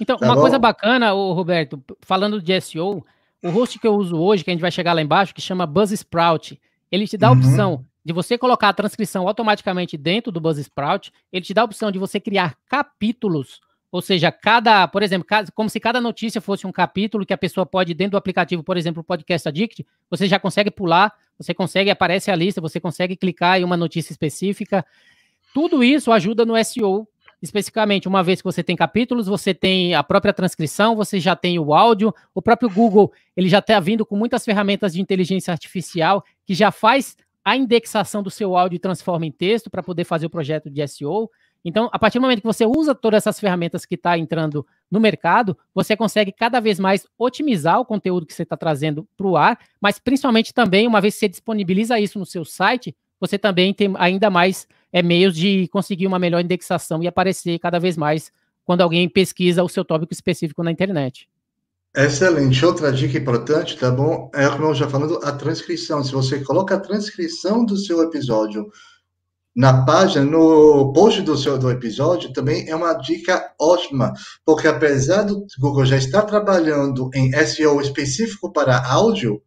Então, tá uma bom? coisa bacana, o Roberto, falando de SEO, o host que eu uso hoje, que a gente vai chegar lá embaixo, que chama Buzzsprout, ele te dá a uhum. opção uhum de você colocar a transcrição automaticamente dentro do Buzzsprout, ele te dá a opção de você criar capítulos, ou seja, cada, por exemplo, como se cada notícia fosse um capítulo que a pessoa pode dentro do aplicativo, por exemplo, o Podcast Addict, você já consegue pular, você consegue aparece a lista, você consegue clicar em uma notícia específica. Tudo isso ajuda no SEO especificamente, uma vez que você tem capítulos, você tem a própria transcrição, você já tem o áudio, o próprio Google, ele já está vindo com muitas ferramentas de inteligência artificial que já faz a indexação do seu áudio transforma em texto para poder fazer o projeto de SEO. Então, a partir do momento que você usa todas essas ferramentas que está entrando no mercado, você consegue cada vez mais otimizar o conteúdo que você está trazendo para o ar, mas principalmente também, uma vez que você disponibiliza isso no seu site, você também tem ainda mais é, meios de conseguir uma melhor indexação e aparecer cada vez mais quando alguém pesquisa o seu tópico específico na internet. Excelente. Outra dica importante, tá bom? É como eu já falando, a transcrição. Se você coloca a transcrição do seu episódio na página, no post do seu do episódio, também é uma dica ótima, porque apesar do Google já estar trabalhando em SEO específico para áudio,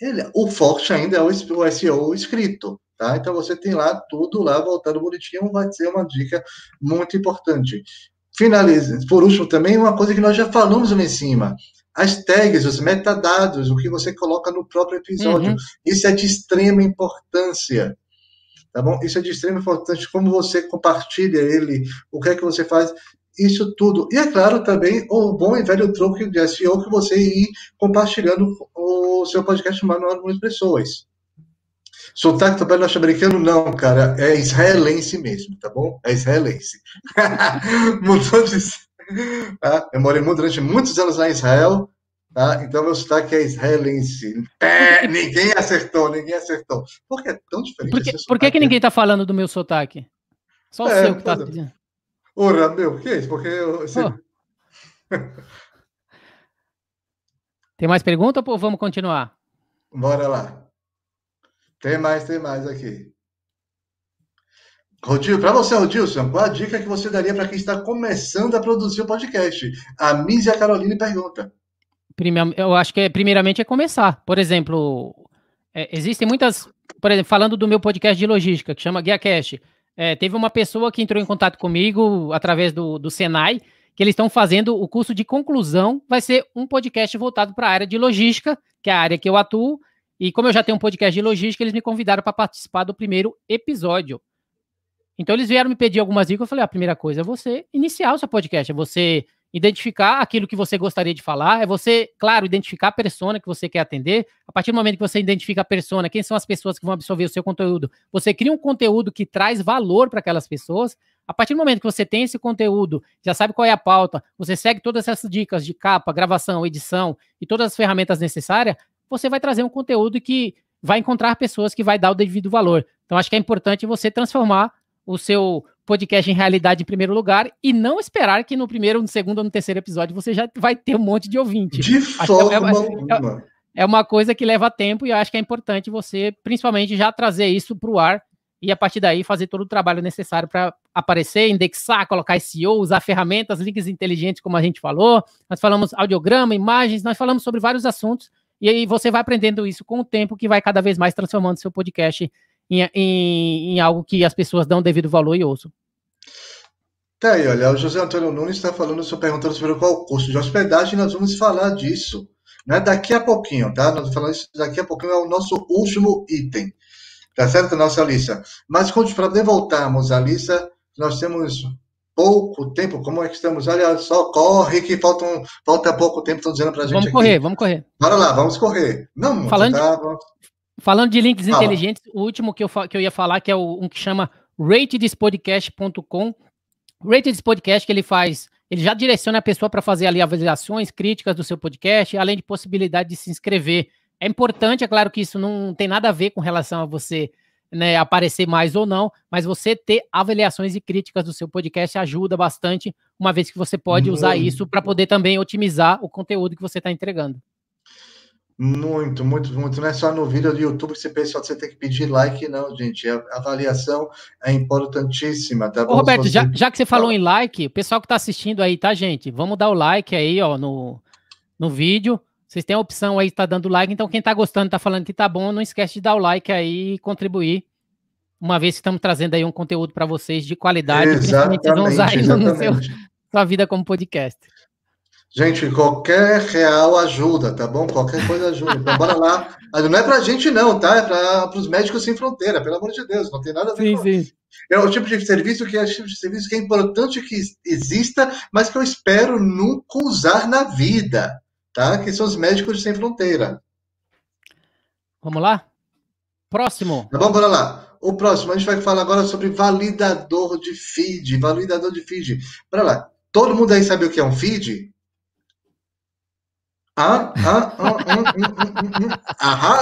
ele, o forte ainda é o, o SEO escrito, tá? Então você tem lá tudo lá voltado bonitinho, vai ser uma dica muito importante. Finalize. Por último, também uma coisa que nós já falamos lá em cima. As tags, os metadados, o que você coloca no próprio episódio. Uhum. Isso é de extrema importância. Tá bom? Isso é de extrema importância. Como você compartilha ele, o que é que você faz isso tudo. E é claro também o bom e velho truque de SEO que você ir compartilhando o seu podcast para as pessoas. Sotaque do norte-americano, não, cara. É israelense mesmo, tá bom? É israelense. Mudou de. Tá? Eu morei durante muitos anos lá em Israel, tá? Então meu sotaque é israelense. É, ninguém acertou, ninguém acertou. Por que é tão diferente? Por que, por que, que ninguém tá falando do meu sotaque? Só é, o seu que tá pedindo. Ora, meu, o que é isso? Porque eu. Oh. Tem mais pergunta ou vamos continuar? Bora lá. Tem mais, tem mais aqui. Rodil, para você, Rodilson, qual a dica que você daria para quem está começando a produzir o podcast? A Mísia Caroline pergunta. Primeiro, eu acho que é, primeiramente é começar. Por exemplo, é, existem muitas. Por exemplo, falando do meu podcast de logística, que chama GuiaCast, é, teve uma pessoa que entrou em contato comigo através do, do Senai, que eles estão fazendo o curso de conclusão. Vai ser um podcast voltado para a área de logística, que é a área que eu atuo, e como eu já tenho um podcast de logística, eles me convidaram para participar do primeiro episódio. Então eles vieram me pedir algumas dicas. Eu falei: a primeira coisa é você iniciar o seu podcast, é você identificar aquilo que você gostaria de falar, é você, claro, identificar a persona que você quer atender. A partir do momento que você identifica a persona, quem são as pessoas que vão absorver o seu conteúdo, você cria um conteúdo que traz valor para aquelas pessoas. A partir do momento que você tem esse conteúdo, já sabe qual é a pauta, você segue todas essas dicas de capa, gravação, edição e todas as ferramentas necessárias, você vai trazer um conteúdo que vai encontrar pessoas que vai dar o devido valor. Então, acho que é importante você transformar o seu podcast em realidade em primeiro lugar e não esperar que no primeiro, no segundo ou no terceiro episódio você já vai ter um monte de ouvinte. De é forma é alguma. é, é, uma coisa que leva tempo e eu acho que é importante você, principalmente, já trazer isso para o ar e a partir daí fazer todo o trabalho necessário para aparecer, indexar, colocar SEO, usar ferramentas, links inteligentes, como a gente falou. Nós falamos audiograma, imagens, nós falamos sobre vários assuntos e aí você vai aprendendo isso com o tempo, que vai cada vez mais transformando seu podcast em, em, em algo que as pessoas dão devido valor e ouçam. Tá aí, olha, o José Antônio Nunes está falando, perguntando sobre qual o custo de hospedagem, nós vamos falar disso né, daqui a pouquinho, tá? Nós vamos falar isso daqui a pouquinho, é o nosso último item, tá certo, nossa lista? Mas, para devolvermos, voltarmos à lista, nós temos pouco tempo, como é que estamos? Aliás, só corre que falta, um, falta pouco tempo, estão dizendo para a gente. Vamos aqui. correr, vamos correr. Bora lá, vamos correr. Não, falando, tá, de, vamos... falando de links Fala. inteligentes, o último que eu, que eu ia falar, que é o, um que chama ratedespodcast.com. Rated que ele faz, ele já direciona a pessoa para fazer ali avaliações, críticas do seu podcast, além de possibilidade de se inscrever. É importante, é claro que isso não tem nada a ver com relação a você né, aparecer mais ou não, mas você ter avaliações e críticas do seu podcast ajuda bastante, uma vez que você pode muito. Uhum. usar isso para poder também otimizar o conteúdo que você está entregando. Muito, muito, muito. Não é só no vídeo do YouTube que você pensa que você tem que pedir like, não, gente. A avaliação é importantíssima, tá Roberto, já, já que você falou em like, o pessoal que está assistindo aí, tá, gente? Vamos dar o like aí, ó, no, no vídeo. Vocês têm a opção aí, tá dando like. Então, quem está gostando, está falando que está bom, não esquece de dar o like aí e contribuir. Uma vez que estamos trazendo aí um conteúdo para vocês de qualidade, exatamente, vocês vão usar isso na sua vida como podcast. Gente, qualquer real ajuda, tá bom? Qualquer coisa ajuda. Então, bora lá. Não é para a gente, não, tá? É para os médicos sem fronteira, pelo amor de Deus. Não tem nada a ver sim, com sim. É o tipo de serviço que é tipo de serviço que é importante que exista, mas que eu espero nunca usar na vida tá? Que são os médicos sem fronteira. Vamos lá? Próximo. Tá bom, bora lá. O próximo, a gente vai falar agora sobre validador de feed. Validador de feed. Bora lá. Todo mundo aí sabe o que é um feed? Ah, ah, ah, ah, ah, ah, ah,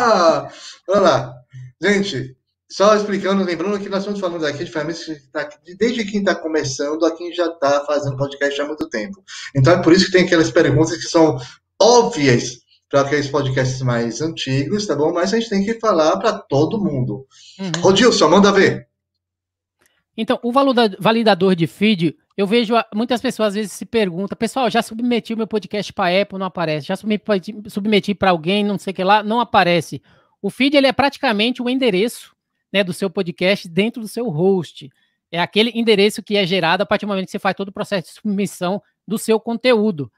ah. Olha lá. Gente, só explicando, lembrando que nós estamos falando aqui de ferramentas que tá, desde quem está começando a quem já está fazendo podcast há muito tempo. Então é por isso que tem aquelas perguntas que são óbvias para aqueles podcasts mais antigos, tá bom? Mas a gente tem que falar para todo mundo. Uhum. Rodilson, manda ver. Então, o validador de feed, eu vejo muitas pessoas às vezes se perguntam, pessoal, já submeti o meu podcast para Apple, não aparece. Já submeti para alguém, não sei o que lá, não aparece. O feed ele é praticamente o endereço né, do seu podcast dentro do seu host. É aquele endereço que é gerado a partir do momento que você faz todo o processo de submissão do seu conteúdo.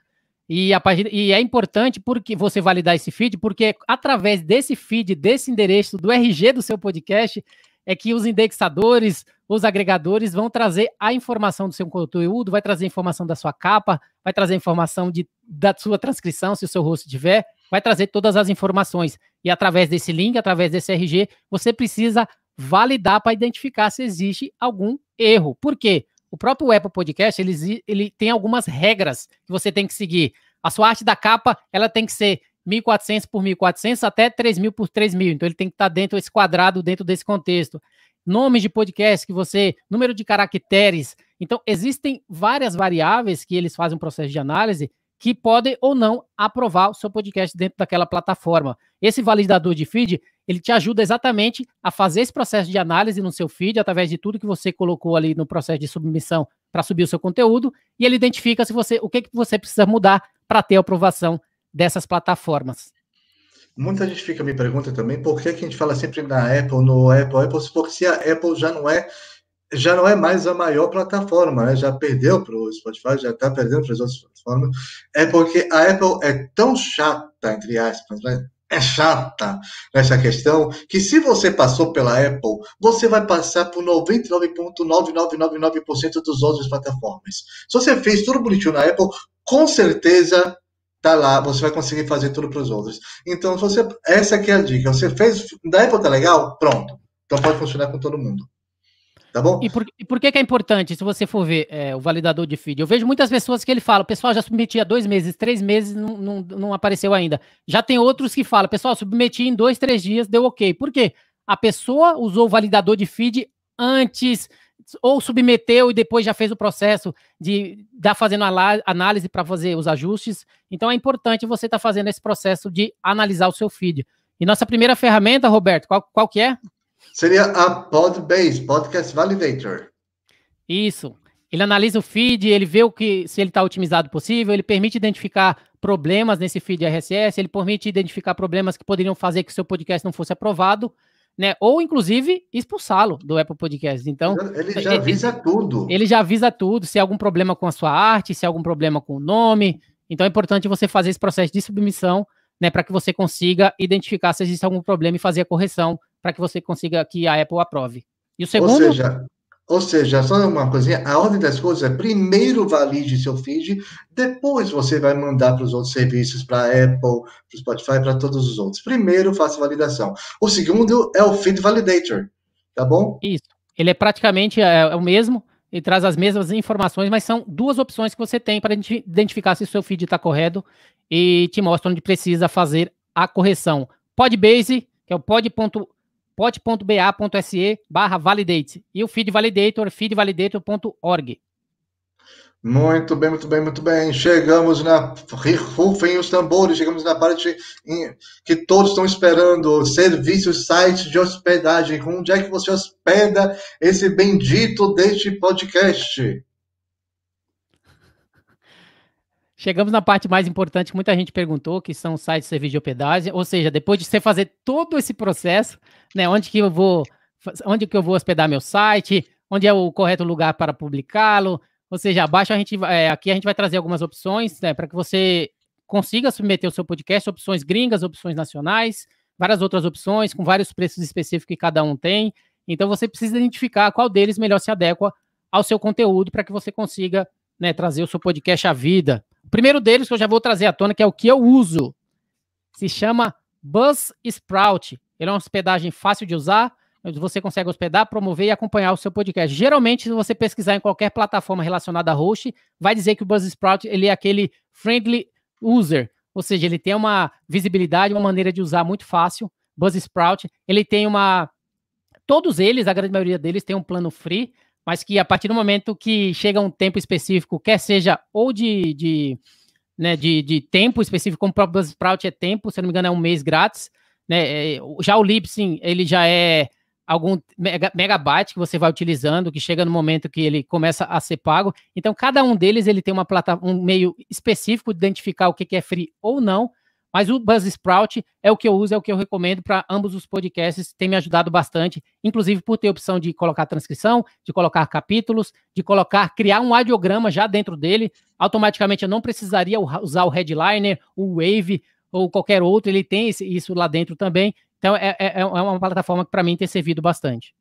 E, a página, e é importante porque você validar esse feed, porque através desse feed, desse endereço, do RG do seu podcast, é que os indexadores, os agregadores vão trazer a informação do seu conteúdo, vai trazer informação da sua capa, vai trazer informação de, da sua transcrição, se o seu rosto tiver, vai trazer todas as informações. E através desse link, através desse RG, você precisa validar para identificar se existe algum erro. Por quê? O próprio Apple Podcast, ele, ele tem algumas regras que você tem que seguir. A sua arte da capa, ela tem que ser 1.400 por 1.400 até 3.000 por 3.000. Então, ele tem que estar tá dentro desse quadrado, dentro desse contexto. Nomes de podcast que você... Número de caracteres. Então, existem várias variáveis que eles fazem um processo de análise que podem ou não aprovar o seu podcast dentro daquela plataforma. Esse validador de feed, ele te ajuda exatamente a fazer esse processo de análise no seu feed, através de tudo que você colocou ali no processo de submissão para subir o seu conteúdo, e ele identifica se você, o que, que você precisa mudar para ter a aprovação dessas plataformas. Muita gente fica me pergunta também por que, que a gente fala sempre na Apple, no Apple, Apple, porque se a Apple já não é já não é mais a maior plataforma, né? já perdeu para o Spotify, já está perdendo para as outras plataformas, é porque a Apple é tão chata, entre aspas, né? é chata nessa questão, que se você passou pela Apple, você vai passar por 99,9999% dos outros plataformas. Se você fez tudo bonitinho na Apple, com certeza tá lá, você vai conseguir fazer tudo para os outros. Então, você essa aqui é a dica. Você fez da Apple tá legal? Pronto. Então pode funcionar com todo mundo. Tá bom? E por, e por que, que, é importante, se você for ver é, o validador de feed? Eu vejo muitas pessoas que ele fala, pessoal, já submeti há dois meses, três meses, não, não, não apareceu ainda. Já tem outros que falam, pessoal, submeti em dois, três dias, deu ok. Por quê? A pessoa usou o validador de feed antes ou submeteu e depois já fez o processo de estar fazendo análise para fazer os ajustes. Então é importante você estar tá fazendo esse processo de analisar o seu feed. E nossa primeira ferramenta, Roberto, qual, qual que é? Seria a Podbase, Podcast Validator. Isso. Ele analisa o feed, ele vê o que se ele está otimizado possível, ele permite identificar problemas nesse feed RSS, ele permite identificar problemas que poderiam fazer que seu podcast não fosse aprovado, né? Ou inclusive expulsá-lo do Apple Podcast. Então, ele já é, é, avisa ele, tudo. Ele já avisa tudo, se há algum problema com a sua arte, se há algum problema com o nome. Então é importante você fazer esse processo de submissão, né, para que você consiga identificar se existe algum problema e fazer a correção para que você consiga que a Apple aprove. E o segundo. Ou seja, ou seja, só uma coisinha, a ordem das coisas é primeiro valide seu feed, depois você vai mandar para os outros serviços, para a Apple, para o Spotify, para todos os outros. Primeiro faça validação. O segundo é o feed validator, tá bom? Isso. Ele é praticamente é, é o mesmo, e traz as mesmas informações, mas são duas opções que você tem para identificar se o seu feed está correto e te mostra onde precisa fazer a correção. Podbase, que é o pod.com apoia.ba.se barra validate e o feed validator, feedvalidator.org. Muito bem, muito bem, muito bem. Chegamos na. Rufem os tambores, chegamos na parte em... que todos estão esperando: serviços, sites de hospedagem. Onde é que você hospeda esse bendito deste podcast? Chegamos na parte mais importante que muita gente perguntou, que são os sites de serviço de hospedagem, ou seja, depois de você fazer todo esse processo, né, onde que eu vou, onde que eu vou hospedar meu site, onde é o correto lugar para publicá-lo, ou seja, abaixo a gente, é, aqui a gente vai trazer algumas opções, né, para que você consiga submeter o seu podcast, opções gringas, opções nacionais, várias outras opções, com vários preços específicos que cada um tem. Então você precisa identificar qual deles melhor se adequa ao seu conteúdo para que você consiga né, trazer o seu podcast à vida, o primeiro deles que eu já vou trazer à tona, que é o que eu uso, se chama Buzz Sprout. Ele é uma hospedagem fácil de usar, você consegue hospedar, promover e acompanhar o seu podcast. Geralmente, se você pesquisar em qualquer plataforma relacionada a host, vai dizer que o Buzzsprout ele é aquele friendly user, ou seja, ele tem uma visibilidade, uma maneira de usar muito fácil. Buzzsprout, ele tem uma todos eles, a grande maioria deles tem um plano free, mas que a partir do momento que chega um tempo específico, quer seja ou de, de, né, de, de tempo específico, como o próprio Sprout é tempo, se não me engano é um mês grátis, né? É, já o Libsyn, ele já é algum megabyte que você vai utilizando, que chega no momento que ele começa a ser pago. Então, cada um deles ele tem uma plata, um meio específico de identificar o que é free ou não, mas o Buzzsprout é o que eu uso, é o que eu recomendo para ambos os podcasts, tem me ajudado bastante, inclusive por ter a opção de colocar transcrição, de colocar capítulos, de colocar, criar um audiograma já dentro dele. Automaticamente eu não precisaria usar o headliner, o Wave ou qualquer outro, ele tem isso lá dentro também. Então é, é, é uma plataforma que para mim tem servido bastante.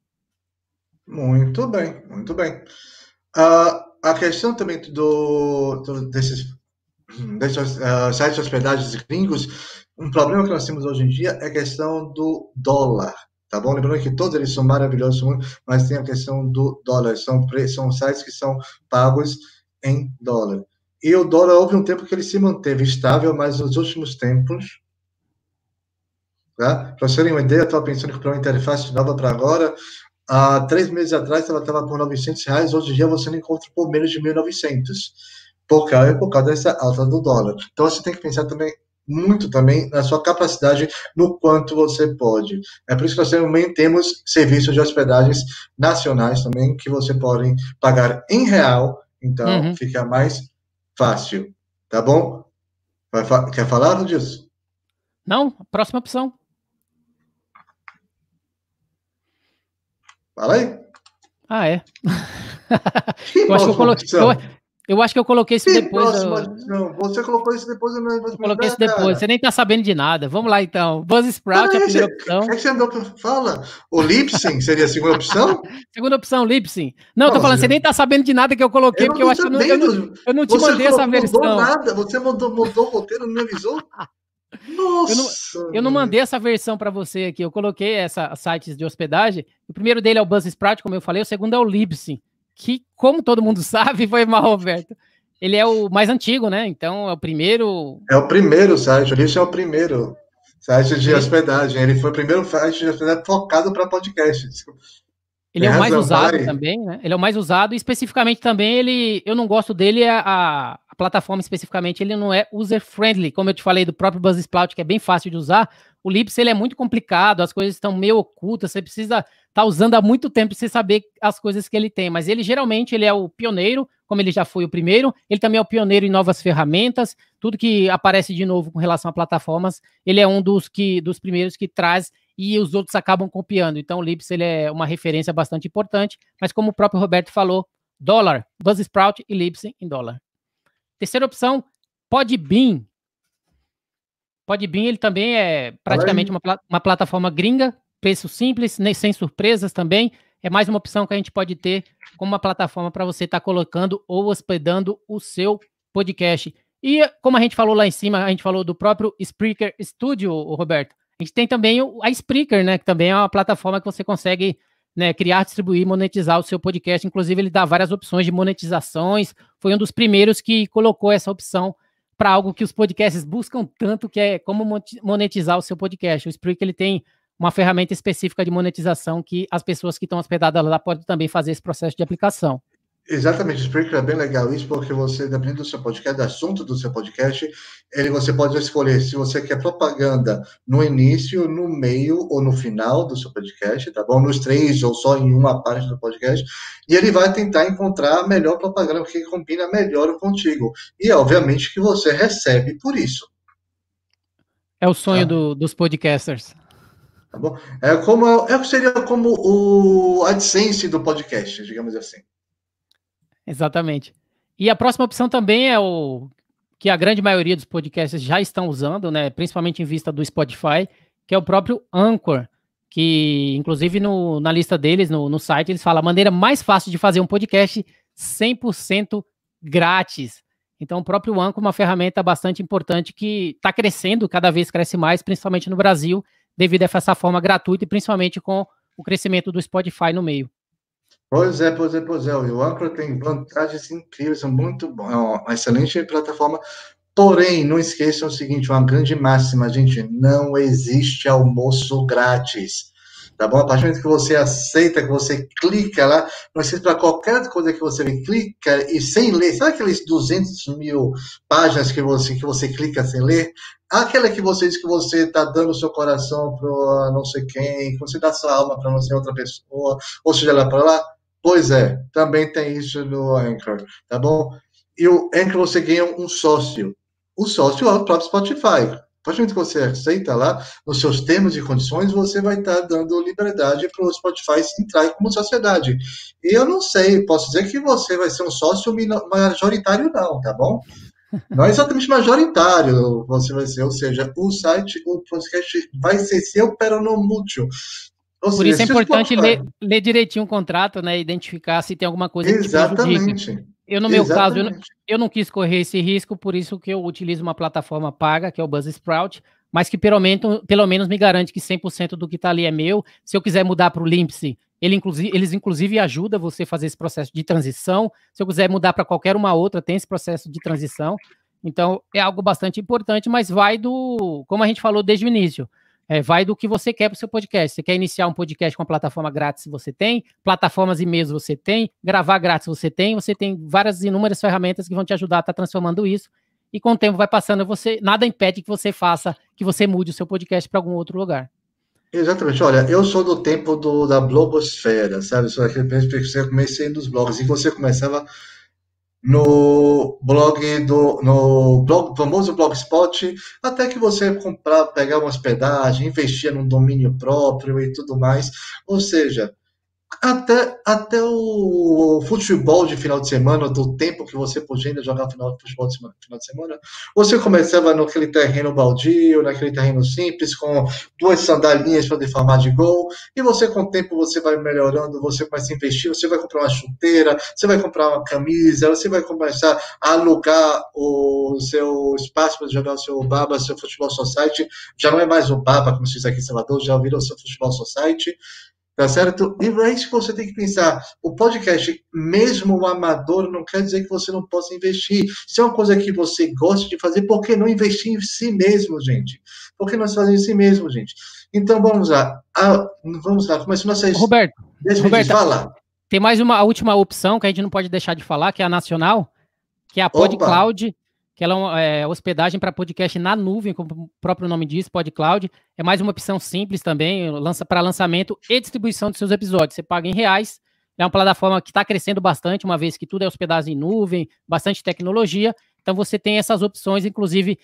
Muito bem, muito bem. Uh, a questão também do, do desses uh, sites de hospedagens gringos, um problema que nós temos hoje em dia é a questão do dólar, tá bom? Lembrando que todos eles são maravilhosos, mas tem a questão do dólar, são, são sites que são pagos em dólar. E o dólar houve um tempo que ele se manteve estável, mas nos últimos tempos, tá? Para vocês terem uma ideia, eu estava pensando que para uma interface nova para agora, há três meses atrás ela estava por 900 reais, hoje em dia você não encontra por menos de 1.900 por causa dessa alta do dólar. Então você tem que pensar também muito também na sua capacidade, no quanto você pode. É por isso que nós também temos serviços de hospedagens nacionais também que você pode pagar em real, então uhum. fica mais fácil, tá bom? Fa quer falar disso? Não, próxima opção. Fala aí. Ah, é. eu acho que eu coloquei. Eu acho que eu coloquei isso Sim, depois. eu... você colocou isso depois da minha Eu coloquei né, isso depois, cara. você nem tá sabendo de nada. Vamos lá então. Buzz Sprout é, é a primeira opção. É que você andou fala? O Lipsing seria a segunda opção? segunda opção, Lipsing. Não, eu tô falando, você nem tá sabendo de nada que eu coloquei, eu porque eu acho que não, eu, não, eu não te você mandei essa versão. Mudou nada, você mudou, mudou o roteiro, não me avisou? Nossa! Eu não, eu não, mandei essa versão para você aqui. Eu coloquei essa sites de hospedagem. O primeiro dele é o Buzz Sprout, como eu falei. O segundo é o Libsyn que, como todo mundo sabe, foi mal, Roberto. Ele é o mais antigo, né? Então é o primeiro. É o primeiro site, o lixo é o primeiro site de hospedagem. Ele foi o primeiro site de hospedagem focado para podcasts. Ele é o mais usado também, né? Ele é o mais usado, e especificamente também ele. Eu não gosto dele é a plataforma especificamente, ele não é user-friendly, como eu te falei do próprio Buzzsprout, que é bem fácil de usar. O Lips, ele é muito complicado, as coisas estão meio ocultas, você precisa estar tá usando há muito tempo para você saber as coisas que ele tem. Mas ele, geralmente, ele é o pioneiro, como ele já foi o primeiro, ele também é o pioneiro em novas ferramentas, tudo que aparece de novo com relação a plataformas, ele é um dos, que, dos primeiros que traz e os outros acabam copiando. Então, o Lips, ele é uma referência bastante importante, mas como o próprio Roberto falou, dólar, Buzzsprout e Lips em dólar. Terceira opção, Podbean. Podbean, ele também é praticamente uma, uma plataforma gringa, preço simples, nem, sem surpresas também. É mais uma opção que a gente pode ter como uma plataforma para você estar tá colocando ou hospedando o seu podcast. E como a gente falou lá em cima, a gente falou do próprio Spreaker Studio, Roberto. A gente tem também a Spreaker, né? Que também é uma plataforma que você consegue né, criar, distribuir, monetizar o seu podcast. Inclusive, ele dá várias opções de monetizações. Foi um dos primeiros que colocou essa opção para algo que os podcasts buscam tanto, que é como monetizar o seu podcast. O Spreaker ele tem uma ferramenta específica de monetização que as pessoas que estão hospedadas lá podem também fazer esse processo de aplicação. Exatamente, o Spreaker é bem legal isso, porque você, dependendo do seu podcast, do assunto do seu podcast, ele, você pode escolher se você quer propaganda no início, no meio ou no final do seu podcast, tá bom? Nos três ou só em uma parte do podcast, e ele vai tentar encontrar a melhor propaganda que combina melhor contigo. E, é, obviamente, que você recebe por isso. É o sonho tá? do, dos podcasters. Tá bom? É como, é, seria como o AdSense do podcast, digamos assim. Exatamente. E a próxima opção também é o que a grande maioria dos podcasts já estão usando, né? Principalmente em vista do Spotify, que é o próprio Anchor, que inclusive no, na lista deles, no, no site, eles falam a maneira mais fácil de fazer um podcast 100% grátis. Então, o próprio Anchor é uma ferramenta bastante importante que está crescendo, cada vez cresce mais, principalmente no Brasil, devido a essa forma gratuita e principalmente com o crescimento do Spotify no meio. Pois é, pois é, pois é. O Anchor tem vantagens incríveis, são muito bom, é uma excelente plataforma. Porém, não esqueçam o seguinte, uma grande máxima, gente, não existe almoço grátis. Tá bom? A partir do momento que você aceita, que você clica lá, não para qualquer coisa que você clica e sem ler, sabe aqueles 200 mil páginas que você, que você clica sem ler? aquela que você diz que você está dando seu coração para ah, não sei quem, que você dá sua alma para não sei outra pessoa, ou seja, lá para lá, Pois é, também tem isso no Anchor, tá bom? E o Anchor você ganha um sócio. O sócio é o próprio Spotify. A partir do momento que você aceita lá, nos seus termos e condições, você vai estar tá dando liberdade para o Spotify se entrar como sociedade. E eu não sei, posso dizer que você vai ser um sócio majoritário, não, tá bom? Não é exatamente majoritário você vai ser, ou seja, o site, o podcast vai ser seu peronomútil. Ou Por seja, isso é importante ler, ler, direitinho o contrato, né? Identificar se tem alguma coisa tipo Exatamente. que Eu, no meu Exatamente. caso, eu não, eu não, quis correr esse risco, por isso que eu utilizo uma plataforma paga, que é o Buzzsprout, mas que pelo menos, pelo menos me garante que 100% do que está ali é meu. Se eu quiser mudar para o Limpse, ele, inclusive, eles inclusive ajudam você a fazer esse processo de transição. Se eu quiser mudar para qualquer uma outra, tem esse processo de transição. Então, é algo bastante importante, mas vai do, como a gente falou desde o início, é, vai do que você quer para o seu podcast. Você quer iniciar um podcast com uma plataforma grátis, você tem. Plataformas e meios você tem. Gravar grátis, você tem. Você tem várias inúmeras ferramentas que vão te ajudar a estar tá transformando isso. E com o tempo vai passando, você nada impede que você faça, que você mude o seu podcast para algum outro lugar. Exatamente. Olha, eu sou do tempo do, da blogosfera, sabe? Sou aquele que você comecei nos blogs e você começava no blog do no blog, famoso Blogspot, até que você comprar, pegar uma hospedagem, investir num domínio próprio e tudo mais. Ou seja, até, até o futebol de final de semana, do tempo que você podia ainda jogar final, futebol de semana, final de semana, você começava naquele terreno baldio, naquele terreno simples, com duas sandalinhas para deformar de gol, e você com o tempo você vai melhorando, você começa a investir, você vai comprar uma chuteira, você vai comprar uma camisa, você vai começar a alugar o seu espaço para jogar o seu baba, seu futebol society, já não é mais o baba, como se diz aqui em Salvador, já virou seu futebol society, tá certo? E é isso que você tem que pensar. O podcast, mesmo o amador, não quer dizer que você não possa investir. Se é uma coisa que você gosta de fazer, por que não investir em si mesmo, gente? Por que nós fazemos em si mesmo, gente? Então, vamos lá. Ah, vamos lá, começando nossa... Roberto, Roberto, fala. tem mais uma última opção que a gente não pode deixar de falar, que é a nacional, que é a PodCloud, que ela é, uma, é hospedagem para podcast na nuvem, como o próprio nome diz, PodCloud. É mais uma opção simples também, lança para lançamento e distribuição de seus episódios. Você paga em reais. É uma plataforma que está crescendo bastante, uma vez que tudo é hospedagem em nuvem, bastante tecnologia. Então você tem essas opções, inclusive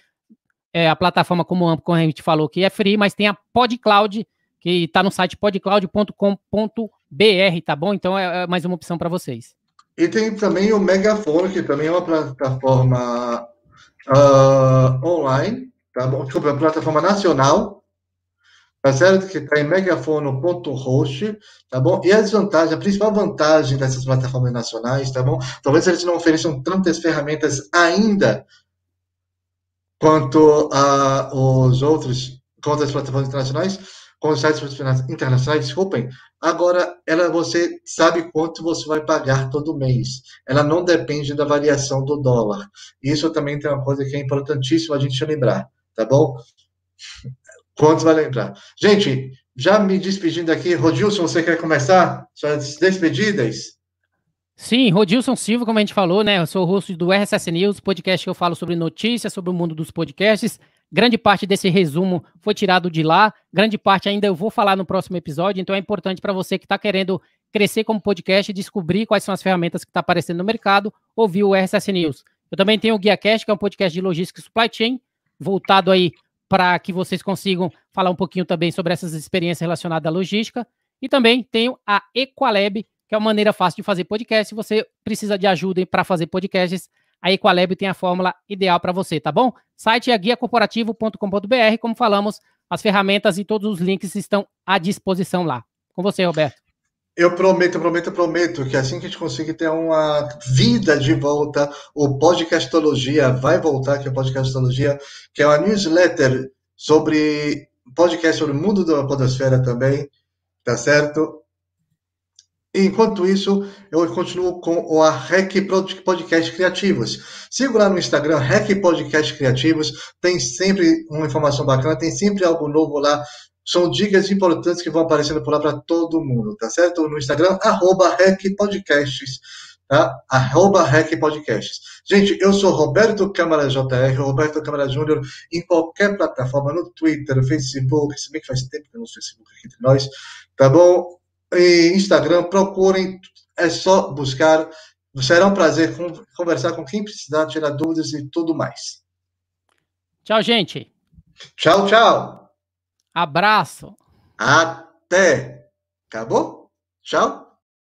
é, a plataforma como, como a gente falou que é free, mas tem a PodCloud, que está no site podcloud.com.br, tá bom? Então é, é mais uma opção para vocês. E tem também o Megafone, que também é uma plataforma uh, online, tá bom? Desculpa, é a plataforma nacional, tá certo? Que está em megafono.host, tá bom? E a desvantagem, a principal vantagem dessas plataformas nacionais, tá bom? Talvez eles não ofereçam tantas ferramentas ainda quanto a ah, os outros, quanto as plataformas internacionais, com os sites internacionais, desculpem, Agora, ela você sabe quanto você vai pagar todo mês. Ela não depende da variação do dólar. Isso também tem uma coisa que é importantíssima a gente lembrar, tá bom? Quantos vai lembrar? Gente, já me despedindo aqui, Rodilson, você quer começar suas despedidas? Sim, Rodilson Silva, como a gente falou, né? Eu sou o host do RSS News, podcast que eu falo sobre notícias, sobre o mundo dos podcasts. Grande parte desse resumo foi tirado de lá, grande parte ainda eu vou falar no próximo episódio, então é importante para você que está querendo crescer como podcast, descobrir quais são as ferramentas que está aparecendo no mercado, ouvir o RSS News. Eu também tenho o GuiaCast, que é um podcast de logística e supply chain, voltado aí para que vocês consigam falar um pouquinho também sobre essas experiências relacionadas à logística. E também tenho a Equalab, que é uma maneira fácil de fazer podcast. Se você precisa de ajuda para fazer podcasts, a Equalab tem a fórmula ideal para você, tá bom? Site é guiacorporativo.com.br, como falamos, as ferramentas e todos os links estão à disposição lá. Com você, Roberto. Eu prometo, eu prometo, eu prometo que assim que a gente conseguir ter uma vida de volta, o Podcastologia vai voltar, que é o Podcastologia, que é uma newsletter sobre podcast sobre o mundo da podosfera também, tá certo? Enquanto isso, eu continuo com o Rec Podcast Criativos. Siga lá no Instagram, Rec Podcast Criativos. Tem sempre uma informação bacana, tem sempre algo novo lá. São dicas importantes que vão aparecendo por lá para todo mundo, tá certo? No Instagram, arroba Rec Podcasts. Tá? Arroba Rec Podcasts. Gente, eu sou Roberto Câmara JR, Roberto Câmara Júnior, em qualquer plataforma, no Twitter, no Facebook, se bem que faz tempo que eu não sou Facebook aqui entre nós, tá bom? e Instagram, procurem, é só buscar. Será um prazer conversar com quem precisar, tirar dúvidas e tudo mais. Tchau, gente. Tchau, tchau. Abraço. Até. Acabou? Tchau.